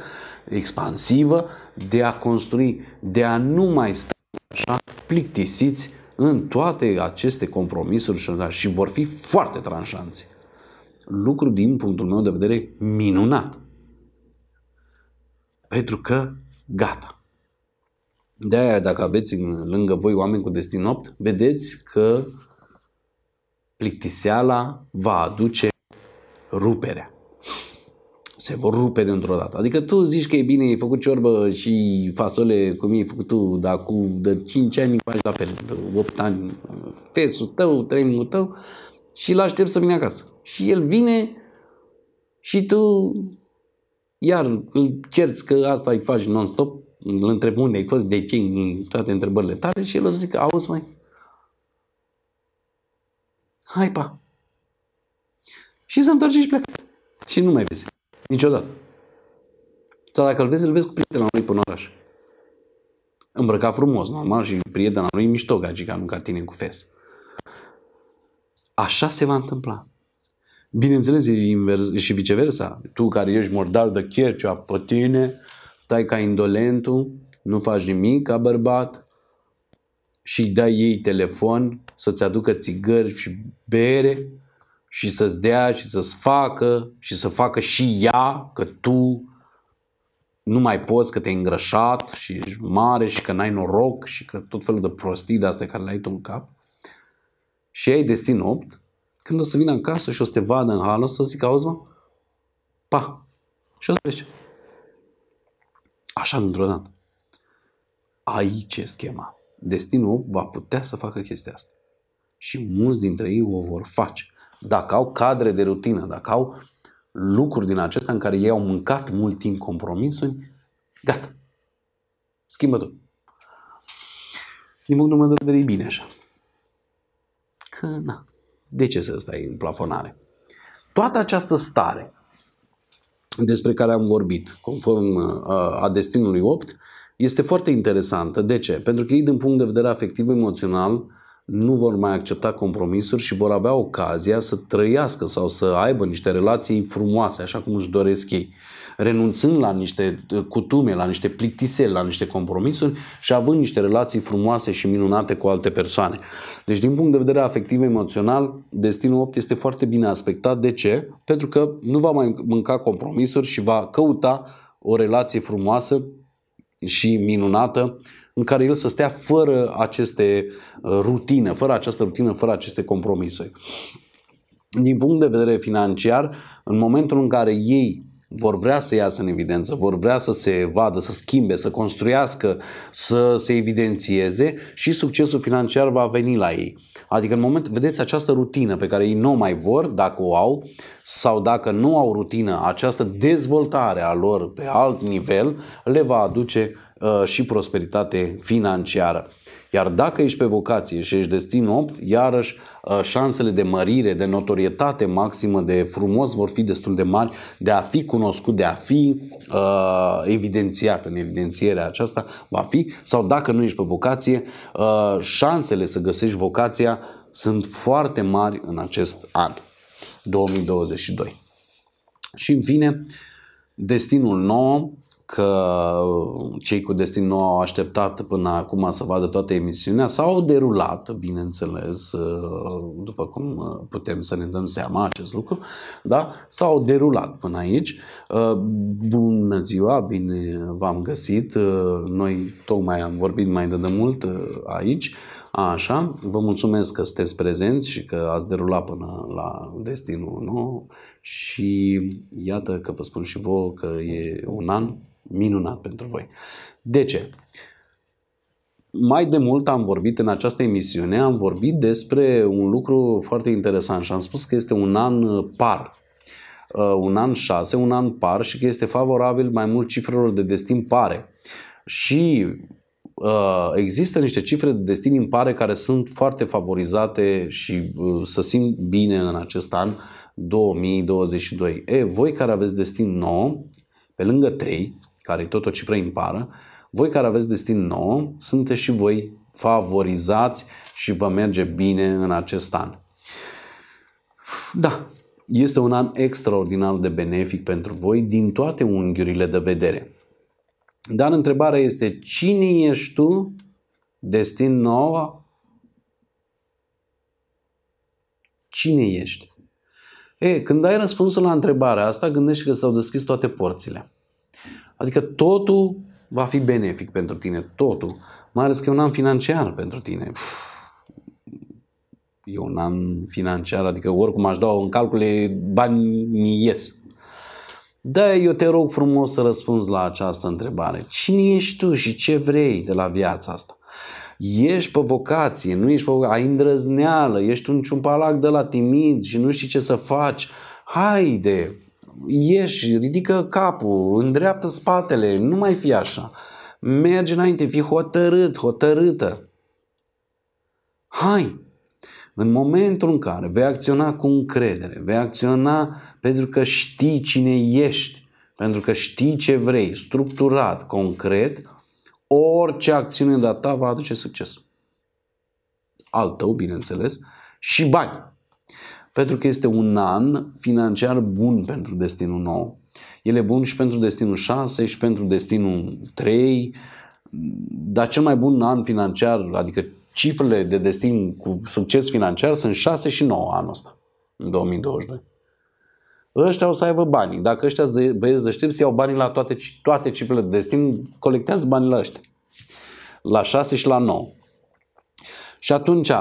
Speaker 1: expansivă, de a construi, de a nu mai sta așa plictisiți în toate aceste compromisuri și, și vor fi foarte tranșanți. Lucru din punctul meu de vedere minunat. Pentru că gata. De aia dacă aveți lângă voi oameni cu destin opt, vedeți că plictiseala va aduce ruperea se vor rupe dintr-o dată. Adică tu zici că e bine, ai făcut ciorbă și fasole cum ai făcut tu, dar cu de 5 ani faci la fel, de 8 ani, fesul tău, trainingul tău și îl aștept să vină acasă. Și el vine și tu iar îl cerți că asta îi faci non-stop, îl întrebi unde ai fost, de ce, toate întrebările tale și el o să zică, auzi mai, hai pa. Și se întoarce și pleacă. Și nu mai vezi. Niciodată. Sau dacă îl vezi, îl vezi cu prietena lui până oraș. Îmbrăca frumos, normal, și prietena lui mișto, gagica, nu ca tine cu fes. Așa se va întâmpla. Bineînțeles, e invers, și viceversa. Tu care ești mordal de chercea pe tine, stai ca indolentul, nu faci nimic ca bărbat și dai ei telefon să-ți aducă țigări și bere și să-ți dea și să-ți facă și să facă și ea că tu nu mai poți, că te-ai îngrășat și ești mare și că n-ai noroc și că tot felul de prostii de astea care le ai tu în cap și ai destin 8, când o să vină acasă și o să te vadă în hală, o să zică, auzi mă, pa, și o să plece. Așa dintr-o dată. Aici e schema. Destinul va putea să facă chestia asta. Și mulți dintre ei o vor face dacă au cadre de rutină, dacă au lucruri din acestea în care ei au mâncat mult timp compromisuri, gata. Schimbă tot. Din punctul meu de vedere e bine așa. Că na, de ce să stai în plafonare? Toată această stare despre care am vorbit, conform uh, a destinului 8, este foarte interesantă. De ce? Pentru că ei, din punct de vedere afectiv-emoțional, nu vor mai accepta compromisuri și vor avea ocazia să trăiască sau să aibă niște relații frumoase, așa cum își doresc ei, renunțând la niște uh, cutume, la niște plictiseli, la niște compromisuri și având niște relații frumoase și minunate cu alte persoane. Deci, din punct de vedere afectiv emoțional, destinul 8 este foarte bine aspectat. De ce? Pentru că nu va mai mânca compromisuri și va căuta o relație frumoasă și minunată în care el să stea fără aceste uh, rutine, fără această rutină, fără aceste compromisuri. Din punct de vedere financiar, în momentul în care ei vor vrea să iasă în evidență, vor vrea să se vadă, să schimbe, să construiască, să se evidențieze și succesul financiar va veni la ei. Adică în moment, vedeți această rutină pe care ei nu o mai vor, dacă o au, sau dacă nu au rutină, această dezvoltare a lor pe alt nivel le va aduce Uh, și prosperitate financiară. Iar dacă ești pe vocație și ești destin 8, iarăși uh, șansele de mărire, de notorietate maximă, de frumos vor fi destul de mari, de a fi cunoscut, de a fi uh, evidențiat în evidențierea aceasta va fi, sau dacă nu ești pe vocație, uh, șansele să găsești vocația sunt foarte mari în acest an, 2022. Și în fine, destinul 9 că cei cu destin nu au așteptat până acum să vadă toată emisiunea, s-au derulat, bineînțeles, uh, după cum uh, putem să ne dăm seama acest lucru, da? s-au derulat până aici. Uh, bună ziua, bine v-am găsit, noi tocmai am vorbit mai de mult aici, așa, vă mulțumesc că sunteți prezenți și că ați derulat până la destinul nou și iată că vă spun și vouă că e un an minunat pentru voi. De ce? Mai de mult am vorbit în această emisiune, am vorbit despre un lucru foarte interesant și am spus că este un an uh, par. Uh, un an 6, un an par și că este favorabil mai mult cifrelor de destin pare. Și uh, există niște cifre de destin impare care sunt foarte favorizate și să simt bine în acest an 2022. E, voi care aveți destin nou, pe lângă 3, care e tot o cifră impară, voi care aveți destin nou, sunteți și voi favorizați și vă merge bine în acest an. Da, este un an extraordinar de benefic pentru voi din toate unghiurile de vedere. Dar întrebarea este cine ești tu, destin nou? Cine ești? E, când ai răspunsul la întrebarea asta, gândești că s-au deschis toate porțile. Adică totul va fi benefic pentru tine, totul. Mai ales că e un an financiar pentru tine. Uf, e un an financiar, adică oricum aș dau în calcule, bani ies. Da, eu te rog frumos să răspunzi la această întrebare. Cine ești tu și ce vrei de la viața asta? Ești pe vocație, nu ești pe vocație, ai îndrăzneală, ești un ciumpalac de la timid și nu știi ce să faci. Haide, ieși, ridică capul, îndreaptă spatele, nu mai fi așa. Mergi înainte, fii hotărât, hotărâtă. Hai! În momentul în care vei acționa cu încredere, vei acționa pentru că știi cine ești, pentru că știi ce vrei, structurat, concret, orice acțiune de-a ta va aduce succes. Al tău, bineînțeles, și bani. Pentru că este un an financiar bun pentru destinul 9. El e bun și pentru destinul 6 și pentru destinul 3, dar cel mai bun an financiar, adică cifrele de destin cu succes financiar sunt 6 și 9 anul ăsta, în 2022. Ăștia o să aibă banii. Dacă ăștia băieți deștepți, iau banii la toate, toate cifrele de destin, colectează banii la ăștia. La 6 și la 9. Și atunci,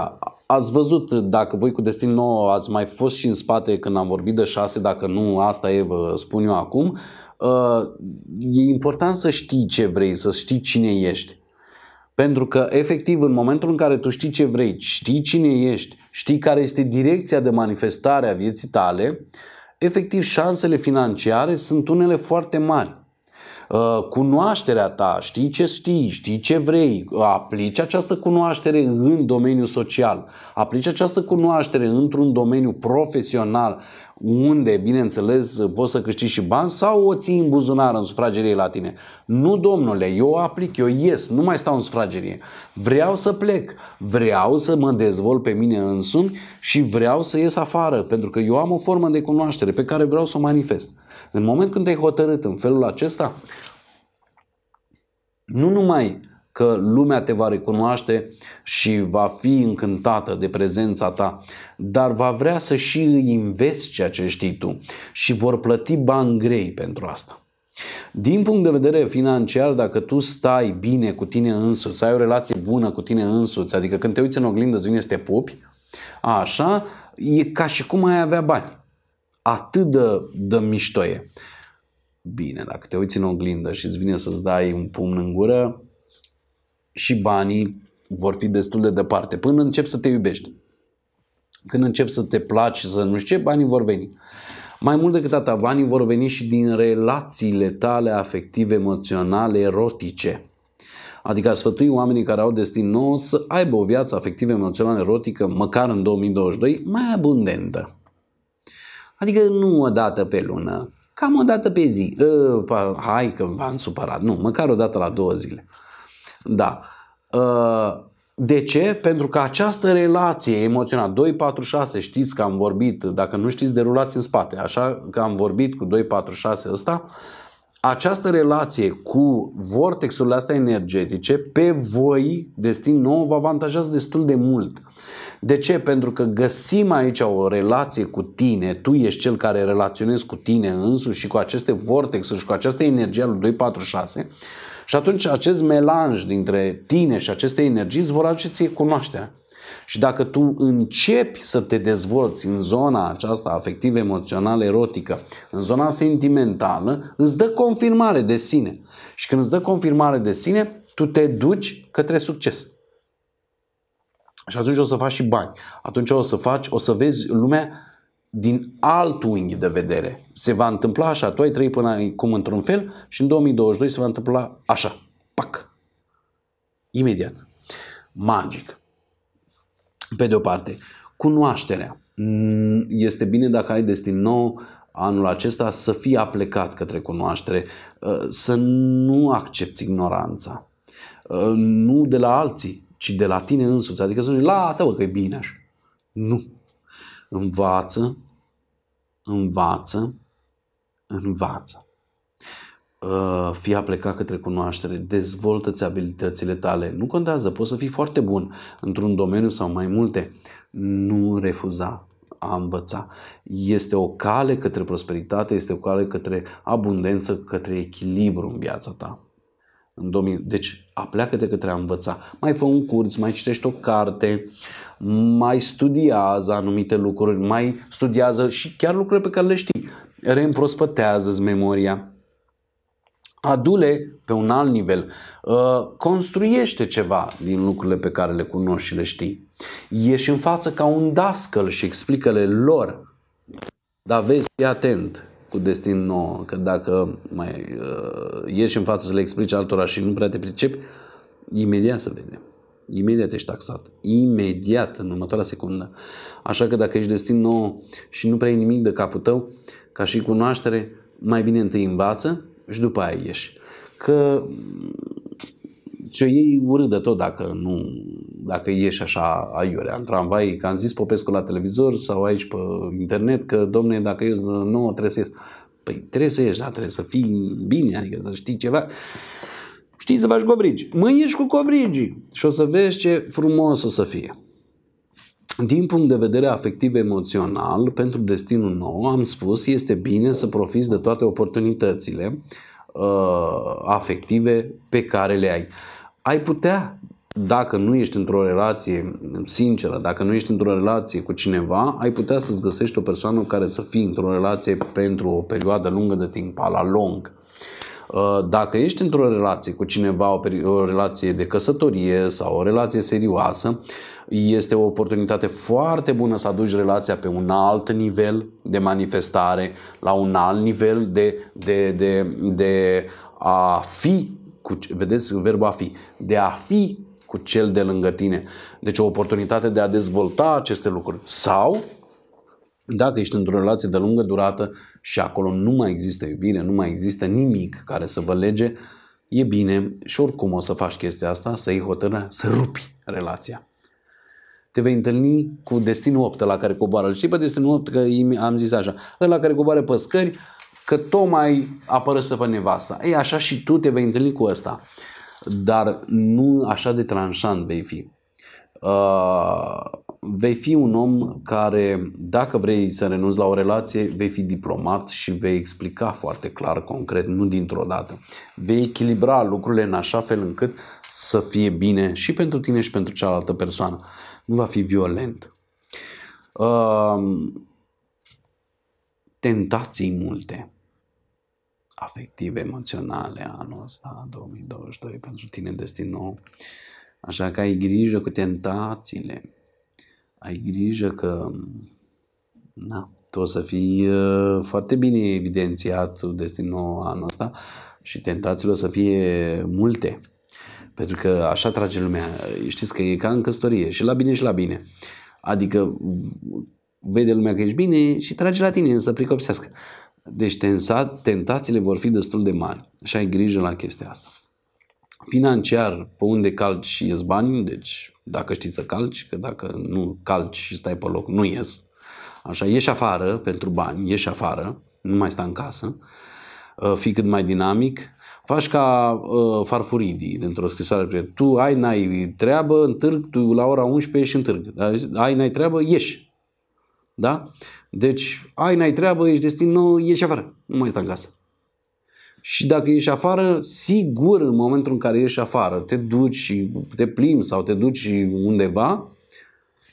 Speaker 1: Ați văzut, dacă voi cu Destin nou ați mai fost și în spate când am vorbit de șase, dacă nu, asta e, vă spun eu acum, uh, e important să știi ce vrei, să știi cine ești. Pentru că, efectiv, în momentul în care tu știi ce vrei, știi cine ești, știi care este direcția de manifestare a vieții tale, efectiv, șansele financiare sunt unele foarte mari. Uh, cunoașterea ta, știi ce știi, știi ce vrei, aplici această cunoaștere în domeniul social, aplici această cunoaștere într-un domeniu profesional, unde, bineînțeles, poți să câștigi și bani sau o ții în buzunar în sufragerie la tine. Nu, domnule, eu aplic, eu ies, nu mai stau în sufragerie. Vreau să plec, vreau să mă dezvolt pe mine însumi și vreau să ies afară, pentru că eu am o formă de cunoaștere pe care vreau să o manifest. În momentul când te-ai hotărât în felul acesta, nu numai că lumea te va recunoaște și va fi încântată de prezența ta, dar va vrea să și îi investi ceea ce știi tu și vor plăti bani grei pentru asta. Din punct de vedere financiar, dacă tu stai bine cu tine însuți, ai o relație bună cu tine însuți, adică când te uiți în oglindă îți vine să te pupi, așa, e ca și cum ai avea bani. Atât de, de miștoie. Bine, dacă te uiți în oglindă și îți vine să-ți dai un pumn în gură, și banii vor fi destul de departe, până încep să te iubești. Când încep să te placi, să nu știu ce, banii vor veni. Mai mult decât atât, banii vor veni și din relațiile tale afective, emoționale, erotice. Adică sfătui oamenii care au destin nou să aibă o viață afectivă, emoțională, erotică, măcar în 2022, mai abundentă. Adică nu o dată pe lună, cam o dată pe zi. Uh, hai că v-am supărat. Nu, măcar o dată la două zile. Da. Uh, de ce? Pentru că această relație emoțională, 246, știți că am vorbit, dacă nu știți, derulați în spate, așa că am vorbit cu 246 ăsta, această relație cu vortexurile astea energetice pe voi, destin nou, vă avantajează destul de mult. De ce? Pentru că găsim aici o relație cu tine, tu ești cel care relaționezi cu tine însuși și cu aceste vortexuri și cu această energie al 246 și atunci acest melanj dintre tine și aceste energii îți vor aduce ție cunoașterea. Și dacă tu începi să te dezvolți în zona aceasta afectiv, emoțională, erotică, în zona sentimentală, îți dă confirmare de sine. Și când îți dă confirmare de sine, tu te duci către succes. Și atunci o să faci și bani. Atunci o să faci, o să vezi lumea din alt unghi de vedere. Se va întâmpla așa. Tu ai trăit până acum într-un fel și în 2022 se va întâmpla așa. Pac! Imediat. Magic. Pe de o parte, cunoașterea. Mm, este bine dacă ai destin nou anul acesta să fii aplecat către cunoaștere, uh, să nu accepti ignoranța. Uh, nu de la alții, ci de la tine însuți. Adică să zici, lasă că e bine așa. Nu, Învață, învață, învață. Uh, fii a plecat către cunoaștere, dezvoltă-ți abilitățile tale. Nu contează, poți să fii foarte bun într-un domeniu sau mai multe. Nu refuza a învăța. Este o cale către prosperitate, este o cale către abundență, către echilibru în viața ta. În 2000. Deci, apleacă-te către a învăța. Mai fă un curs, mai citești o carte, mai studiază anumite lucruri, mai studiază și chiar lucrurile pe care le știi. Reîmprospătează-ți memoria. Adule pe un alt nivel, uh, construiește ceva din lucrurile pe care le cunoști și le știi. Ieși în față ca un dascăl și explică-le lor. Dar vezi, fii atent cu destin nou, că dacă mai ieși uh, în față să le explici altora și nu prea te pricepi, imediat să vedem. Imediat ești taxat. Imediat, în următoarea secundă. Așa că dacă ești destin nou și nu prea ai nimic de capul tău, ca și cunoaștere, mai bine întâi învață și după aia ieși. Că ce ei urât de tot dacă nu, dacă ieși așa aiurea în tramvai, că am zis Popescu la televizor sau aici pe internet că domne, dacă eu nu trebuie să ies. Păi trebuie să ieși, da, trebuie să fii bine, adică să știi ceva știi să faci covrigi. Mâini ești cu covrigi și o să vezi ce frumos o să fie. Din punct de vedere afectiv-emoțional, pentru destinul nou, am spus, este bine să profiți de toate oportunitățile uh, afective pe care le ai. Ai putea, dacă nu ești într-o relație sinceră, dacă nu ești într-o relație cu cineva, ai putea să-ți găsești o persoană care să fie într-o relație pentru o perioadă lungă de timp, la Uh, Uh, dacă ești într-o relație cu cineva, o, o relație de căsătorie sau o relație serioasă, este o oportunitate foarte bună să aduci relația pe un alt nivel de manifestare, la un alt nivel de, de, de, de a fi, cu, vedeți verbul a fi, de a fi cu cel de lângă tine. Deci o oportunitate de a dezvolta aceste lucruri. Sau dacă ești într-o relație de lungă durată și acolo nu mai există iubire, nu mai există nimic care să vă lege, e bine și oricum o să faci chestia asta, să iei hotărârea să rupi relația. Te vei întâlni cu destinul 8 la care coboară. Știi pe destinul 8 că am zis așa, la care coboară pe scări, că tocmai apărăstă pe nevasta. Ei, așa și tu te vei întâlni cu ăsta. Dar nu așa de tranșant vei fi. Uh, vei fi un om care, dacă vrei să renunți la o relație, vei fi diplomat și vei explica foarte clar, concret, nu dintr-o dată. Vei echilibra lucrurile în așa fel încât să fie bine și pentru tine și pentru cealaltă persoană. Nu va fi violent. Uh, tentații multe afective, emoționale anul ăsta 2022 pentru tine destin nou. Așa că ai grijă cu tentațiile, ai grijă că na, tu o să fii uh, foarte bine evidențiat destinul anul ăsta și tentațiile o să fie multe. Pentru că așa trage lumea. Știți că e ca în căsătorie, și la bine și la bine. Adică vede lumea că ești bine și trage la tine să pricopsească. Deci tentațiile vor fi destul de mari și ai grijă la chestia asta financiar, pe unde calci și ies bani, deci dacă știi să calci, că dacă nu calci și stai pe loc, nu ies. Așa, ieși afară pentru bani, ieși afară, nu mai sta în casă, uh, fii cât mai dinamic, faci ca uh, farfuridii dintr-o scrisoare. Tu ai, n-ai treabă, în târg, tu la ora 11 ești în târg. Ai, n-ai treabă, ieși. Da? Deci, ai, n-ai treabă, ești destin nou, ieși afară. Nu mai stai în casă. Și dacă ieși afară, sigur în momentul în care ieși afară, te duci și te plimbi sau te duci undeva,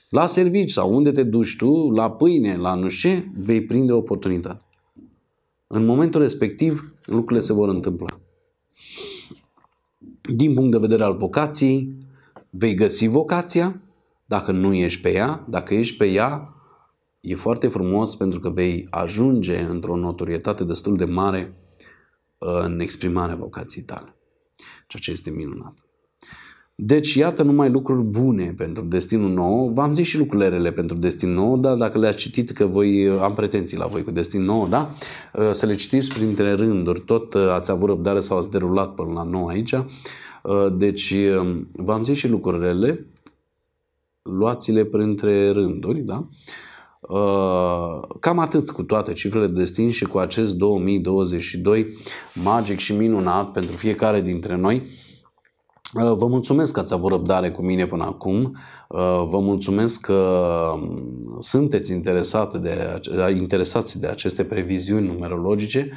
Speaker 1: la servici sau unde te duci tu, la pâine, la nu știu ce, vei prinde oportunitate. În momentul respectiv, lucrurile se vor întâmpla. Din punct de vedere al vocației, vei găsi vocația, dacă nu ești pe ea, dacă ești pe ea, e foarte frumos pentru că vei ajunge într-o notorietate destul de mare în exprimarea vocației tale. Ceea ce este minunat. Deci, iată numai lucruri bune pentru destinul nou. V-am zis și lucrurile rele pentru destin nou, dar dacă le-ați citit, că voi am pretenții la voi cu destin nou, da? Să le citiți printre rânduri. Tot uh, ați avut răbdare sau ați derulat până la nou aici. Uh, deci, um, v-am zis și lucrurile rele. Luați-le printre rânduri, da? Uh, cam atât cu toate cifrele de destin și cu acest 2022 magic și minunat pentru fiecare dintre noi. Uh, vă mulțumesc că ați avut răbdare cu mine până acum. Uh, vă mulțumesc că um, sunteți interesate de, interesați de aceste previziuni numerologice.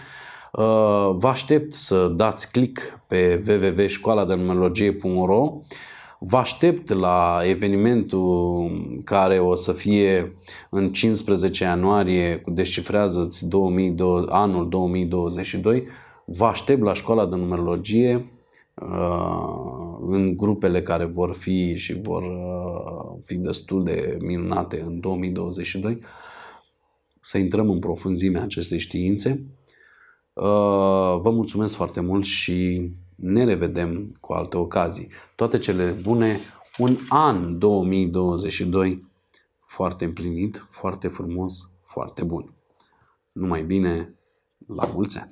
Speaker 1: Vă aștept să dați click pe numerologie.ro Vă aștept la evenimentul care o să fie în 15 ianuarie cu Descifrează-ți 2002, anul 2022. Vă aștept la școala de numerologie uh, în grupele care vor fi și vor uh, fi destul de minunate în 2022 să intrăm în profunzimea acestei științe. Uh, vă mulțumesc foarte mult și ne revedem cu alte ocazii. Toate cele bune, un an 2022 foarte împlinit, foarte frumos, foarte bun. Numai bine, la mulți ani!